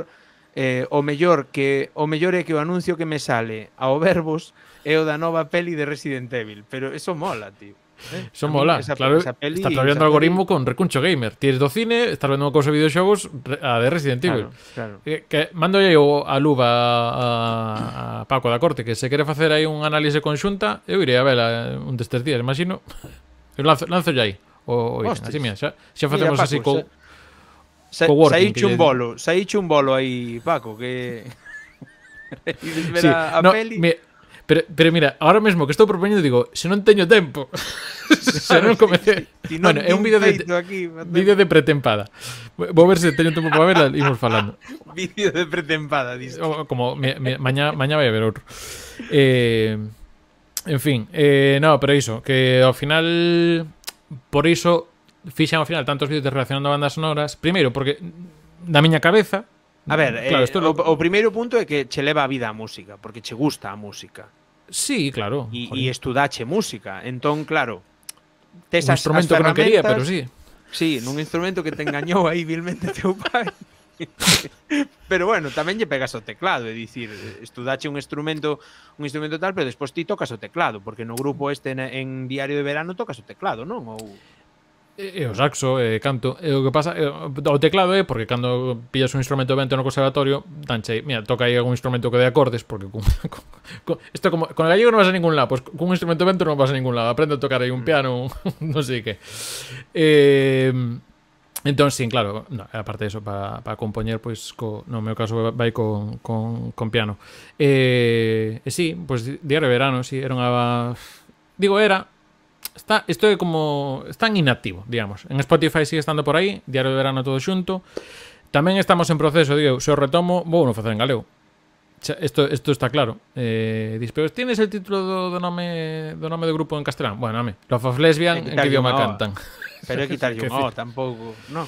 eh, o mellor que o mellor é que o anuncio que me sale ao verbos é o da nova peli de Resident Evil, pero eso mola, tío. Eh? Son mola, esa, claro, esa peli estás trabalhando algoritmo peli... con recuncho gamer. Tienes do cine, estás vendo cosas de videojuegos a de Resident Evil. Claro, claro. Que, eh, que mando eu a Luba a, a Paco da Corte que se quere facer aí un análise conxunta, eu iré a vela un destes días, imagino. Yo lanzo, lanzo ya aí. O, o así, mira, xa, xa facemos mira, Paco, así co, se, co hecho un bolo, se ha hecho un bolo aí, Paco, que... [LAUGHS] [LAUGHS] sí, a, a no, peli... Mira, Pero, pero mira, ahora mesmo que estou propoñendo digo, se non teño tempo. se [LAUGHS] non comecé. Si, si, si non bueno, é un vídeo de aquí, [LAUGHS] vídeo de pretempada. Vou ver se teño tempo para verla e imos falando. [LAUGHS] vídeo de pretempada, disto. Como me, me, mañá mañá vai haber outro. Eh, en fin, eh, no, pero iso, que ao final por iso fixan ao final tantos vídeos relacionando bandas sonoras, primeiro porque na miña cabeza A ver, claro, eh, esto... o, o primeiro punto é que che leva a vida a música, porque che gusta a música. Sí, claro. E, e estudache música. Entón, claro, tes un as, instrumento as que non quería, pero sí. Sí, nun instrumento que te engañou aí vilmente teu pai. [LAUGHS] pero bueno, tamén lle pegas o teclado, é dicir, estudache un instrumento, un instrumento tal, pero despois ti tocas o teclado, porque no grupo este en, en Diario de Verano tocas o teclado, non? Ou e, o saxo, e canto. E o que pasa, e, o teclado é eh, porque cando pillas un instrumento de vento no conservatorio, danche, mira, toca aí algún instrumento que dé acordes, porque con, [LAUGHS] con, con, isto como, con el gallego non vas a ningún lado, pues, pois con un instrumento de vento non vas a ningún lado, aprende a tocar aí un mm. piano, [LAUGHS] non sei que. Eh, Entón, sí, claro, no, aparte de eso, para pa compoñer, pois, pues, co, no meu caso, vai con, con, con piano. E, eh, eh, sí, pois, pues, diario de verano, sí, era unha... Digo, era, está isto é como están inactivo, digamos. En Spotify sigue estando por aí, Diario de Verano todo xunto. Tamén estamos en proceso, digo, se o retomo, vou non facer en galego. Isto, isto está claro. Eh, dis, pero tienes el título do, do nome do nome do grupo en castelán? Bueno, ame, Love of Lesbian, en que idioma cantan? Pero é quitarlle [LAUGHS] un tampouco. No.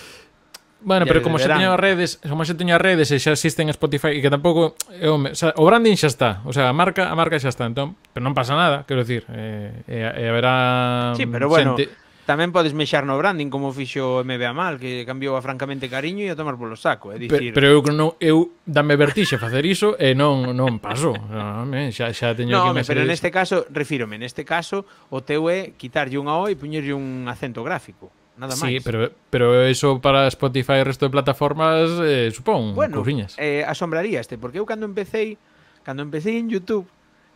Bueno, pero como xa as redes, como xa as redes e xa existen Spotify e que tampouco é eh, o, xa, o branding xa está, o sea, a marca, a marca xa está, entón, pero non pasa nada, quero dicir, eh, e, eh, haberá Sí, pero bueno, xente... tamén podes mexar no branding como fixo MB Amal, que cambiou a francamente cariño e a tomar polo saco, é dicir. Pero, pero eu non eu dame vertixe facer iso e non non paso. No, xa xa teño no, que me pero neste caso, refírome, neste caso o teu é quitarlle unha O e poñerlle un acento gráfico nada máis. Sí, pero, pero eso para Spotify e resto de plataformas, eh, supón, bueno, cousiñas. eh, asombraría este, porque eu cando empecé, cando empecé en YouTube,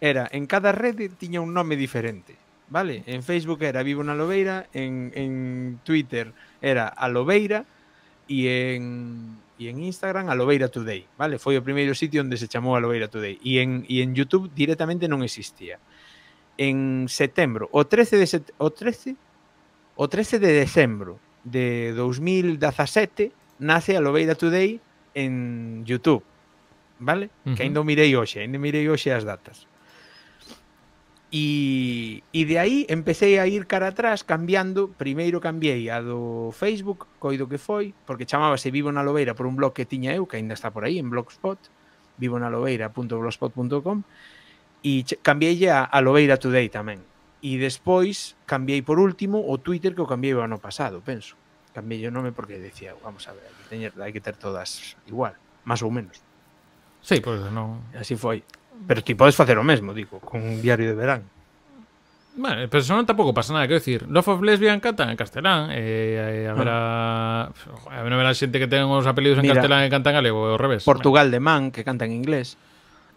era, en cada rede tiña un nome diferente, vale? En Facebook era Vivo na Lobeira, en, en Twitter era A Lobeira, e en, e en Instagram a Lobeira Today, vale? Foi o primeiro sitio onde se chamou a Lobeira Today e en, e en YouTube directamente non existía. En setembro, o 13 de set, o 13 O 13 de decembro de 2017 nace a Lobeira Today en YouTube, vale? Uh -huh. Que ainda mirei hoxe, ainda mirei hoxe as datas. E, e de aí empecé a ir cara atrás cambiando, primeiro cambiei a do Facebook, coido que foi, porque chamábase Vivo na Lobeira por un blog que tiña eu, que ainda está por aí, en Blogspot, vivonalobeira.blogspot.com, e cambiei a, a Lobeira Today tamén. Y después cambié por último o Twitter que o cambiei o ano pasado, penso. Cambiei o nome porque decía, vamos a ver, hay que tener todas igual, más o menos. Sí, pues, no... E así fue. Pero ti podes hacer lo mismo digo, con un diario de verán. Bueno, pero eso tampoco pasa nada, quiero decir. Love of Lesbian canta en castelán. A ver a ah. la gente que tenga unos apellidos en castelán que cantan galego o revés. Portugal de Man, que canta en inglés.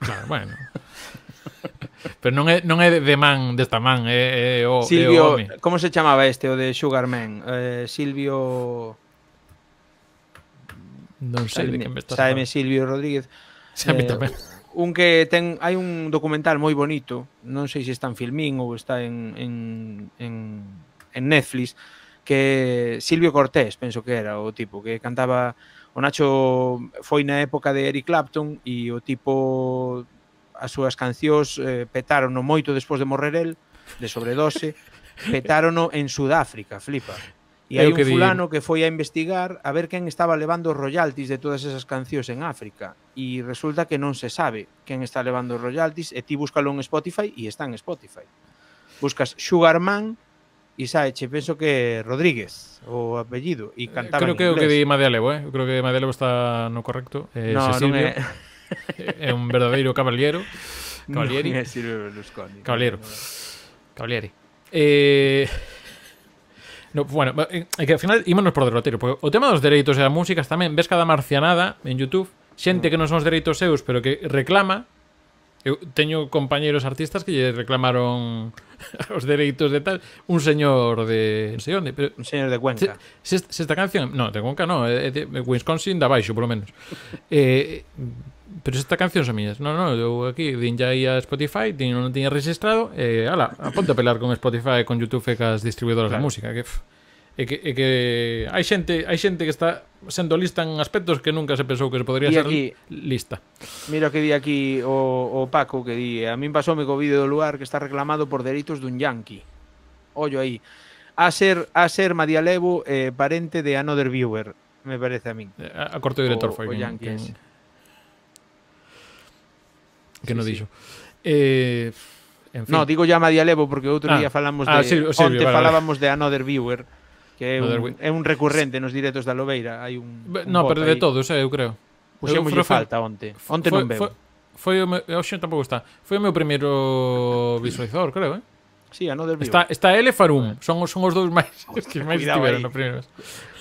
Claro, bueno. [LAUGHS] Pero non é, non é de man desta man, é, é o Silvio, é o home. como se chamaba este, o de Sugarman? Eh, Silvio... Non sei de que me estás Saeme Silvio Rodríguez. a [LAUGHS] mí eh, tamén. Un que ten, hai un documental moi bonito, non sei se está en Filmín ou está en, en, en, en Netflix, que Silvio Cortés, penso que era o tipo, que cantaba o Nacho foi na época de Eric Clapton e o tipo as súas cancións eh, petárono moito despois de morrer el, de sobredose, [LAUGHS] petárono en Sudáfrica, flipa. E hai un fulano que foi a investigar a ver quen estaba levando os royalties de todas esas cancións en África e resulta que non se sabe quen está levando os royalties e ti búscalo en Spotify e está en Spotify. Buscas Sugarman e saeche, penso que Rodríguez o apellido e cantaba eh, Creo que o que di Madelevo, eh? creo que Madelevo está no correcto. Eh, no, Cecilio. non é é un verdadeiro caballero. Cavalieri. Non Silvio Berlusconi. Caballero. Cavalieri. Eh, No, bueno, eh, é que ao final ímonos por derroteiro, porque o tema dos dereitos e das músicas tamén, ves cada marcianada en YouTube, xente que non son os dereitos seus, pero que reclama Eu teño compañeros artistas que lle reclamaron [LAUGHS] os dereitos de tal un señor de non sei onde, pero un señor de Cuenca. Se, se esta canción, no, de Cuenca non é de Wisconsin da baixo, polo menos. eh pero esta canción son miñas. Non, non, eu aquí din ya aí a Spotify, din non tiña registrado, e ala, aponte a pelar con Spotify con YouTube e cas distribuidoras claro. de música, que e que, e que hai xente hai xente que está sendo lista en aspectos que nunca se pensou que se podría ser aquí, lista. Mira que di aquí o, o Paco que di, a min pasoume co vídeo do lugar que está reclamado por dereitos dun yanqui. Ollo aí. A ser a ser Madialevo eh, parente de Another Viewer, me parece a min. Eh, a, a corto director o, foi. O, yanqui. que, que sí, dixo. Sí. Eh, en fin. No, digo ya Madia Levo porque outro ah, día falamos ah, de sí, sí, onte vale, falábamos vale. de Another Viewer, que é un, Another... é un recurrente nos directos da Lobeira, hai un, un No, pero de todos, eh, eu creo. moi falta onte. Onte non veo. Foi, foi o meu, hoxe tampouco está. Foi o meu primeiro visualizador, creo, eh? Sí, Another Viewer. Está, está ele Farum, son, son os dous máis [LAUGHS] que máis estiveron no primeiro.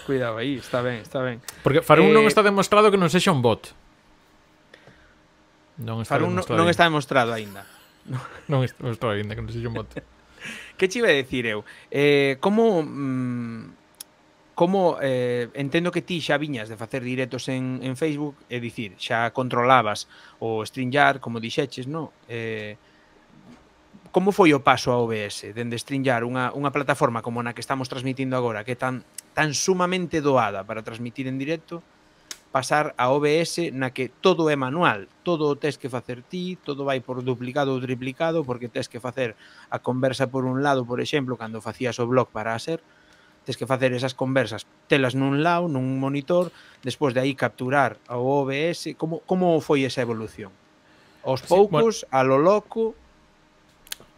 Cuidado aí, está ben, está ben. Porque Farum eh, non está demostrado que non sexa un bot. Non está Farun non, non está demostrado aínda. [LAUGHS] non está demostrado aínda, que non sei un bote. [LAUGHS] que che iba a decir eu? Eh, como... Mm, como eh, entendo que ti xa viñas de facer directos en, en Facebook, é dicir, xa controlabas o StreamYard, como dixeches, no? Eh, como foi o paso a OBS dende StreamYard, unha, unha plataforma como na que estamos transmitindo agora, que é tan, tan sumamente doada para transmitir en directo, pasar a OBS na que todo é manual, todo o tes que facer ti, todo vai por duplicado ou triplicado porque tes que facer a conversa por un lado, por exemplo, cando facías o blog para a ser, tes que facer esas conversas, telas nun lado, nun monitor, despois de aí capturar ao OBS, como, como foi esa evolución? Os poucos, sí, bueno. a lo loco,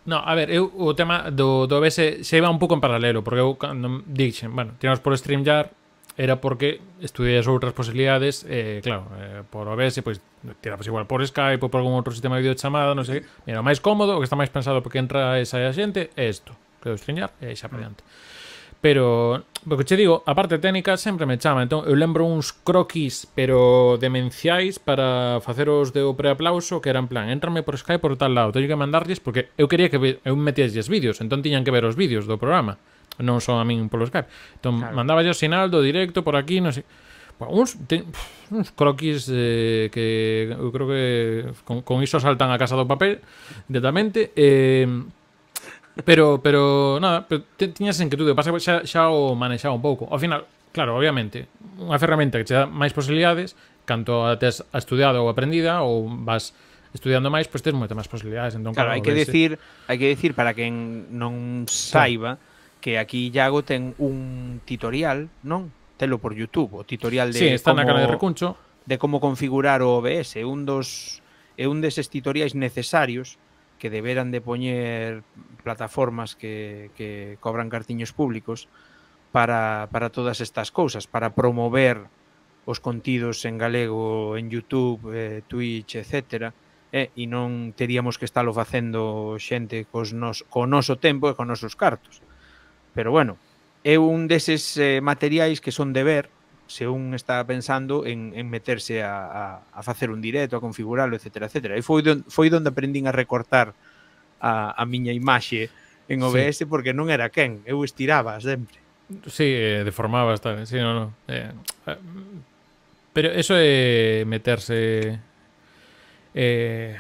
No, a ver, eu o tema do, do OBS se iba un pouco en paralelo, porque eu cando dixen, bueno, tiramos por StreamYard, era porque estudiei as outras posibilidades, eh, claro, eh, por OBS, pois, tirabas igual por Skype ou por algún outro sistema de videochamada, non sei, era o máis cómodo, o que está máis pensado porque entra esa a xente, é isto, que eu estreñar, e xa para diante. Pero, porque che digo, a parte técnica sempre me chama, entón eu lembro uns croquis, pero demenciais para facer os de o preaplauso, que eran plan, entrame por Skype por tal lado, teño que mandarles, porque eu quería que eu metesles vídeos, entón tiñan que ver os vídeos do programa non só a min polo Skype. Entón, claro. mandaba yo sinal do directo por aquí, non sei... Bueno, uns, ten, uns croquis eh, que eu creo que con, con iso saltan a casa do papel directamente eh, pero pero nada pero te, tiñas inquietude pasa que xa, xa o manexaba un pouco ao final claro obviamente unha ferramenta que che dá máis posibilidades canto a tes estudiado ou aprendida ou vas estudiando máis, pois pues, tes moitas máis posibilidades. Entón, claro, claro hai que eh, decir, hai que decir para que non saiba, claro que aquí Iago ten un tutorial, non? Telo por YouTube, o tutorial de sí, está como, na cara de Recuncho de como configurar o OBS, un dos é un deses tutoriais necesarios que deberan de poñer plataformas que, que cobran cartiños públicos para, para todas estas cousas, para promover os contidos en galego en YouTube, eh, Twitch, etcétera, eh, e non teríamos que estalo facendo xente cos nos, co noso tempo e con nosos cartos. Pero bueno, é un deses eh, materiais que son de ver se un está pensando en, en meterse a, a, a facer un directo, a configurarlo, etc. etc. E foi, don, foi donde aprendín a recortar a, a miña imaxe en OBS sí. porque non era quen, eu estiraba sempre. Sí, eh, deformabas tal, sí, no, no. Eh, eh, pero eso é meterse eh,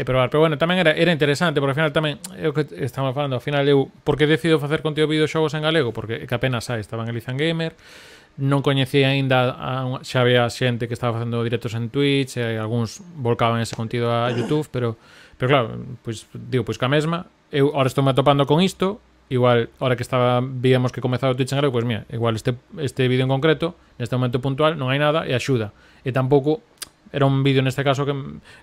e probar. Pero bueno, tamén era, era interesante, porque ao final tamén, é o que estamos falando, ao final eu, por que decido facer contido videoxogos en galego? Porque que apenas hai, estaba en Galician Gamer, non coñecía aínda a, xa había xente que estaba facendo directos en Twitch, e algúns volcaban ese contido a YouTube, pero pero claro, pois digo, pois ca mesma, eu ahora estou me atopando con isto, igual ahora que estaba víamos que comezaba o Twitch en galego, pois mira, igual este este vídeo en concreto, neste momento puntual non hai nada e axuda. E tampouco era un vídeo neste caso que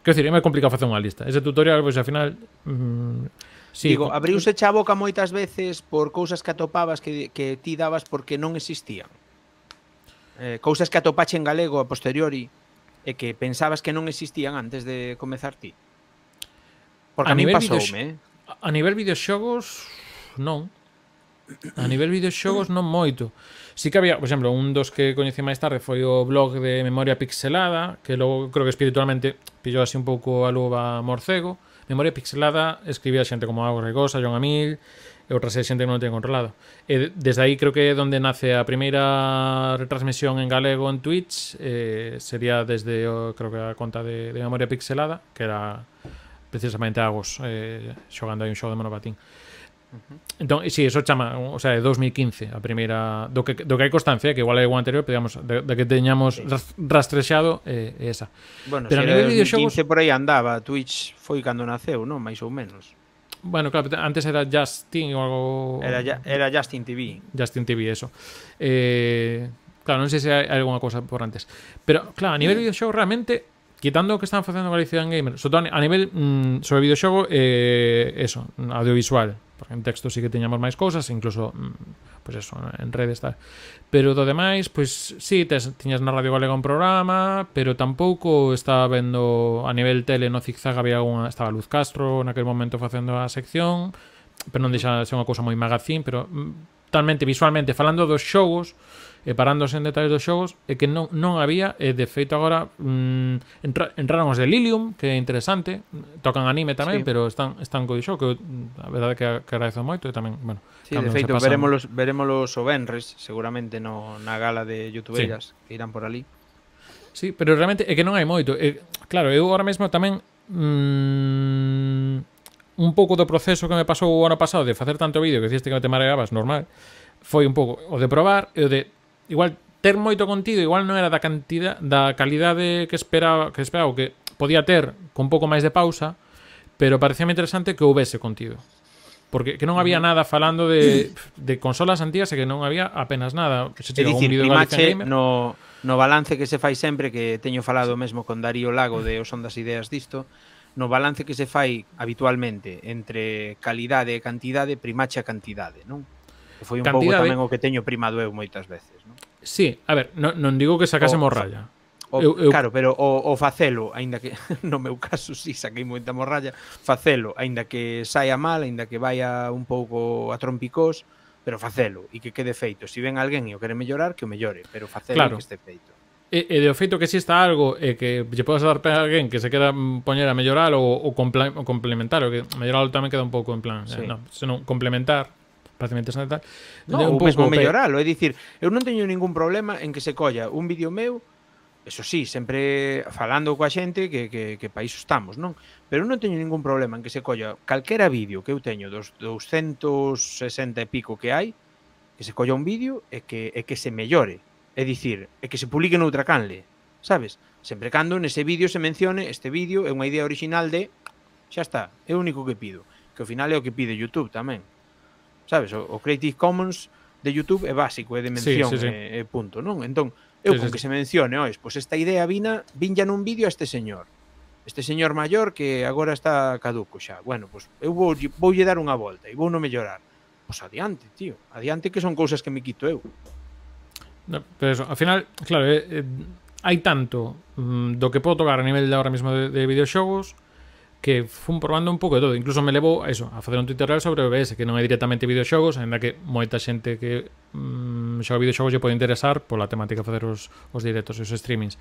quero dicir, é moi complicado facer unha lista. Ese tutorial pois ao final mm, Sí, Digo, abriuse xa a boca moitas veces por cousas que atopabas que, que ti dabas porque non existían. Eh, cousas que atopache en galego a posteriori e que pensabas que non existían antes de comezar ti. Porque a, a mí pasoume. Eh. A nivel videoxogos non. A nivel videoxogos non moito. Sí que había, por exemplo, un dos que coñeci máis tarde foi o blog de Memoria Pixelada, que logo creo que espiritualmente pillou así un pouco a luva morcego. Memoria Pixelada escribía xente como Agos Regosa, John Amil, e outra serie xente que non ten controlado. E desde aí creo que é onde nace a primeira retransmisión en galego en Twitch, eh, sería desde o, creo que a conta de, de Memoria Pixelada, que era precisamente Agos eh, xogando aí un xogo de monopatín. Uh -huh. Entón, si, sí, eso chama, o sea, de 2015, a primeira do que do que hai constancia, que igual é o anterior, pero digamos, de, de que teñamos rastrexado eh, é eh, esa. Bueno, pero si a nivel de videoxogos por aí andaba, Twitch foi cando naceu, non, máis ou menos. Bueno, claro, antes era Justin o algo Era era Justin TV. Justin TV, eso. Eh, claro, non sei se hai algunha cosa por antes. Pero claro, a nivel sí. de videoxogos realmente quitando o que están facendo Galicia en Gamer, sobre a nivel mm, sobre videoxogo eh, eso, audiovisual, porque en texto sí que teñamos máis cousas, incluso pois pues eso, en redes tal. Pero do demais, pois pues, sí, tes, tiñas na Radio Galega un programa, pero tampouco estaba vendo a nivel tele no zigzag había unha, estaba Luz Castro naquel momento facendo a sección, pero non deixa de ser unha cousa moi magazín, pero mm, talmente visualmente falando dos xogos, e parándose en detalles dos xogos e que non, non había e de feito agora mm, entra, entraron os de Lilium que é interesante tocan anime tamén sí. pero están están co xogo que a verdade que, que agradezo moito e tamén bueno sí, de feito pasan... verémolos verémolos o Benres seguramente no, na gala de youtuberas sí. que irán por ali Sí, pero realmente é que non hai moito. E, claro, eu agora mesmo tamén mmm, un pouco do proceso que me pasou o ano pasado de facer tanto vídeo que dixiste que te mareabas normal foi un pouco o de probar e o de igual ter moito contido, igual non era da cantidad da calidade que esperaba que esperaba que podía ter con pouco máis de pausa, pero parecíame interesante que houbese contido. Porque que non había nada falando de, de consolas antigas e que non había apenas nada. Se chega dicir, vídeo Limache, no, no balance que se fai sempre, que teño falado mesmo con Darío Lago de Os Ondas Ideas disto, no balance que se fai habitualmente entre calidade e cantidade, primache a cantidade, non? Que foi un pouco tamén o que teño primado eu moitas veces. Sí, a ver, non, non digo que sacase raya. O, eu, eu... Claro, pero o, o facelo, aínda que [LAUGHS] no meu caso si sí, saquei moita morralla, facelo, aínda que saia mal, aínda que vaya un pouco a trompicós, pero facelo e que quede feito. Se si ven alguén e o quere mellorar, que o mellore, pero facelo claro. que este feito. E, e de o feito que exista algo e que lle podes dar para alguén que se queda poñer a mellorar ou, ou, complementar, o que mellorar tamén queda un pouco en plan, eh, sí. eh, no, senón complementar prácticamente son e tal. No, un pouco mesmo melloralo, é dicir, eu non teño ningún problema en que se colla un vídeo meu Eso sí, sempre falando coa xente que, que, que país estamos, non? Pero non teño ningún problema en que se colla calquera vídeo que eu teño dos 260 e pico que hai, que se colla un vídeo e que, e que se mellore. É dicir, e que se publique noutra canle, sabes? Sempre cando nese vídeo se mencione este vídeo é unha idea original de xa está, é o único que pido, que ao final é o que pide YouTube tamén sabes, o, o Creative Commons de YouTube é básico, é de mención, sí, sí, sí. É, punto, non? Entón, eu sí, con sí, que sí. se mencione, ois, pois esta idea vina, vinlla nun vídeo a este señor. Este señor maior que agora está caduco xa. Bueno, pois eu vou, vou lle dar unha volta e vou non mellorar. Pois adiante, tío. Adiante que son cousas que me quito eu. No, pero eso, ao final, claro, eh, eh, hai tanto mm, do que podo tocar a nivel de ahora mismo de, de videoxogos, que fun probando un pouco de todo. Incluso me levou a eso, a facer un tutorial sobre o OBS, que non é directamente videoxogos, ainda que moita xente que mm, xoga videoxogos lle pode interesar pola temática facer os, os directos e os streamings.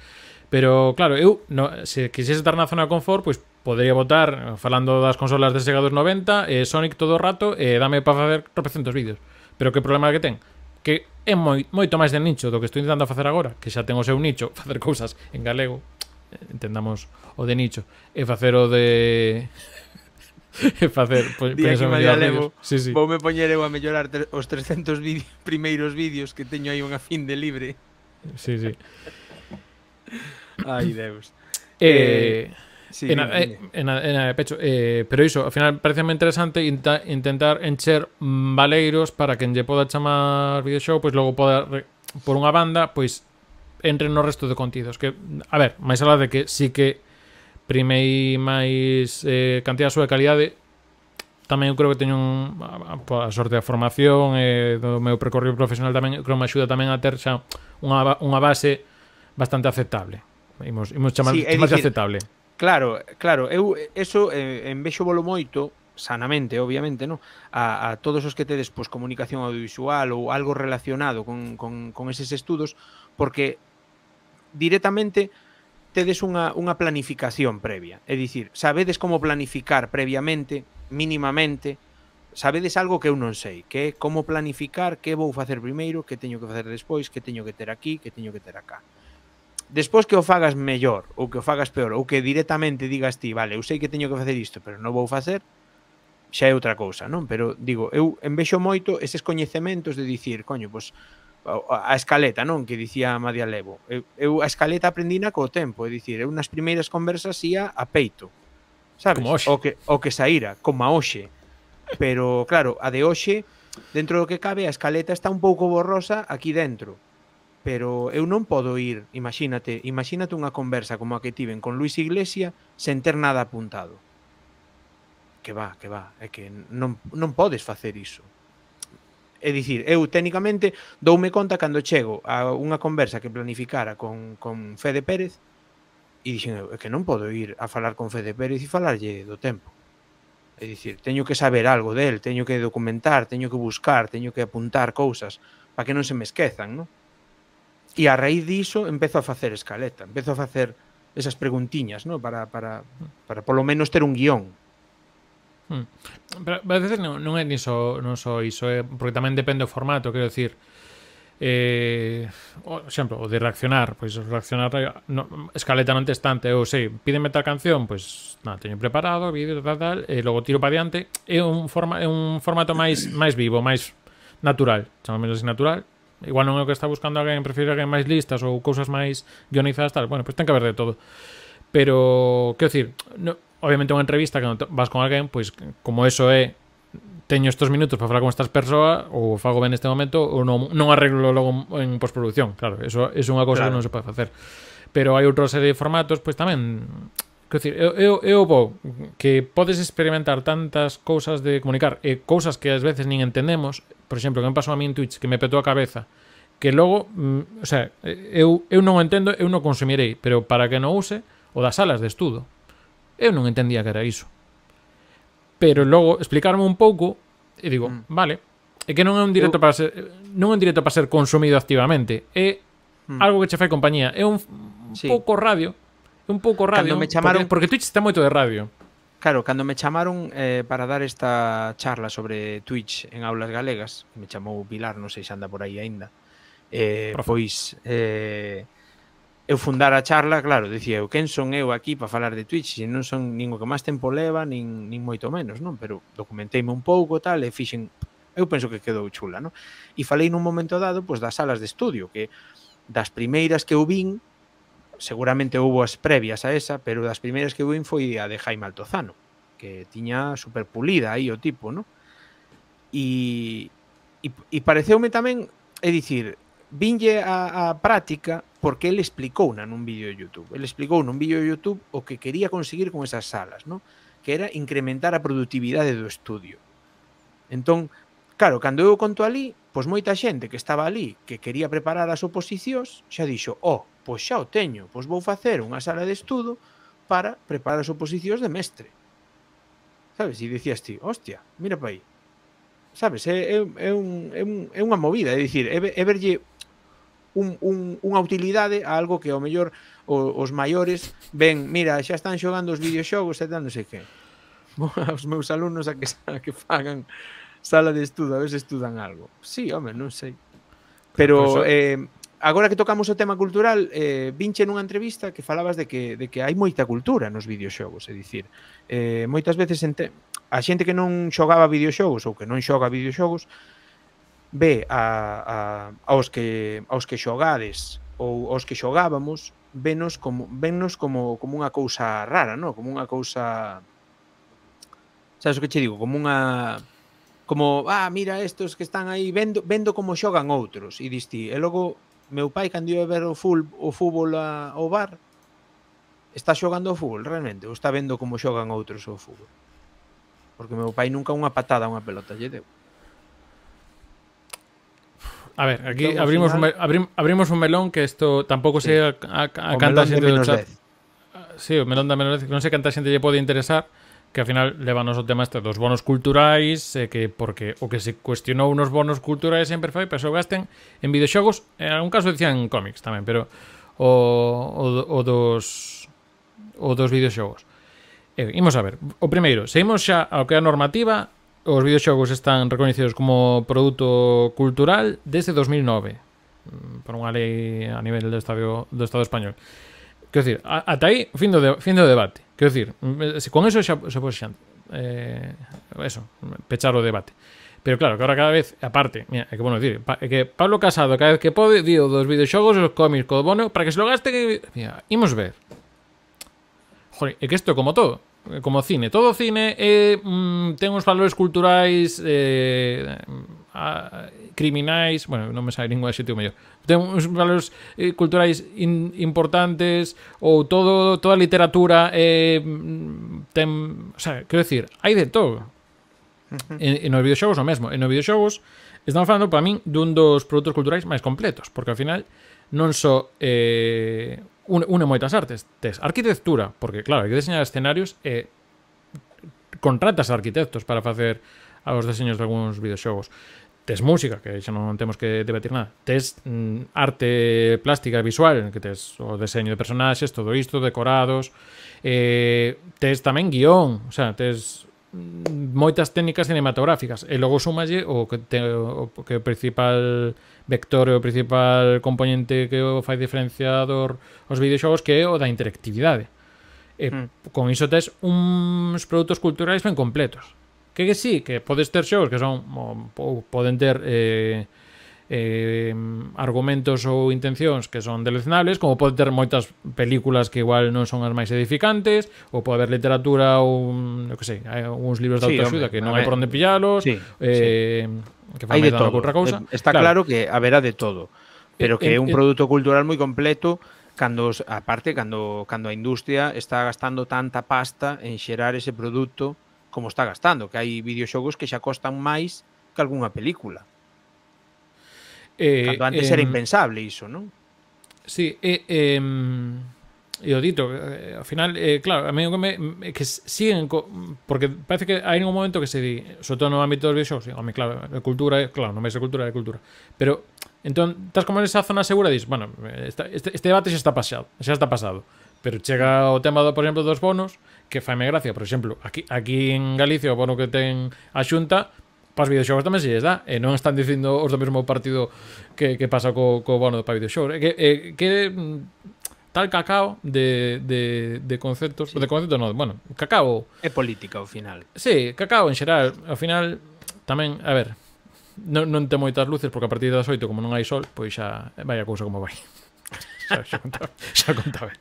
Pero, claro, eu, no, se quisese estar na zona de confort, pois pues, podría votar, falando das consolas de Sega dos 90, eh, Sonic todo o rato, e eh, dame para facer tropecentos vídeos. Pero que problema que ten? Que é moi, moito máis de nicho do que estou intentando facer agora, que xa ten o seu nicho, [LAUGHS] facer cousas en galego, entendamos o de nicho e facer o de [LAUGHS] e facer pois, día que me levo sí, sí. me poñer eu a mellorar os 300 vídeo, primeiros vídeos que teño aí unha fin de libre sí, sí. ai deus eh, eh Sí, en, a, eh, en, a, en a pecho. Eh, pero iso, ao final moi interesante inta, intentar encher valeiros para que lle poda chamar Videoshow, pois logo poda por unha banda, pois entren no resto de contidos que, a ver, máis alá de que sí que primei máis eh, cantidad súa calidade tamén eu creo que teño un, a, a sorte da formación e eh, do meu percorrido profesional tamén creo que me axuda tamén a ter xa unha, unha base bastante aceptable imos, imos chamar, sí, chamar decir, aceptable claro, claro eu eso eh, envexo volo moito sanamente, obviamente, ¿no? A, a todos os que tedes pois, comunicación audiovisual ou algo relacionado con, con, con eses estudos, porque directamente tedes unha, unha planificación previa. É dicir, sabedes como planificar previamente, mínimamente, sabedes algo que eu non sei, que é como planificar, que vou facer primeiro, que teño que facer despois, que teño que ter aquí, que teño que ter acá. Despois que o fagas mellor, ou que o fagas peor, ou que directamente digas ti, vale, eu sei que teño que facer isto, pero non vou facer, xa é outra cousa, non? Pero, digo, eu envexo moito eses coñecementos de dicir, coño, pois, pues, a, a escaleta, non? Que dicía Madia Levo. Eu, eu a escaleta aprendina co tempo, é dicir, eu nas primeiras conversas ia a peito. Sabes? Como O que o que saíra, como a hoxe. Pero claro, a de hoxe dentro do que cabe a escaleta está un pouco borrosa aquí dentro. Pero eu non podo ir, imagínate, imagínate unha conversa como a que tiven con Luis Iglesia sen ter nada apuntado. Que va, que va, é que non, non podes facer iso. É dicir, eu técnicamente doume conta cando chego a unha conversa que planificara con, con Fede Pérez e dixen eu, é que non podo ir a falar con Fede Pérez e falarlle do tempo. É dicir, teño que saber algo del, teño que documentar, teño que buscar, teño que apuntar cousas para que non se me esquezan, non? E a raíz diso empezo a facer escaleta, empezo a facer esas preguntiñas, non? Para, para, para polo menos ter un guión. Hmm. Pero a veces non, non é niso, non só iso, é, porque tamén depende do formato, quero dicir. Eh, o, exemplo, o de reaccionar, pois reaccionar no, escaleta non testante, ou sei, pídeme tal canción, pois nada, teño preparado, vídeo tal tal, e logo tiro para diante, é un forma é un formato máis máis vivo, máis natural, chamamelo así natural. Igual non é o que está buscando alguén, prefiro alguén máis listas ou cousas máis guionizadas tal. Bueno, pois ten que haber de todo. Pero, quero dicir, no, obviamente unha entrevista que vas con alguén, pois como eso é teño estes minutos para falar con estas persoas ou fago ben neste momento ou non, non arreglo logo en postproducción. Claro, eso, é unha cousa claro. que non se pode facer. Pero hai outra serie de formatos, pois tamén Quero dicir, eu, eu, eu vou que podes experimentar tantas cousas de comunicar e cousas que ás veces nin entendemos, por exemplo, que me pasou a mí en Twitch que me petou a cabeza, que logo, mm, o sea, eu, eu non entendo, eu non consumirei, pero para que non use, o das salas de estudo. Eu non entendía que era iso. Pero logo explicarme un pouco e digo, mm. vale, é que non é un directo eu... para ser non é un directo para ser consumido activamente, é mm. algo que che fai compañía, é un, un sí. pouco radio, é un pouco radio. Cando me chamaron porque, porque Twitch está moito de radio. Claro, cando me chamaron eh, para dar esta charla sobre Twitch en aulas galegas, me chamou Pilar, non sei se anda por aí aínda. Eh, Profe. pois eh, eu fundar a charla, claro, dicía eu, quen son eu aquí para falar de Twitch, se non son nin o que máis tempo leva, nin, nin moito menos, non? Pero documenteime un pouco, tal, e fixen, eu penso que quedou chula, non? E falei nun momento dado, pois, das salas de estudio, que das primeiras que eu vin, seguramente houbo as previas a esa, pero das primeiras que eu vin foi a de Jaime Altozano, que tiña super pulida aí o tipo, non? E, e, e pareceume tamén, é dicir, vinlle a, a práctica porque el explicou na nun vídeo de YouTube. El explicou nun vídeo de YouTube o que quería conseguir con esas salas, ¿no? que era incrementar a produtividade do estudio. Entón, claro, cando eu conto ali, pois moita xente que estaba ali, que quería preparar as oposicións, xa dixo, oh, pois xa o teño, pois vou facer unha sala de estudo para preparar as oposicións de mestre. Sabes? E dicías ti, hostia, mira pa aí. Sabes? É, é, é, un, é, un, é unha movida, é dicir, é, é verlle un, un, unha utilidade a algo que ao mellor o, os maiores ven, mira, xa están xogando os videoxogos e tal, non sei que. [LAUGHS] os meus alumnos a que, a que fagan sala de estudo, a veces estudan algo. Sí, home, non sei. Pero, eh, agora que tocamos o tema cultural, eh, vinche nunha entrevista que falabas de que, de que hai moita cultura nos videoxogos, é dicir, eh, moitas veces ente, a xente que non xogaba videoxogos ou que non xoga videoxogos, ve a, a, aos, que, aos que xogades ou aos que xogábamos venos como vennos como como unha cousa rara, non? Como unha cousa Sabes o que che digo, como unha como, ah, mira estos que están aí vendo vendo como xogan outros e disti, e logo meu pai cando iba a ver o fútbol, o fútbol a, ao bar está xogando o fútbol realmente ou está vendo como xogan outros o fútbol. Porque meu pai nunca unha patada a unha pelota lle deu. A ver, aquí abrimos, final... un abrim abrimos un melón que esto tampoco sí. se a, a, a canta xente de chat. Ah, sí, o melón da menos 10, No non se canta xente lle pode interesar, que ao final van o tema este dos bonos culturais, eh, que porque o que se cuestionou unos bonos culturais sempre foi pero gasten en videoxogos, en algún caso decían en cómics tamén, pero o, o, o dos o dos videoxogos. Eh, imos a ver. O primeiro, seguimos xa ao que é a normativa os videoxogos están recoñecidos como produto cultural desde 2009 mm, por unha lei a nivel do Estado, do Estado español. Quero dicir, ata aí, fin do, de, fin do debate. Quero dicir, mm, eh, se con eso xa se pode xa, eh, eso, pechar o debate. Pero claro, que ahora cada vez, aparte, mira, é que bueno dicir, é que Pablo Casado cada vez que pode, dio dos videoxogos, os cómics, co bono, para que se lo gaste que... Mira, imos ver. Joder, é que isto é como todo. Eh, como cine. Todo o cine é, eh, mm, ten uns valores culturais eh, a, criminais, bueno, non me sai ningún adxetivo mellor. Ten uns valores eh, culturais in, importantes ou todo toda a literatura eh, mm, ten, o sea, quero decir, hai de todo. En, en os videoxogos o mesmo, en os videoxogos estamos falando para min dun dos produtos culturais máis completos, porque ao final non só so, eh, une, une moitas artes. Tes arquitectura, porque claro, hai que diseñar escenarios e contratas arquitectos para facer aos deseños de algúns videoxogos. Tes música, que xa non temos que debatir nada. Tes mm, arte plástica e visual, que tes o deseño de personaxes, todo isto, decorados. Eh, tes tamén guión, o sea, tes moitas técnicas cinematográficas e logo sumalle o que, te, o que o principal vector e o principal componente que o fai diferenciador os videoxogos que é o da interactividade e mm. con iso tes uns produtos culturais ben completos que que sí, que podes ter xogos que son ou poden ter eh, eh, argumentos ou intencións que son deleznables, como pode ter moitas películas que igual non son as máis edificantes, ou pode haber literatura ou, mm, eu que sei, hai uns libros de sí, autoaxuda que non hai por onde pillalos, sí, eh, sí. que fan de todo. Outra cousa. Eh, está claro. claro que haberá de todo, eh, pero que é eh, un produto cultural moi completo cando aparte cando cando a industria está gastando tanta pasta en xerar ese produto como está gastando, que hai videoxogos que xa costan máis que algunha película. Eh, Cando antes eh, era impensable iso, non? Sí, e... Eh, eh, e o dito, eh, ao final, eh, claro, a mí que, me, que siguen, co, porque parece que hai un momento que se di, sobre todo no ámbito dos videoxogos, home, claro, a cultura, claro, non me ser cultura, é cultura, pero, entón, estás como nesa zona segura, dis, bueno, esta, este, este debate xa está pasado, xa está pasado, pero chega o tema, do, por exemplo, dos bonos, que faime gracia, por exemplo, aquí, aquí en Galicia, o bono que ten a xunta, para os videoxogos tamén se lles dá e non están dicindo os do mesmo partido que, que pasa co, co bono para videoxogos é eh, que, é, eh, que mm, tal cacao de, de, de conceptos sí. de conceptos non, bueno, cacao é política ao final sí, cacao en xeral ao final tamén, a ver non, non te moitas luces porque a partir das 8 como non hai sol pois xa vai a cousa como vai [LAUGHS] xa, xa contaba, xa contaba.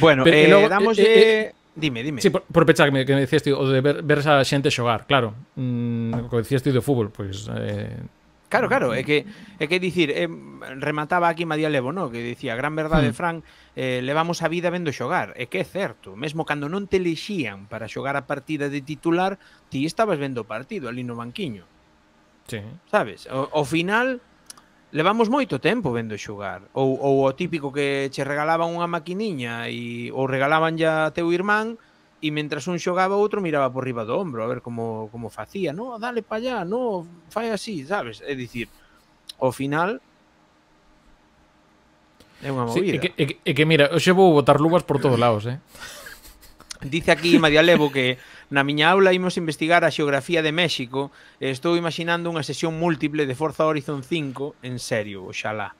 bueno, Pero, eh, logo, damoslle eh, eh, Dime, dime. Sí, por, por pecharme, que me decías tío, o de ver, ver esa xente xogar, claro. Mm, que decías tío, do fútbol, pois... Pues, eh, Claro, claro, é mm. que é que dicir, eh, remataba aquí Madía Levo, no, que dicía, gran verdade, mm. Fran, eh, levamos a vida vendo xogar. É que é certo, mesmo cando non te lexían para xogar a partida de titular, ti estabas vendo o partido ali no banquiño. Sí. Sabes? O, o final levamos moito tempo vendo xogar ou, ou o típico que che regalaban unha maquiniña e ou regalaban ya a teu irmán e mentras un xogaba outro miraba por riba do ombro a ver como, como facía no, dale pa allá, no, fai así, sabes? É dicir, ao final é unha movida. Sí, é, que, e, que, e que mira, hoxe vou botar luvas por todos lados, eh? Dice aquí María Levo que na miña aula imos investigar a xeografía de México e estou imaginando unha sesión múltiple de Forza Horizon 5 en serio, oxalá.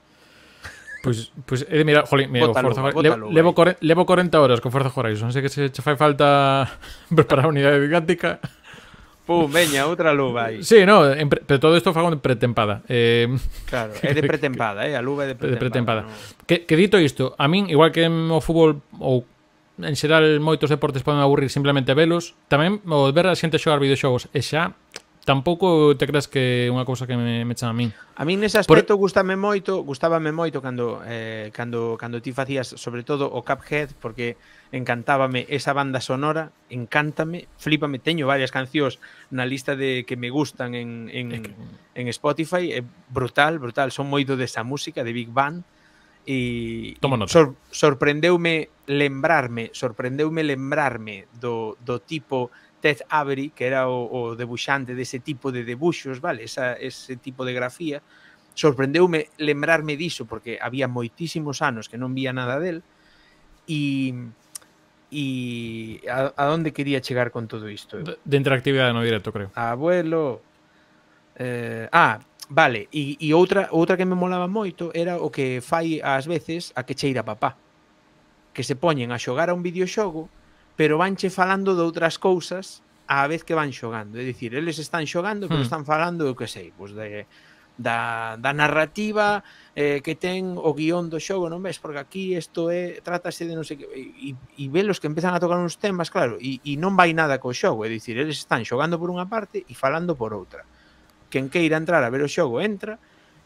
Pois, pues, pois, pues, eh, mira, jolín, mira, bótalo, Forza, bótalo, levo, levo, eh. levo 40 horas con Forza Horizon, sei que se che fai falta [LAUGHS] preparar a unidade didáctica. Pum, veña, outra luva aí. Sí, no, en pre, pero todo isto fago en pretempada. Eh, claro, [LAUGHS] é de pretempada, eh, a luva é de pretempada. De pretempada. No. Que, que dito isto, a min, igual que o fútbol ou en xeral moitos deportes poden aburrir simplemente velos. Tamén o ver a xente xogar videoxogos e xa tampouco te creas que é unha cousa que me, me chama a min. A min nese aspecto Por... gustame moito, gustábame moito cando eh, cando cando ti facías sobre todo o Cuphead porque encantábame esa banda sonora, encántame, flipame, teño varias cancións na lista de que me gustan en en, es que... en Spotify, é brutal, brutal, son moito desa música de Big Band e Toma nota. Sor, sorprendeume lembrarme, sorprendeume lembrarme do, do tipo Ted Avery, que era o, o debuxante dese tipo de debuxos, vale, Esa, ese tipo de grafía, sorprendeume lembrarme diso porque había moitísimos anos que non vía nada del e e a, a onde quería chegar con todo isto? De, de interactividade no directo, creo. Abuelo. Eh, ah, Vale, e, e outra outra que me molaba moito era o que fai ás veces a que cheira papá. Que se poñen a xogar a un videoxogo, pero vanche falando de outras cousas á vez que van xogando. É dicir, eles están xogando, pero hmm. están falando, eu que sei, pois de da, da narrativa eh, que ten o guión do xogo, non ves? Porque aquí isto é, trátase de non sei que... E, e velos que empezan a tocar uns temas, claro, e, e non vai nada co xogo, é dicir, eles están xogando por unha parte e falando por outra quen queira entrar a ver o xogo entra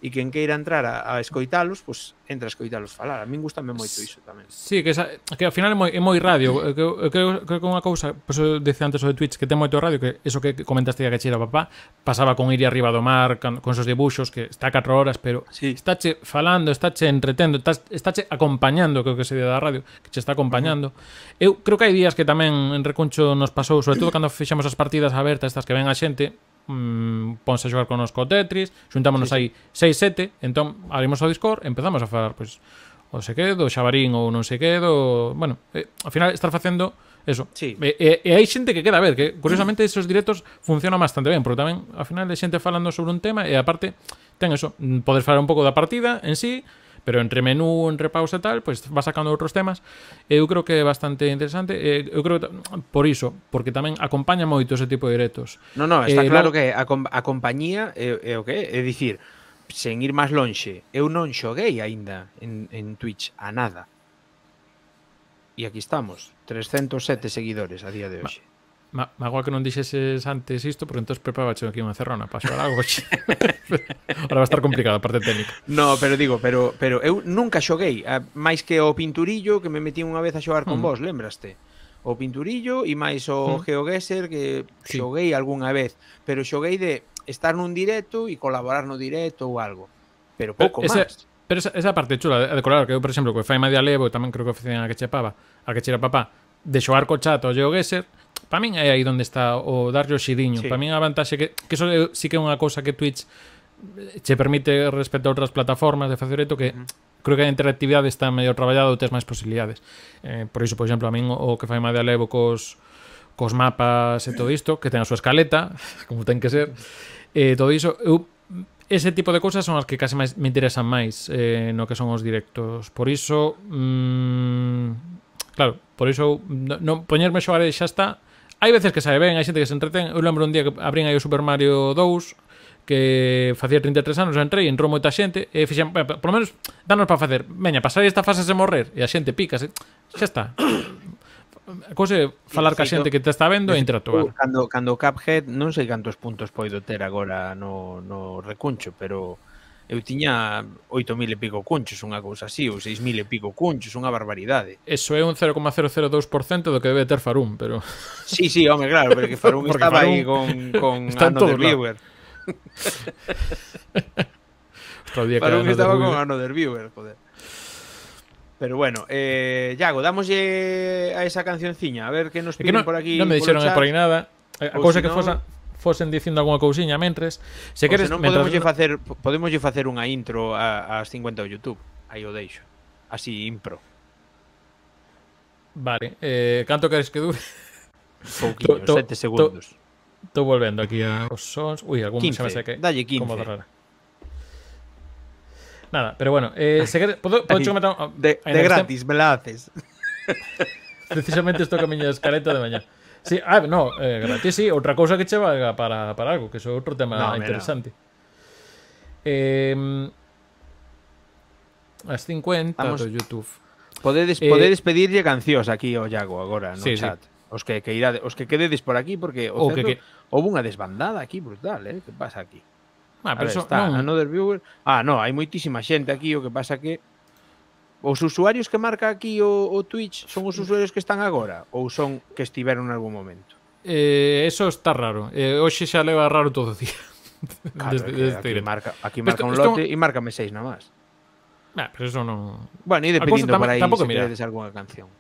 e quen queira entrar a, a escoitalos, pois pues, entra a escoitalos falar. A min gustame moito iso tamén. Sí, que, esa, que ao final é moi, é moi radio. Eu creo, creo que unha cousa, pois eu dicía antes sobre Twitch, que ten moito radio, que eso que comentaste que cheira papá, pasaba con ir arriba do mar, con, con esos debuxos, que está 4 horas, pero sí. che falando, está che entretendo, estás, che acompañando, creo que se da radio, que che está acompañando. Uh -huh. Eu creo que hai días que tamén en Recuncho nos pasou, sobre todo cando fixamos as partidas abertas, estas que ven a xente, mm, ponse a xogar con nosco Tetris, xuntámonos sí, sí. aí 6-7, entón abrimos o Discord, empezamos a falar, pois, o se que, do xabarín ou non se que, do... Bueno, eh, ao final estar facendo eso. Sí. E, e, e hai xente que queda a ver, que curiosamente esos directos funcionan bastante ben, porque tamén ao final hai xente falando sobre un tema e aparte ten eso, mm, poder falar un pouco da partida en sí, Pero entre menú, entre pausa e tal, pues, va sacando outros temas. Eu creo que é bastante interesante. Eu creo que por iso, porque tamén acompaña moito ese tipo de directos. No, no, está eh, claro lo... que a, com a compañía é, é o que é, dicir, sen ir máis lonxe, eu non xoguei aínda en, en Twitch a nada. E aquí estamos, 307 seguidores a día de hoxe. Bah. Ma, ma que non dixeses antes isto, porque pois entón prepabaxe aquí unha cerrona para xogar algo. [LAUGHS] Ahora va a estar complicado a parte técnica. No, pero digo, pero pero eu nunca xoguei, a, máis que o pinturillo que me metí unha vez a xogar con mm. vos, lembraste? O pinturillo e máis o mm. GeoGuessr que sí. xoguei algunha vez, pero xoguei de estar nun directo e colaborar no directo ou algo. Pero pouco máis. Pero esa, esa parte chula de colaborar, que eu, por exemplo, que fai media levo, tamén creo que oficina que chepaba, a que chera papá, de xogar co chato ao GeoGuessr, Para min é aí onde está o darlle o xidiño. Sí. Para min a vantaxe que, que iso si que é unha cousa que Twitch eh, che permite respecto a outras plataformas de facer isto que uh -huh. creo que a interactividade está traballada traballado, tes máis posibilidades. Eh, por iso, por exemplo, a min o que fai má de alevo cos cos mapas e todo isto, que ten a súa escaleta, [LAUGHS] como ten que ser, eh, todo iso, eu ese tipo de cousas son as que case máis me interesan máis eh, no que son os directos. Por iso, mmm, claro, por iso non no, poñerme xogar xa está, hai veces que sabe ben, hai xente que se entreten. Eu lembro un día que abrín aí o Super Mario 2 que facía 33 anos, entrei, entrou moita xente e fixen, por lo menos, danos para facer veña, pasar esta fase se morrer e a xente se, xa está a cousa é falar ca xente que te está vendo e interactuar. Cando, cando Cuphead, non sei cantos puntos poido ter agora no, no recuncho, pero eu tiña 8.000 e pico cunchos, unha cousa así, ou 6.000 e pico cunchos, unha barbaridade. Eso é un 0,002% do que debe ter Farum, pero... [LAUGHS] Sí, sí, home, claro, pero que [LAUGHS] Farum Porque estaba Farum... aí con, con [LAUGHS] Está de Viewer. Ostras, Farum estaba con ano de Viewer, joder. Pero bueno, eh, Iago, dámoslle a esa cancionciña, a ver que nos piden que no, por aquí. Non me dixeron por aí nada. Eh, a cousa si que no... fosa fosen diciendo alguna cousiña mentres. podemos facer, hacer una facer unha intro a 50 do YouTube. Aí o deixo. Así impro. Vale, eh, canto queres que dure? Pouquinho, 7 segundos. estoy volviendo aquí aos sons. Ui, algún 15, se Dalle 15. rara. Nada, pero bueno, eh, ah, de, gratis, me la haces. [LAUGHS] [LAUGHS] Precisamente esto que a escaleta de mañana Sí, ah, no, eh, gratis sí. Otra cosa que che valga para, algo, que es otro tema interesante. Las em, 50 YouTube. Podedes, eh, podedes aquí ao ahora, agora el chat. Os que, que quededes por aquí porque hubo una desbandada aquí brutal, eh? ¿Qué pasa aquí? Ah, pero está, Another Viewer. Ah, no, hay muchísima gente aquí, o que pasa que Os usuarios que marca aquí o, o Twitch son os usuarios que están agora ou son que estiveron en algún momento? Eh, eso está raro. Eh, hoxe xa leva raro todo o día. [LAUGHS] Claro, desde, desde aquí, este marca, aquí marca esto, un lote e márcame seis nada máis. Ah, pero eso non... Bueno, e dependindo por aí se mira. queredes algunha canción.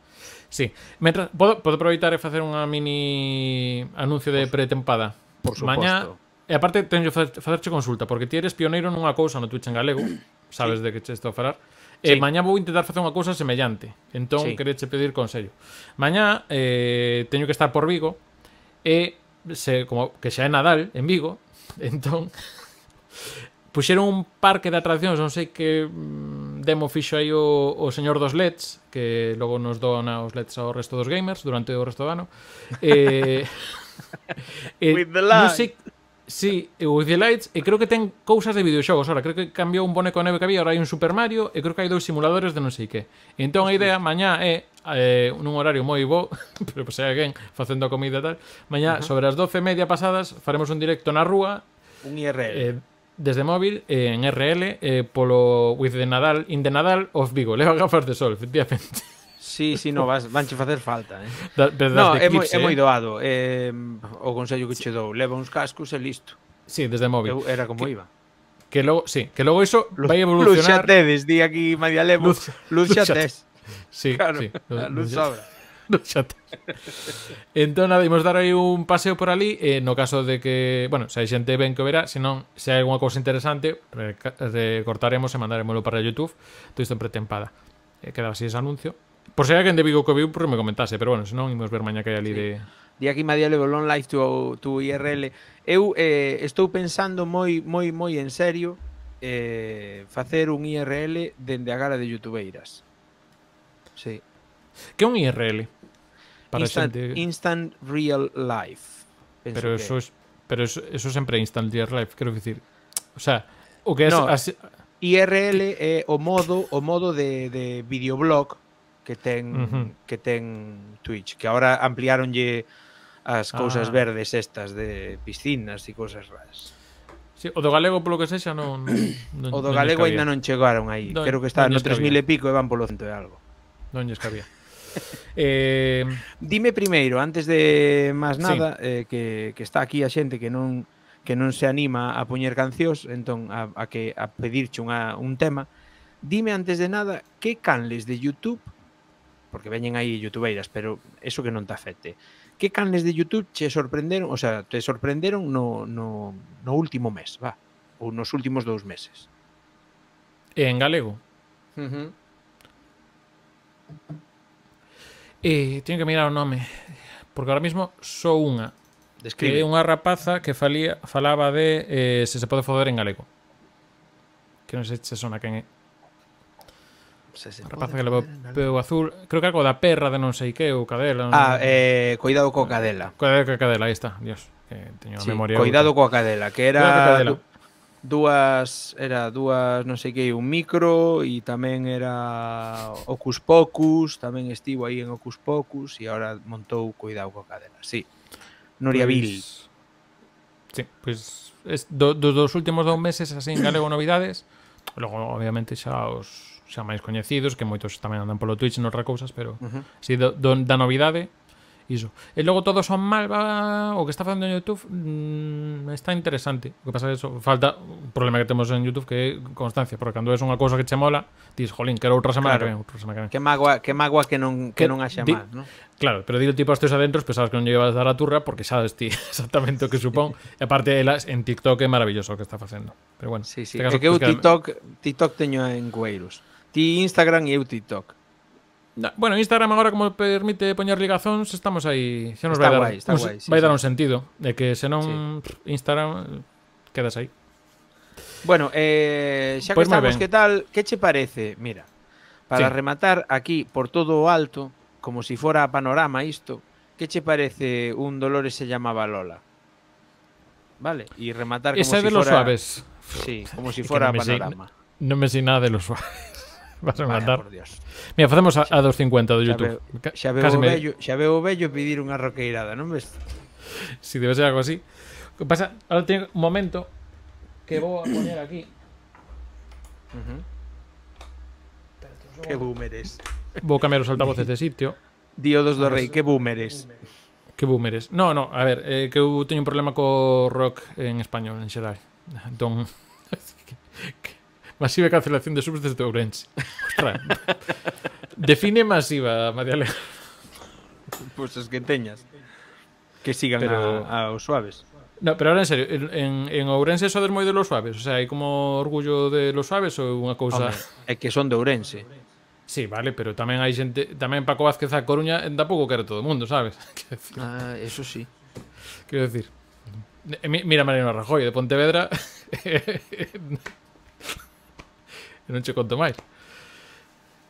Sí. Mentre, podo, podo aproveitar e facer unha mini anuncio de pretempada. Por suposto. Mañá, e aparte teño facerche consulta, porque ti eres pioneiro nunha cousa no Twitch en galego, [CLEARS THROAT] sabes sí. de que che estou a falar. Eh, sí. Eh, mañá vou intentar facer unha cousa semellante. Entón, sí. quereche pedir consello. Mañá eh, teño que estar por Vigo e se, como que xa é Nadal en Vigo, [LAUGHS] entón puxeron un parque de atraccións, non sei que mm, demo fixo aí o, o señor dos LEDs, que logo nos dona os LEDs ao resto dos gamers durante o resto do ano. Eh, [LAUGHS] eh, non sei Sí, o eh, With the Lights, e creo que ten cousas de videoxogos. Ahora, creo que cambiou un boneco neve que había, ora hai un Super Mario, e creo que hai dous simuladores de non sei que. Entón a idea mañá é eh, eh, nun horario moi bo, [LAUGHS] pero se alguén facendo a comida e tal, mañá uh -huh. sobre as doce media pasadas faremos un directo na rúa. Un IRL. Eh, desde móvil eh, en RL eh, polo With the Nadal, In the Nadal of Vigo. Leva gafas de sol, efectivamente. [LAUGHS] Sí, sí, no, vas, vanche facer falta, eh. [LAUGHS] Da, no, de é, moi, eh? é moi doado. Eh, o consello que che dou, leva uns cascos e listo. Sí, desde móvil. Eu era como que, iba. Que logo, sí, que logo iso Lu, vai evolucionar. Luz xa tedes, di aquí Madia Levo. Luz, luz, luz xa Sí, claro, sí. Luz, luz sobra. [LAUGHS] Luz entón, nada, imos dar aí un paseo por ali eh, no caso de que, bueno, se hai xente ben que verá, se non, se hai alguna cousa interesante, recortaremos e mandaremoslo para YouTube. Todo isto en pretempada. Eh, quedaba así ese anuncio. Por ser alguén de Vigo que viu, porque me comentase, pero bueno, senón imos ver mañá que hai ali sí. de... Di aquí Madia level on live to, to IRL. Eu eh, estou pensando moi moi moi en serio eh, facer un IRL dende a gala de youtubeiras. Sí. Que é un IRL? Para instant, xente... instant Real Life. Penso pero eso es, pero eso, eso sempre é Instant Real Life, quero dicir. O sea, o que é... No, as... IRL é o modo o modo de, de videoblog que ten uh -huh. que ten Twitch, que agora ampliáronlle as cousas ah. verdes estas de piscinas e cousas raras. Sí, o do galego polo que sexa non, non O do non galego aínda non chegaron aí. Don, Creo que está no 3000 e pico e van polo cento e algo. Non lles cabía. [LAUGHS] eh... Dime primeiro, antes de máis nada, sí. eh, que, que está aquí a xente que non que non se anima a poñer cancións, entón a, a que a pedirche unha, un tema. Dime antes de nada que canles de YouTube porque veñen aí youtubeiras, pero eso que non te afecte. Que canles de YouTube che sorprenderon, o sea, te sorprenderon no, no, no último mes, va, ou nos últimos dous meses? En galego. Uh -huh. Eh, teño que mirar o nome, porque ahora mismo sou unha. Describe. Que é unha rapaza que falía, falaba de eh, se se pode foder en galego. Que non sei se sona quen é se se rapaza que levou peo azul Creo que algo da perra de non sei que ou cadela Ah, Ah, eh, coidado co cadela Cuidado co cadela, aí está, dios que teño a sí, memoria Coidado coa cadela, que era dúas era dúas, non sei que, un micro e tamén era Ocus Pocus, tamén estivo aí en Ocus Pocus e agora montou Cuidado coa cadela, sí. Nuria pues, Vil. Sí, pois pues, es, do, do, dos últimos dous meses así en galego novidades, logo obviamente xa os xa máis coñecidos, que moitos tamén andan polo Twitch e noutras cousas, pero uh -huh. si do, do, da novidade iso. E logo todos son va, o que está facendo en YouTube mmm, está interesante. O que pasa é eso, falta o problema que temos en YouTube que é constancia, porque cando é unha cousa que che mola, dis, jolín, quero outra semana claro. que ven, outra semana que ven. Que magua, que magua que non que, que non haxa di, mal, non? Claro, pero digo tipo a estes adentros, pensabas que non lle ibas a dar a turra porque sabes ti [LAUGHS] exactamente o que supón. [LAUGHS] e aparte elas en TikTok é maravilloso o que está facendo. Pero bueno, sí, sí. caso, é que eu pues, TikTok, TikTok teño en Gueiros. Ti Instagram y eu TikTok. Bueno, Instagram ahora como permite Poner ligazóns, estamos ahí Va nos está dar, un sentido de que se no Instagram quedas ahí Bueno, eh, xa que estamos, que tal, ¿Qué te parece? Mira, para rematar aquí por todo alto, como si fuera panorama esto ¿Qué te parece un Dolores se llamaba Lola? Vale, y rematar como Ese de los suaves. Sí, como si fuera panorama. Me no me sé nada de los suaves. [LAUGHS] Vas a mandar. por Dios. Mira, facemos a, a 250 do YouTube. Xa veo, xa veo, bello, xa veo bello pedir unha roqueirada, non ves? Si debe ser algo así. Que pasa, ahora tiene un momento que vou a poner aquí. Uh -huh. Que boomeres. Vou cambiar os altavoces de sitio. Diodos do Rei, que boomeres. Que boomeres. No, no, a ver, eh, que eu teño un problema co rock en español en xeral. Entón, [LAUGHS] que, que, Masiva cancelación de subs desde Ourense. Ostras. Define masiva, María Alejandra. Pois pues es que teñas. Que sigan pero... a, aos suaves. No, pero ahora en serio, en, en Ourense sodes moi de los suaves, o sea, hai como orgullo de los suaves ou unha cousa... Home, é que son de Ourense. Sí, vale, pero tamén hai xente, tamén Paco Vázquez a Coruña tampouco quere todo o mundo, sabes? [LAUGHS] Ah, eso sí. Quero decir, mira Mariano Rajoy de Pontevedra [LAUGHS] eh, eh, No he hecho mai. más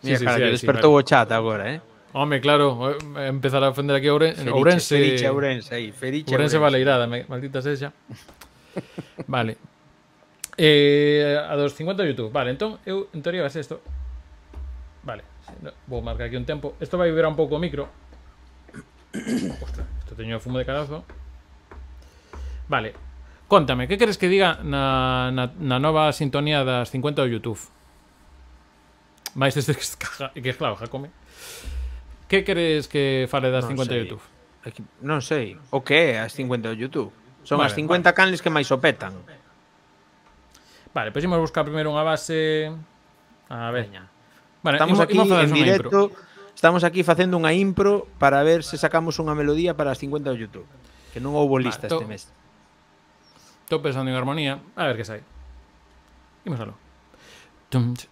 sí claro cara, sì, eh? Hombre, claro, eh, empezar a ofender aquí a Ourense. Urense Ourense, Feriche. Ourense, aí, vale Ourense, Ourense. Valeirada, maldita sexa. [LAUGHS] vale. Eh, a dos 50 YouTube. Vale, entonces en teoría, a ser esto. Vale, a marcar aquí un tiempo. Esto va a vibrar un poco micro. [COUGHS] Ostras, isto teño fumo de calazo. Vale, contame, ¿Qué queres que diga na, na, na nova sintonía das 50 YouTube? máis desde que, que claro, xa come eh. Que queres que fale das non 50 sei. YouTube? Aquí, non sei. O que é as 50 de YouTube? Son vale, as 50 vale. canles que máis opetan. Vale, pois pues imos buscar primeiro unha base... A ver. Veña. Vale, estamos imos, aquí imos en directo, impro. estamos aquí facendo unha impro para ver se sacamos unha melodía para as 50 de YouTube. Que non houbo lista vale, to, este mes. Estou pensando en armonía. A ver que sai. Imos alo. Tum, tum.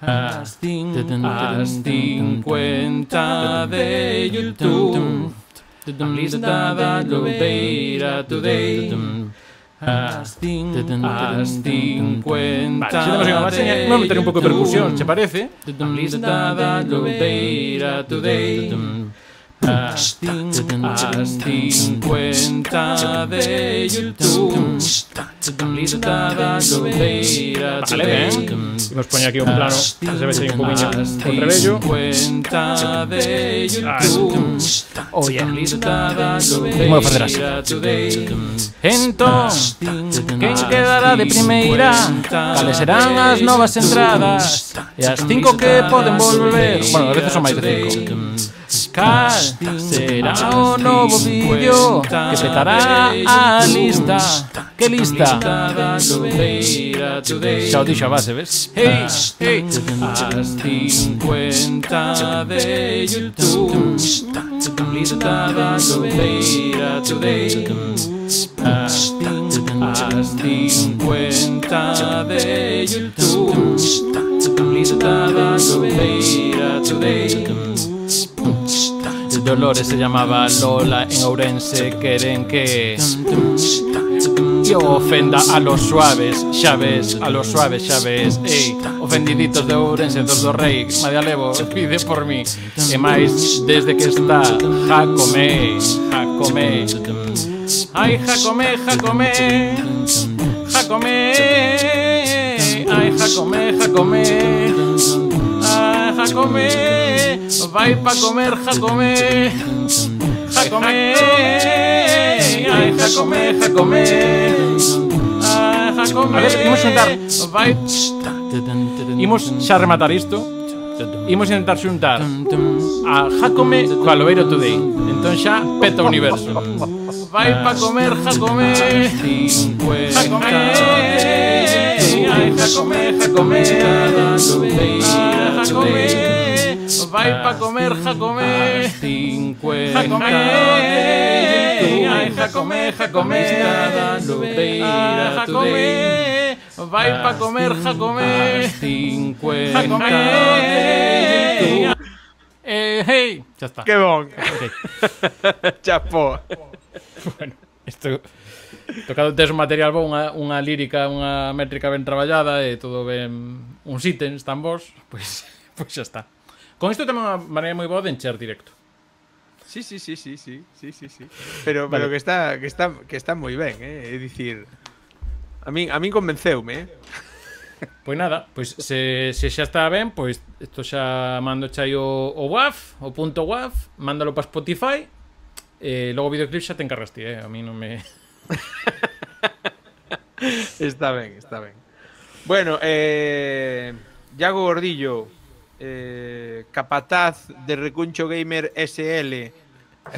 a las 50 de YouTube. lo beira Today. A las 50 de Vamos a meter un poco de percusión, ¿te parece? lo beira Today. Haz 50 de YouTube. Listada Silveira Vale, ben. nos poñer aquí un plano que se vexe un poquinho contra ello. 50 ah, de YouTube. Oh, yeah. Vamos a facer así. Entón, quedará de primera? ¿Cuáles serán las nuevas entradas? Y las cinco que pueden volver? Bueno, a veces son más de cinco será un nuevo vídeo que petará a lista. ¡Qué lista! dicha base, ¿ves? Hey, ah. hey. Haz 50 de YouTube. Lista subeira today. 50 de YouTube. today. Dolores se llamaba Lola en Ourense quieren que yo ofenda a los suaves, chaves, a los suaves, chaves, ey, ofendiditos de Ourense, dos do reyes. María pide por mí, e más desde que está Jacome, Jacome, Ay, Jacome, Jacome, Jacome, Ay, Jacome, Jacome, ah, Jacome, va a para comer, Jacome. Jacome, ay, Jacome, Jacome. A ver, imos a Vai... Imos xa rematar isto. intentar xuntar a Jacome coa Today. Entonces xa peta o universo. Vai pa comer, Jacome. Jacome. Jacome, Jacome. Jacome. Vai pa' comer, ja comer, Ay, Jacome, ja comer, Vai pa' comer, ja comer, Eh, hey. Ya está. Qué bon. Okay. Chapo. [LAUGHS] Bueno, esto tocado tes un material bon, unha, unha lírica, unha métrica ben traballada e todo ben uns ítems tan vos, pois pues, pois [LAUGHS] pues está. Con esto tenemos una manera muy boa de enchar directo. Sí, sí, sí, sí, sí, sí, sí, Pero, que está que está que está muy bien, eh? Es decir, a mí a mí convenceume, eh? [LAUGHS] Pues nada, pues si ya está bien, pues esto ya mando chai o, o WAF, o punto WAF, mándalo para Spotify, Luego logo videoclip ya te encargas eh? A mí no me... [LAUGHS] está bien, está bien. Bueno, eh... Gordillo, eh, capataz de Recuncho Gamer SL. Si,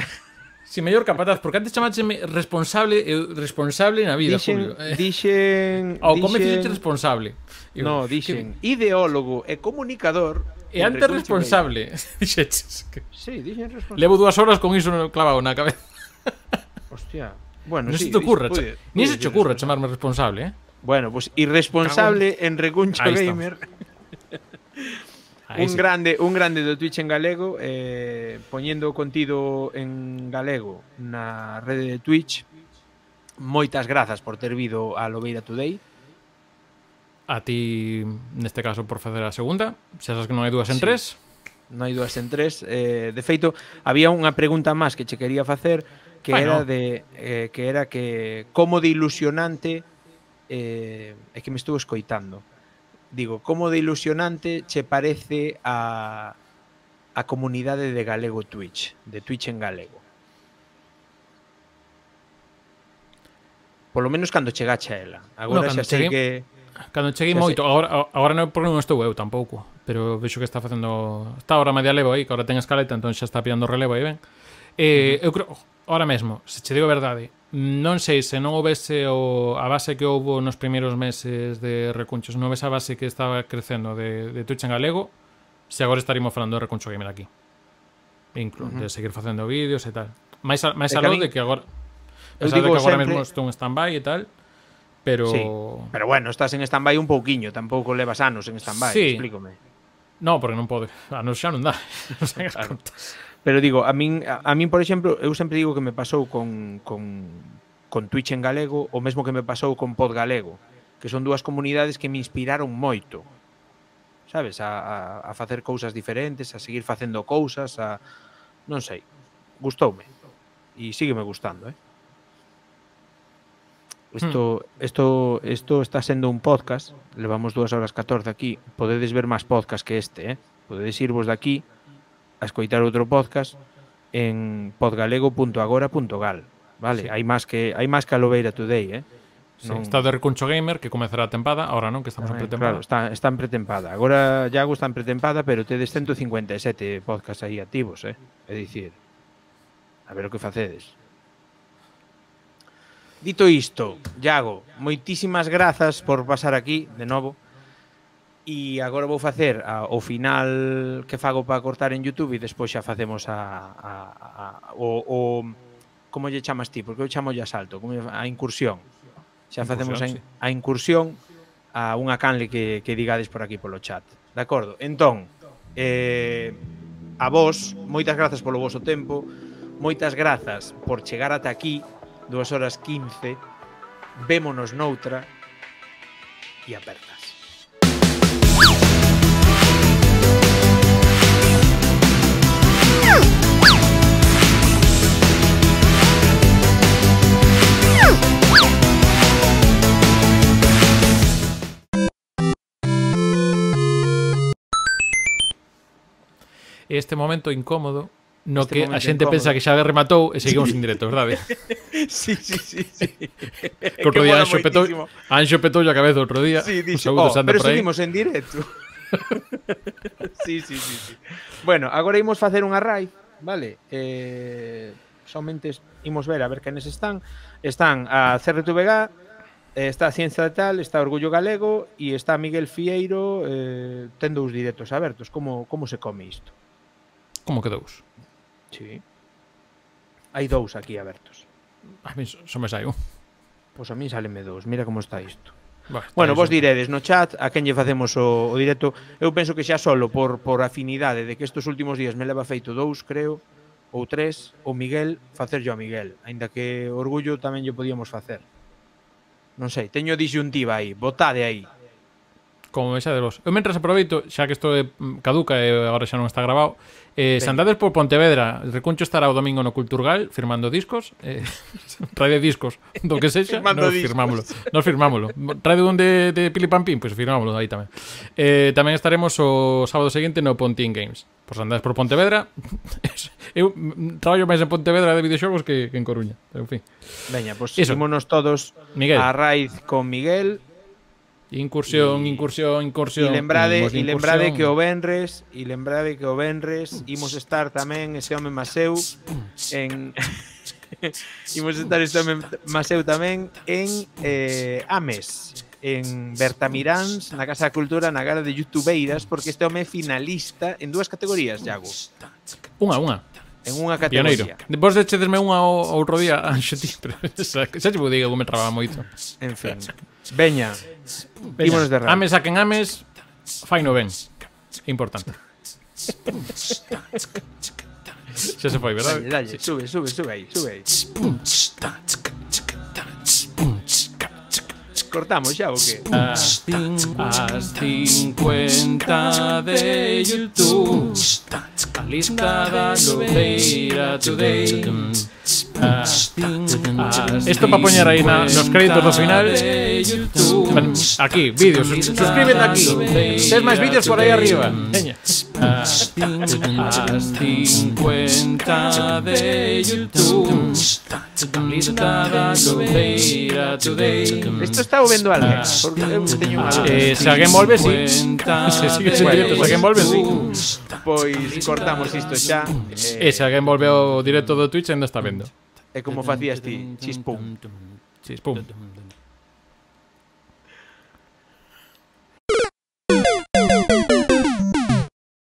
[LAUGHS] sí, mellor capataz, porque antes chamácheme responsable eh, responsable na vida, dixen, Julio. Eh, dixen... Ao dixen, comezo dixen responsable. Eu, no, dixen que... ideólogo e comunicador E antes responsable, [LAUGHS] dixeches. Que... Sí, dixen responsable. Levo dúas horas con iso clavado na cabeza. [LAUGHS] Hostia. Bueno, non sí, se te ocurra, puede, pude, pude, se te ocurra chamarme responsable, eh? Bueno, pues irresponsable Cagón. en Recuncho Gamer. Ahí un sí. grande, un grande do Twitch en galego eh poñendo o contido en galego na rede de Twitch. Moitas grazas por ter vido a Lobeira Today. A ti, neste caso, por facer a segunda. Se sabes que non hai dúas en sí. tres. Non hai dúas en tres. Eh, de feito, había unha pregunta máis que che quería facer que bueno. era de eh, que era que como de ilusionante eh, é que me estuvo escoitando digo, como de ilusionante che parece a, a comunidade de galego Twitch, de Twitch en galego? Por lo menos cando chegache a ela. Agora no, xa sei que... Cando cheguei moito, agora, agora non, porque non estou eu tampouco, pero vexo que está facendo... Está ahora media levo aí, que agora ten escaleta, entón xa está pillando relevo aí, ben. Eh, uh -huh. Eu creo, ahora mesmo, se che digo a verdade, Non sei, se non houvese o, a base que houbo nos primeiros meses de Recunchos, non houvese a base que estaba crecendo de, de Twitch en galego, se agora estaríamos falando de Recuncho Gamer aquí. Inclu, uh -huh. de seguir facendo vídeos e tal. Mais, mais algo de que agora... Eu digo que agora sempre... mesmo estou en stand-by e tal, pero... Sí, pero bueno, estás en stand-by un pouquiño, tampouco levas anos en stand-by, sí. explícome. No, porque non pode. A nos xa non dá. [LAUGHS] Non sei Pero digo, a min, a, a min, por exemplo, eu sempre digo que me pasou con, con, con Twitch en galego o mesmo que me pasou con Pod Galego, que son dúas comunidades que me inspiraron moito. Sabes, a, a, a facer cousas diferentes, a seguir facendo cousas, a non sei, gustoume e sígueme gustando, eh. Isto, isto, hmm. isto está sendo un podcast, levamos 2 horas 14 aquí, podedes ver máis podcast que este, eh? Podedes irvos de aquí a escoitar outro podcast en podgalego.agora.gal. Vale, sí. hai máis que hai máis que a Lobeira Today, eh? Sí, non... Está de Recuncho Gamer, que comezará a tempada, ahora non, que estamos en pretempada. Claro, está, está en pretempada. Agora, Iago, está en pretempada, pero tedes 157 podcasts aí activos, eh? É dicir, a ver o que facedes. Dito isto, Iago, moitísimas grazas por pasar aquí, de novo. E agora vou facer a, o final que fago para cortar en Youtube e despois xa facemos a, a, a, o, o como lle chamas ti, porque eu chamo xa asalto, como a incursión. Xa facemos a, a incursión a unha canle que, que digades por aquí polo chat. De acordo? Entón, eh, a vos, moitas grazas polo voso tempo, moitas grazas por chegar ata aquí, 2 horas 15, vémonos noutra e aperta. este momento incómodo no este que a xente incómodo. pensa que xa rematou e seguimos sí. en directo, verdade? [LAUGHS] sí, sí, sí, sí. Que outro día Anxo petou, Anxo petou a cabeza outro día. Sí, dixo, oh, pero seguimos en directo. [LAUGHS] sí, sí, sí, sí. Bueno, agora imos facer unha rai, vale? Eh, somente imos ver a ver quenes están. Están a CRTVG, eh, está a Ciencia Tal, está Orgullo Galego e está Miguel Fieiro eh, ten dous directos abertos. Como, como se come isto? como que dous. Sí. Hai dous aquí abertos. A mí só me sai un. Pois a mí saleme dous, mira como está isto. Bah, bueno, vos diredes no chat a quen lle facemos o, o directo. Eu penso que xa solo por, por afinidade de que estes últimos días me leva feito dous, creo, ou tres, ou Miguel, facer yo a Miguel. Ainda que orgullo tamén yo podíamos facer. Non sei, teño disyuntiva aí, votade aí como vexades vos. Eu mentras aproveito, xa que isto é mm, caduca e agora xa non está grabado, eh, se andades por Pontevedra, Recuncho estará o domingo no Culturgal firmando discos, eh, trae [LAUGHS] discos, do que sexa, [LAUGHS] nos discos. firmámoslo. Nos firmámoslo. Trae un de, de Pili Pampín, pois pues firmámoslo aí tamén. Eh, tamén estaremos o sábado seguinte no Pontín Games. Pois pues andades por Pontevedra, [LAUGHS] eu mm, traballo máis en Pontevedra de videoxogos que, que en Coruña. En fin. Veña, pois pues, todos Miguel. a Raiz con Miguel Incursión, y, incursión, incursión. E lembrade, e lembrade que o Benres, e lembrade que o Benres imos estar tamén ese home Maseu en [LAUGHS] imos estar ese home Maseu tamén en eh, Ames, en Bertamiráns, na Casa da Cultura, na gala de Youtubeiras, porque este home finalista en dúas categorías, Iago. Unha, unha. En unha categoría. Pioneiro. Vos chederme unha o outro día, [LAUGHS] xa ti, pero xa, xa, xa, xa, xa, xa, xa, xa, xa, xa, xa, xa, xa, Ímonos de rap. Ames a quen ames, fai no ben. Importante. Xa se foi, verdad? Dale, dale, sube, sube, sube aí, sube aí. Cortamos xa o que? As, cin, as de YouTube Listada no Beira Today Isto ah, para poñer aí na, nos créditos do final Aquí, vídeos, suscríbete aquí Tens máis vídeos por aí arriba Veña las 50 de YouTube. Esto está viendo algo, Eh, se alguén volve, sí. [LAUGHS] Se sigue bueno, se sí. Pois pues cortamos isto xa. Eh, e se alguén volve directo do Twitch, ainda está vendo. É eh, como facías ti, chispum. Chispum.